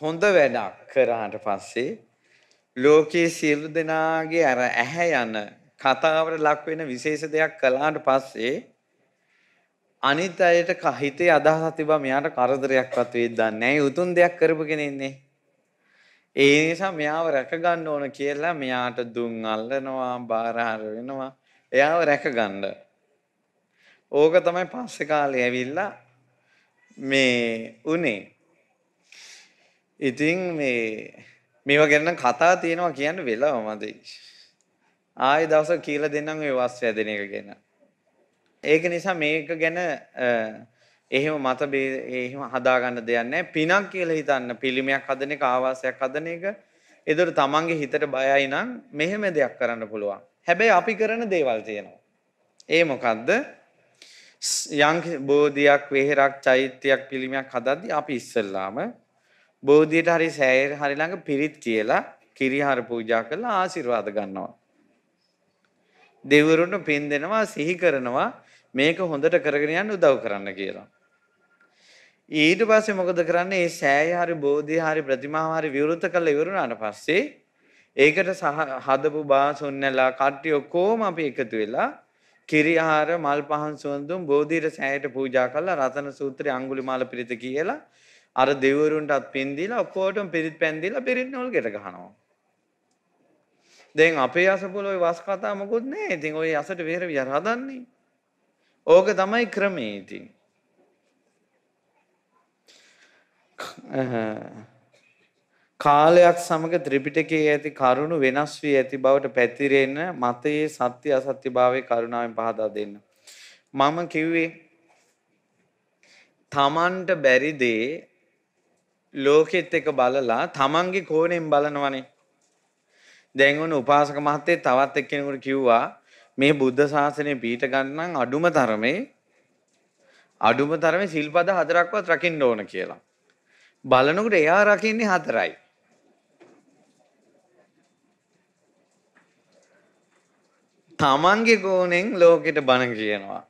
හොඳ වැඩක් කරාට පස්සේ ලෝකයේ සියලු දෙනාගේ අර ඇහැ යන කතාවට ලක් වෙන විශේෂ දෙයක් කළාට පස්සේ අනිත් අයට හිතේ අදහසක් තිබා මෙයාට කරදරයක්වත් වෙයිද දන්නේ නැහැ. උතුම් දෙයක් කරපු කෙනෙන්නේ. ඒ නිසා මෙයාව රැක ගන්න ඕන කියලා මෙයාට දුම් අල්ලනවා, බාරහාර වෙනවා. එයාව රැක ගන්න. ඕක තමයි පස්සේ කාලේ ඇවිල්ලා මේ උනේ. ඉතින් මේ මේවා ගැන කතා තියෙනවා කියන්න වෙලාව මදි. ආයෙ දවසක් කියලා දෙන්නම් මේ වස් වැදෙන එක ගැන. ඒක නිසා මේක ගැන එහෙම මත එහෙම හදාගන්න දෙයක් නැහැ. පිනක් කියලා හිතන්න පිළිමයක් හදන එක ආවාසයක් හදන එක. ඒතර තමන්ගේ හිතට බයයි නම් මෙහෙම දෙයක් කරන්න පුළුවන්. හැබැයි අපි කරන දේවල් තියෙනවා. ඒ මොකද්ද? යම් බෝධියක් වෙහෙරක් චෛත්‍යයක් පිළිමයක් හදද්දී අපි ඉස්සල්ලාම බෝධියට හරි සෑයර හරි ළඟ පිරිත් කියලා කිරිහාර පූජා කරලා ආශිර්වාද ගන්නවා. දෙවරුන්ට පින් දෙනවා සිහි කරනවා මේක හොඳට කරගෙන යන්න උදව් කරන්න කියනවා. ඊට පස්සේ මොකද කරන්නේ? මේ සෑය හරි බෝධි හරි ප්‍රතිමාව හරි විවෘත කළ ඉවරුනාට පස්සේ ඒකට හදපු බාසොන්නලා කට්ටිය ඔක්කොම අපි එකතු වෙලා කිරිහාර මල් පහන් සුවඳුම් බෝධිර සෑයට පූජා කළා රතන සූත්‍රය අඟුලිමාල පිරිත කියලා අර දෙවිවරුන්ටත් පින් දීලා ඔක්කොටම පිරිත් පැන් දීලා පිරිත් නෝල් ගෙට ගහනවා. දැන් අපේ අසපුල ওই වස් කතා මොකුත් නැහැ. ඉතින් ওই අසට වෙහෙර විහාර හදන්නේ. ඕක තමයි ක්‍රමේ ඉතින්. කාලයක් සමග ත්‍රිපිටකයේ ඇති කරුණු වෙනස් වී ඇති බවට පැතිරෙන මතයේ සත්‍ය අසත්‍ය භාවයේ කරුණාවෙන් පහදා දෙන්න. මම කිව්වේ තමන්ට බැරි දේ ලෝකෙත් එක බලලා තමන්ගේ කෝණයෙන් බලනවනේ. දැන් උන උපාසක මහත්තයෙක් තවත් එක්කෙනෙකුට කිව්වා මේ බුද්ධ ශාසනය පීඨ ගන්න අඩුම තරමේ අඩුම තරමේ සිල්පද හතරක්වත් රකින්න ඕන කියලා. බලනකොට එයා රකින්නේ හතරයි. තමන්ගේ ගෝණෙන් ලෝකෙට බණ කියනවා.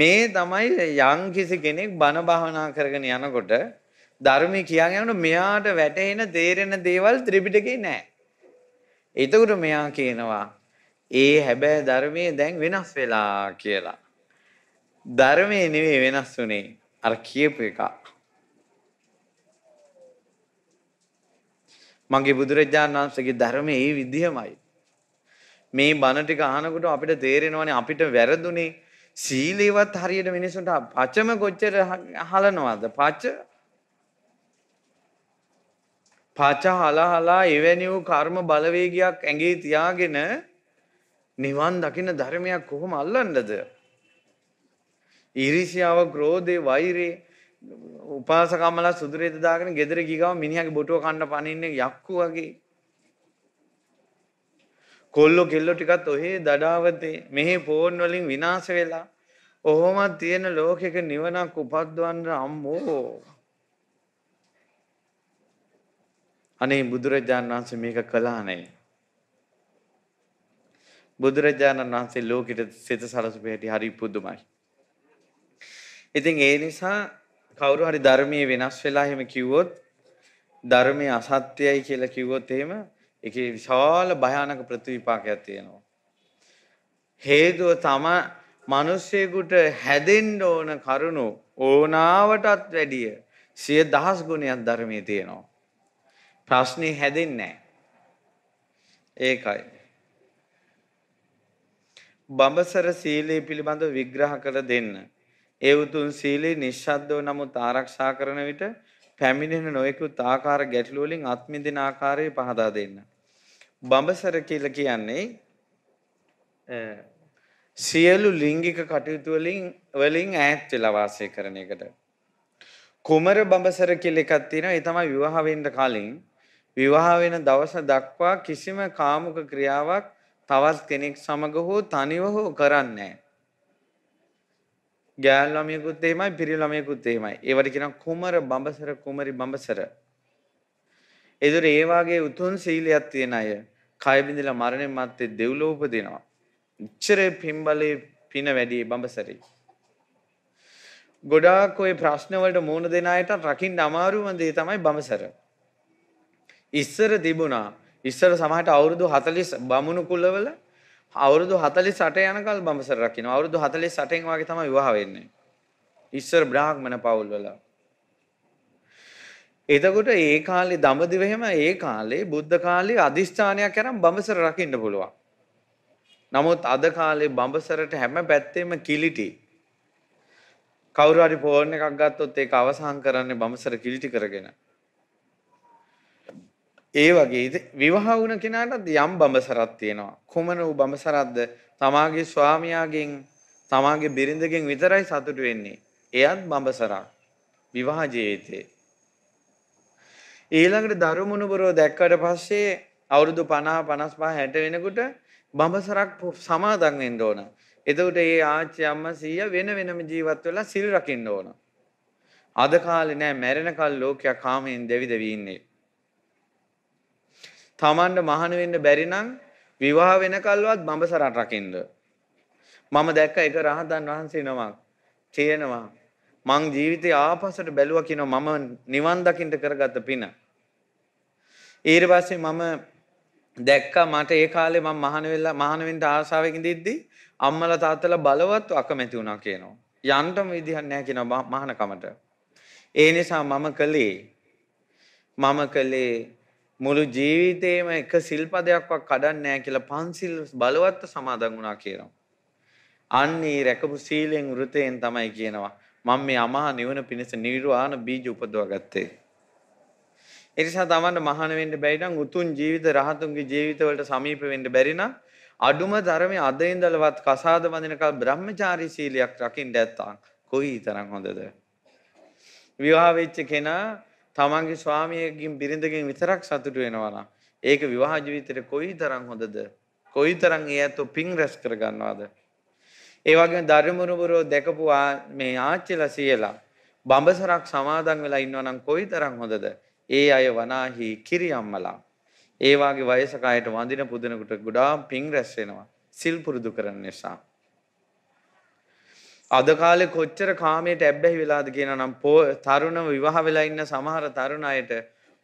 මේ තමයි යම් කිසි කෙනෙක් බණ භාවනා කරගෙන යනකොට ධර්මයේ කියාගෙන යනකොට මෙයාට වැටෙන තේරෙන දේවල් ත්‍රිපිටකේ නැහැ. එතකොට මෙයා කියනවා ඒ හැබැයි ධර්මයේ දැන් වෙනස් වෙලා කියලා. ධර්මයේ නෙවෙයි වෙනස් වුනේ අර කියපු එක. මගේ බුදුරජාණන් වහන්සේගේ ධර්මයේ ඒ විදිහමයි. මේ බණ ටික අහනකොට අපිට තේරෙනවානේ අපිට වැරදුනේ සීලේවත් හරියට මිනිසුන්ට පචම කොච්චර හලනවද පච පච හලහලා එවැනි වූ කර්ම බලවේගයක් ඇඟේ තියාගෙන නිවන් දකින ධර්මයක් කොහොම අල්ලන්නද? ඊර්ෂ්‍යාව, ක්‍රෝධේ, වෛරේ උපාසකම්මලා සුදුරේද දාගෙන gedere ගිගම මිනිහාගේ බොටුව කන්න පනින්නේ යක්කු වගේ. කොල්ලෝ කෙල්ලෝ ටිකත් ඔහේ දඩාවතේ මෙහි ෆෝන් වලින් විනාශ වෙලා ඔහොමත් තියෙන ලෝකෙක නිවනක් උපද්දවන්න අම්මෝ අනේ බුදුරජාණන් වහන්සේ මේක කළා නෑ බුදුරජාණන් වහන්සේ ලෝකෙට සිත සලසපු හැටි හරි පුදුමයි. ඉතින් ඒ නිසා කවුරු හරි ධර්මයේ වෙනස් වෙලා එහෙම කිව්වොත් ධර්මයේ අසත්‍යයි කියලා කිව්වොත් එහෙම ඒකේ විශාල භයානක ප්‍රතිවිපාකයක් තියෙනවා. හේතුව තම මිනිස්සෙකුට හැදෙන්න ඕන කරුණු ඕනාවටත් වැඩිය සිය දහස් ගුණයක් ධර්මයේ තියෙනවා. ප්‍රශ්නේ හැදෙන්නේ නැහැ. ඒකයි. බඹසර සීලය පිළිබඳව විග්‍රහ කර දෙන්න. ඒ උතුම් සීලේ නිශ්ශබ්දව නමුත් ආරක්ෂා කරන විට පැමිණෙන නොයෙකුත් ආකාර ගැටලු වලින් අත් මිදෙන ආකාරය පහදා දෙන්න. බඹසර කියලා කියන්නේ සියලු ලිංගික කටයුතු වලින් වලින් ඈත් වෙලා වාසය කරන එකට. කුමර බඹසර කියලා එකක් තියෙනවා. ඒ තමයි විවාහ වෙන්න කලින් විවාහ වෙන දවස දක්වා කිසිම කාමුක ක්‍රියාවක් තවත් කෙනෙක් සමග හෝ තනිව හෝ කරන්නේ ගෑල් ළමයෙකුත් එහෙමයි පිරි ළමයෙකුත් එහෙමයි. ඒවට කියන කුමර බඹසර කුමරි බඹසර. ඒතර ඒ වාගේ උතුම් සීලයක් තියෙන අය කය බිඳලා මරණයන් මත්තේ දෙව්ලෝ උපදිනවා. ඉච්ඡරේ පින්බලේ පින වැඩි බඹසරේ. ගොඩාක් ওই ප්‍රශ්න වලට මුහුණ දෙන අයට රකින්න අමාරුම දේ තමයි බඹසර. ඉස්සර තිබුණා ඉස්සර සමහට අවුරුදු 40 බමුණු කුලවල අවුරුදු 48 යනකල් බඹසර රකින්න අවුරුදු 48න් වගේ තමයි විවාහ වෙන්නේ. ඉස්සර බ්‍රාහ්මණ පවුල් වල. එතකොට ඒ කාලේ දඹදිව එහෙම ඒ කාලේ බුද්ධ කාලේ අදිස්ථානයක් කරන් බඹසර රකින්න පුළුවන්. නමුත් අද කාලේ බඹසරට හැම පැත්තෙම කිලිටි. කවුරු හරි ෆෝන් එකක් ගත්තොත් ඒක අවසන් කරන්නේ බඹසර කිලිටි කරගෙන. ඒ වගේ විවාහ වුණ කෙනාටත් යම් බඹසරක් තියෙනවා. කොමන වූ බඹසරක්ද? තමාගේ ස්වාමියාගෙන් තමාගේ බිරිඳගෙන් විතරයි සතුටු වෙන්නේ. එයත් බඹසරක්. විවාහ ජීවිතේ. ඊළඟට දරුමුණුබරෝ දැක්කට පස්සේ අවුරුදු 50 55 60 වෙනකොට බඹසරක් සමාදන් වෙන්න ඕන. එතකොට ඒ ආච්චි අම්මා සීයා වෙන වෙනම ජීවත් වෙලා සිල් රකින්න ඕන. අද කාලේ නෑ මැරෙනකල් ලෝකයා කාමයෙන් දෙවිදවි ඉන්නේ. තමන්ට මහන වෙන්න බැරි නම් විවාහ වෙනකල්වත් බඹසරට රකින්න. මම දැක්ක එක රහතන් වහන්සේ නමක් තියෙනවා. මං ජීවිතේ ආපස්සට බැලුවා කියනවා මම නිවන් දකින්න කරගත්ත පින. ඊට පස්සේ මම දැක්කා මට ඒ කාලේ මම මහාන වෙලා මහාන වෙන්න ආසාවෙක ඉඳිද්දි අම්මලා තාත්තලා බලවත් අකමැති වුණා කියනවා. යන්නම විදිහක් නැහැ කියනවා මහාන කමට. ඒ නිසා මම කළේ මම කළේ මුළු ජීවිතේම එක සිල්පදයක්වත් කඩන්නේ නැහැ කියලා පන්සිල් බලවත් සමාදන් වුණා කියනවා. අන්නේ රැකපු සීලෙන් වෘතයෙන් තමයි කියනවා මම මේ අමහා නිවන පිණිස නිර්වාණ බීජ උපදවා ගත්තේ. ඒ නිසා තමන්න මහාන වෙන්න බැරි නම් උතුම් ජීවිත රහතුන්ගේ ජීවිතවලට සමීප වෙන්න බැරි නම් අඩුම ධර්මයේ අද ඉඳලවත් කසාද වඳිනකල් බ්‍රහ්මචාරී සීලයක් රකින්න ඇත්තා. කොයි තරම් හොඳද? විවාහ වෙච්ච කෙනා තමන්ගේ ස්වාමියකින් බිරිඳකින් විතරක් සතුටු වෙනවා නම් ඒක විවාහ ජීවිතේට කොයිතරම් හොඳද? කොයිතරම් ඒ ඇත්තෝ පිං රැස් කර ගන්නවද? ඒ වගේම ධර්මමුරුබරෝ දැකපු මේ ආච්චිලා සියලා බඹසරක් සමාදන් වෙලා ඉන්නවා නම් කොයිතරම් හොඳද? ඒ අය වනාහි කිරියම්මලා. ඒ වාගේ වයසක අයට වඳින පුදනකට ගොඩාක් පිං රැස් වෙනවා. සිල් පුරුදු කරන නිසා. අද කාලේ කොච්චර කාමයට ඇබ්බැහි වෙලාද කියනවා නම් තරුණ විවාහ වෙලා ඉන්න සමහර තරුණ අයට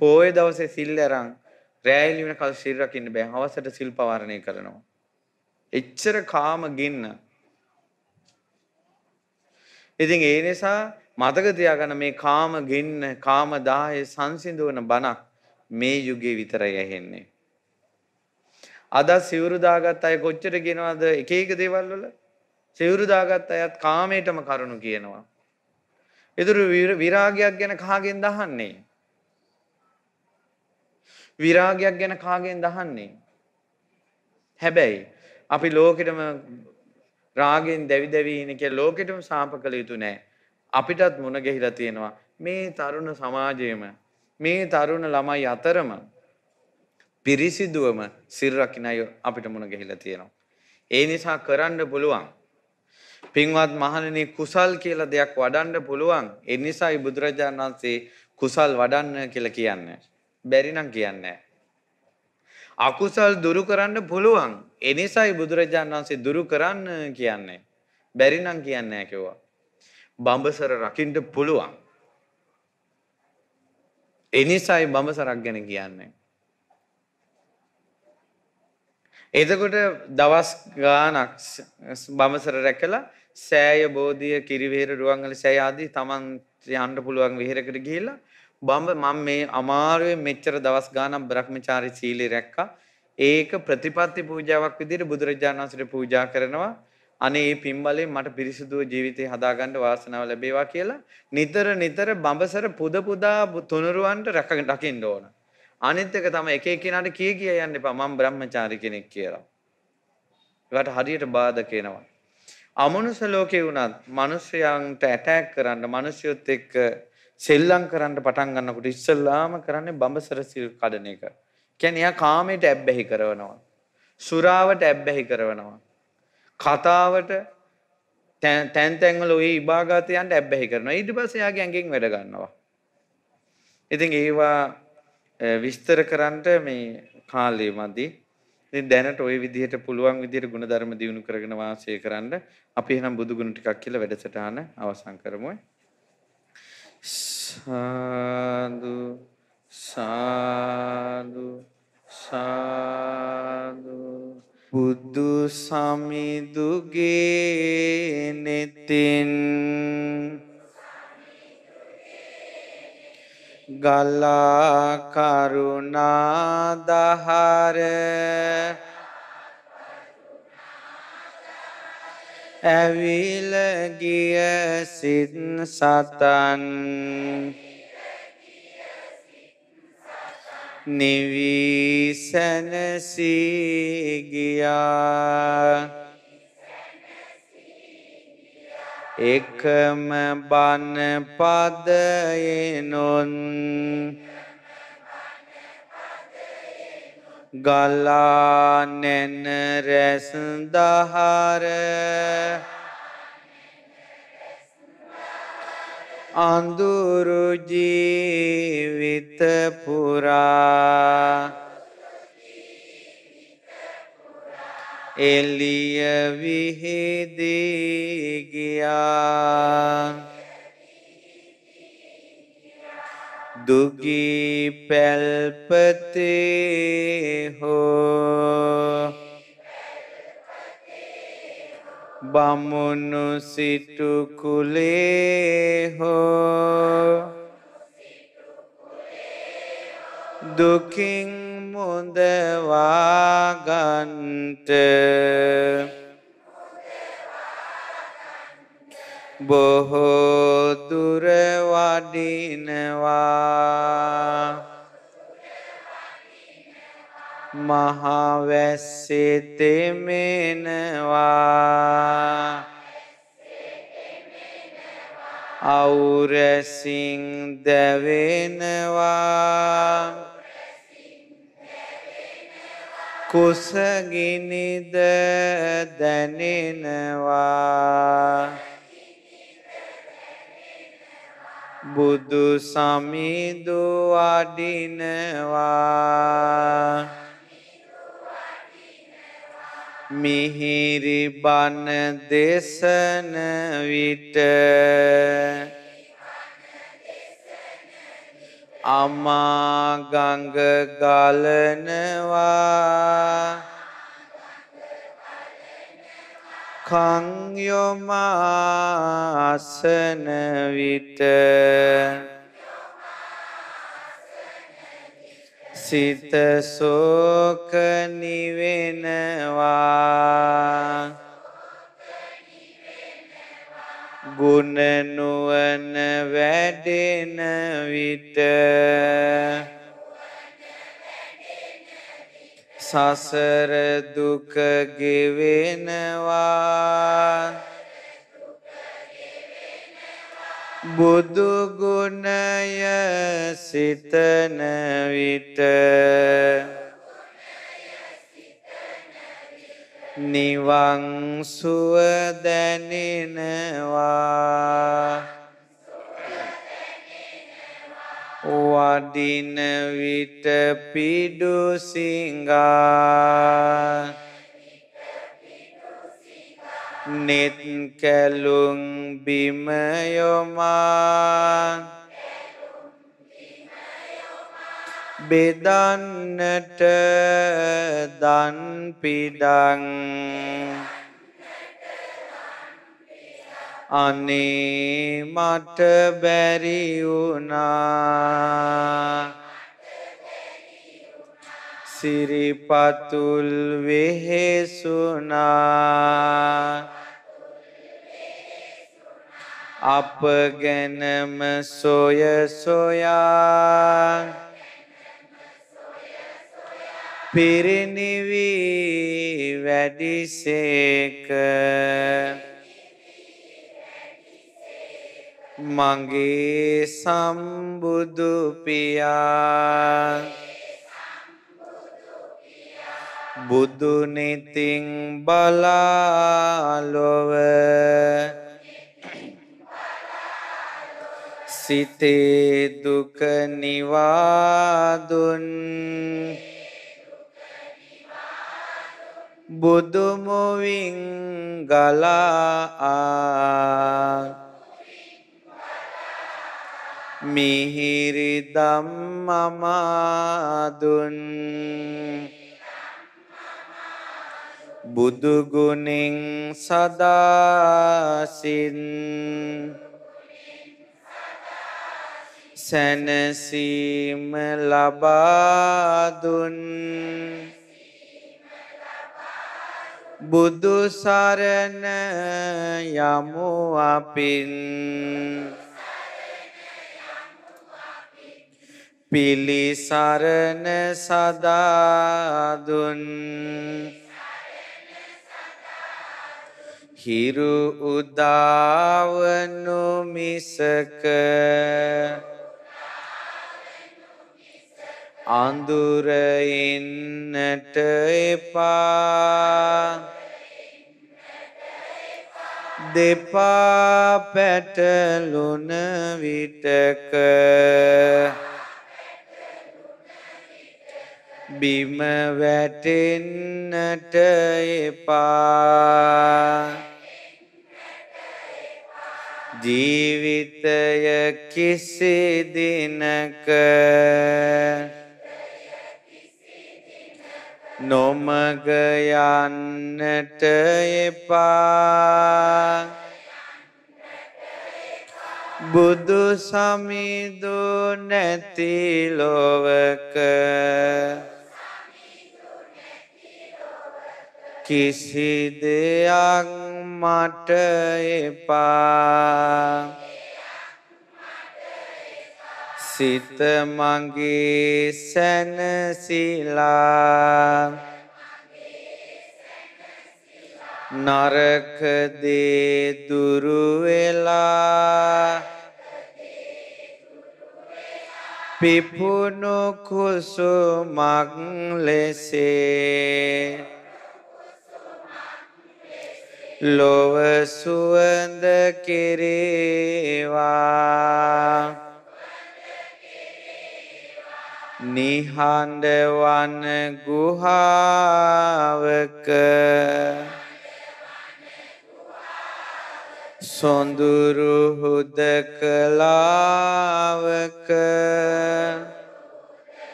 පොය දවසේ සිල් ඇරන් රෑ එළි වෙනකල් සිල් රකින්න බෑ. හවසට සිල් පවාරණය කරනවා. එච්චර කාම ගින්න. ඉතින් ඒ නිසා මතක තියාගන්න මේ කාම ගින්න, කාම දාහය සංසිඳවන බණක් මේ යුගයේ විතරයි ඇහෙන්නේ. අද සිවුරු දාගත් අය කොච්චර කියනවාද එක එක දේවල් වල? සෙවුරුදාගත් අයත් කාමයටම කරුණු කියනවා. එදුරු විරාගයක් ගැන කාගෙන් දහන්නේ. විරාගයක් ගැන කාගෙන් දහන්නේ. හැබැයි අපි ලෝකෙටම රාගෙන් දැවි දැවීනක ලෝකෙටම සාප කළ යුතු නෑ. අපිටත් මුණ ගෙහිලා තියෙනවා. මේ තරුණ සමාජයම මේ තරුණ ළමයි අතරම පිරිසිදුවම සිල් රකින්න අය අපිට මුණ ගැහිලා තියෙනවා. ඒ නිසා කරන්න පුළුවන් පින්වත් මහණෙනි කුසල් කියලා දෙයක් වඩන්න පුළුවන්. ඒ නිසායි බුදුරජාණන් වහන්සේ කුසල් වඩන්න කියලා කියන්නේ. බැරි නම් කියන්නේ අකුසල් දුරු කරන්න පුළුවන්. ඒ නිසායි බුදුරජාණන් වහන්සේ දුරු කරන්න කියන්නේ. බැරි නම් කියන්නේ කිව්වා. බඹසර රකින්න පුළුවන්. ඒ නිසායි බඹසරක් ගැන කියන්නේ. එතකොට දවස් ගානක් බමසර රැකලා සෑය බෝධිය කිරිවිහෙර රුවන්වැලි සෑය ආදී Taman යන්න පුළුවන් විහෙරකට ගිහිල්ලා බඹ මම මේ අමාරුවේ මෙච්චර දවස් ගානක් බ්‍රහ්මචාරී සීලය රැක්කා. ඒක ප්‍රතිපත්ති පූජාවක් විදිහට බුදුරජාණන් වහන්සේට පූජා කරනවා. අනේ මේ පින්බලෙන් මට පිරිසිදු ජීවිතේ හදාගන්න වාසනාව ලැබේවා කියලා නිතර නිතර බඹසර පුද පුදා තුනුරුවන්ට රැක රකින්න ඕන. අනිත් එක තමයි එක එක්කෙනාට කිය කිය යන්න එපා මම බ්‍රහ්මචාරී කෙනෙක් කියලා. ඒවට හරියට බාධක එනවා. අමනුෂ්‍ය ලෝකේ වුණත් මිනිස්යන්ට ඇටැක් කරන්න මිනිස්යොත් එක්ක සෙල්ලම් කරන්න පටන් ගන්නකොට ඉස්සල්ලාම කරන්නේ බඹසර සිල් කඩන එක. කියන්නේ එයා කාමයට ඇබ්බැහි කරනවා. සුරාවට ඇබ්බැහි කරනවා. කතාවට තැන් තැන් වල ওই ඉබාගාතයන්ට ඇබ්බැහි කරනවා. ඊට පස්සේ එයාගේ ඇඟෙන් වැඩ ගන්නවා. ඉතින් ඒවා විස්තර කරන්න මේ කාලය මදි. ඉතින් දැනට ওই විදිහට පුළුවන් විදිහට ಗುಣධර්ම දියුණු කරගෙන වාසය කරන්න අපි එහෙනම් බුදු ගුණ ටිකක් කියලා වැඩසටහන අවසන් කරමු. සාදු සාදු සාදු බුදු සමිදුගේ නෙතින් ගලා කරුණාදහර ඇවිල ගිය සිත් සතන් නිවිසැනසී ගියා එකම බණ පදයනුන් ගලානෙන රැස් දහර අඳුරු ජීවිත පුරා එලිය විහිදී ගියා දුගී පැල්පතේ හෝ බමුණු සිටු කුලේ හෝ දුකින් මුදවාගන්ට බොහෝ දුර වඩිනවා මහාවැස්සෙතෙමෙනවා අවුරැසින් දැවෙනවා කුසගිනිද දැනෙනවා බුදු සමිදු අඩිනවා මිහිරි බණ දෙසන විට අමාගංග ගලනවා කංයොමාසන විට සිත සෝක නිවෙනවා ගුණ නුවණ වැඩෙන විට සසර දුක ගෙවෙනවා බුදු ගුණය සිතන විට නිවන් සුව දැනෙනවා වඩින විට පිඩු සිංගා නෙත් කැලුම් බිම යොමා බෙදන්නට දන් පිඩං අනේ මට බැරි වුණා සිරිපතුල් වෙහෙසුනා අප ගැනම සොය සොයා පිරිනිවී වැඩිසේක මගේ සම්බුදු පියා බුදු නිතින් බලාලොව සිතේ දුක නිවාදුන් බුදුමුවින් ගලා මිහිරි දම්මමාදුන් බුදුගුණෙන් සදාසින් සැනසීම ලබාදුන් බුදු සරණ යමු අපින් පිලිසරණ සදාදුන් හිරු උදාවනු මිසක අඳුර එන්නට එපා දෙපා පැටලුන විටක බිම වැටෙන්නට එපා ජීවිතය කිසි දිනක නොමග යන්නට එපා බුදු සමිදු නැති ලොවක කිසි දෙයක් මට එපා සිත මගේ සැනසිලා නරක දේ දුරු වෙලා පිපුණු කුසුමක් ලෙසේ ලොව සුවඳ කෙරේවා නිහඬවන ගුහාවක සොඳුරු හුදකලාවක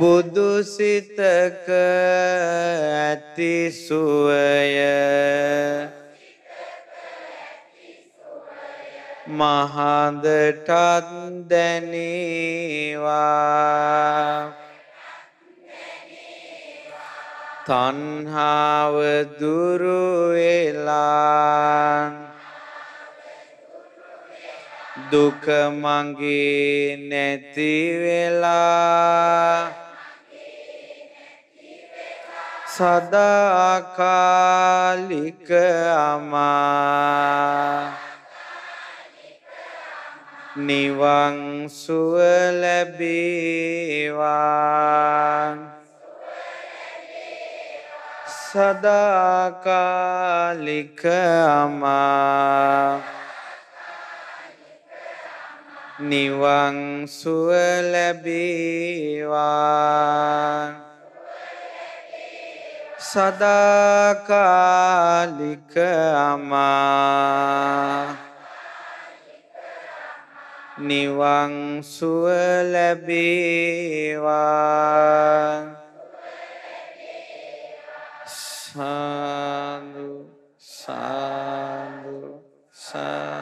බුදු සිතක ඇති සුවය මහදටත් දැනේවා තන්හාව දුරුවෙලාන් දුක මගේ නැතිවෙලා සදාකාලික අමා නිවන් සුව ලැබේවා සදාකාලික අමා නිවන් සුව ලැබේවා සදාකාලික අමා නිවන් සුව ලැබේවා සාදු සාදු සා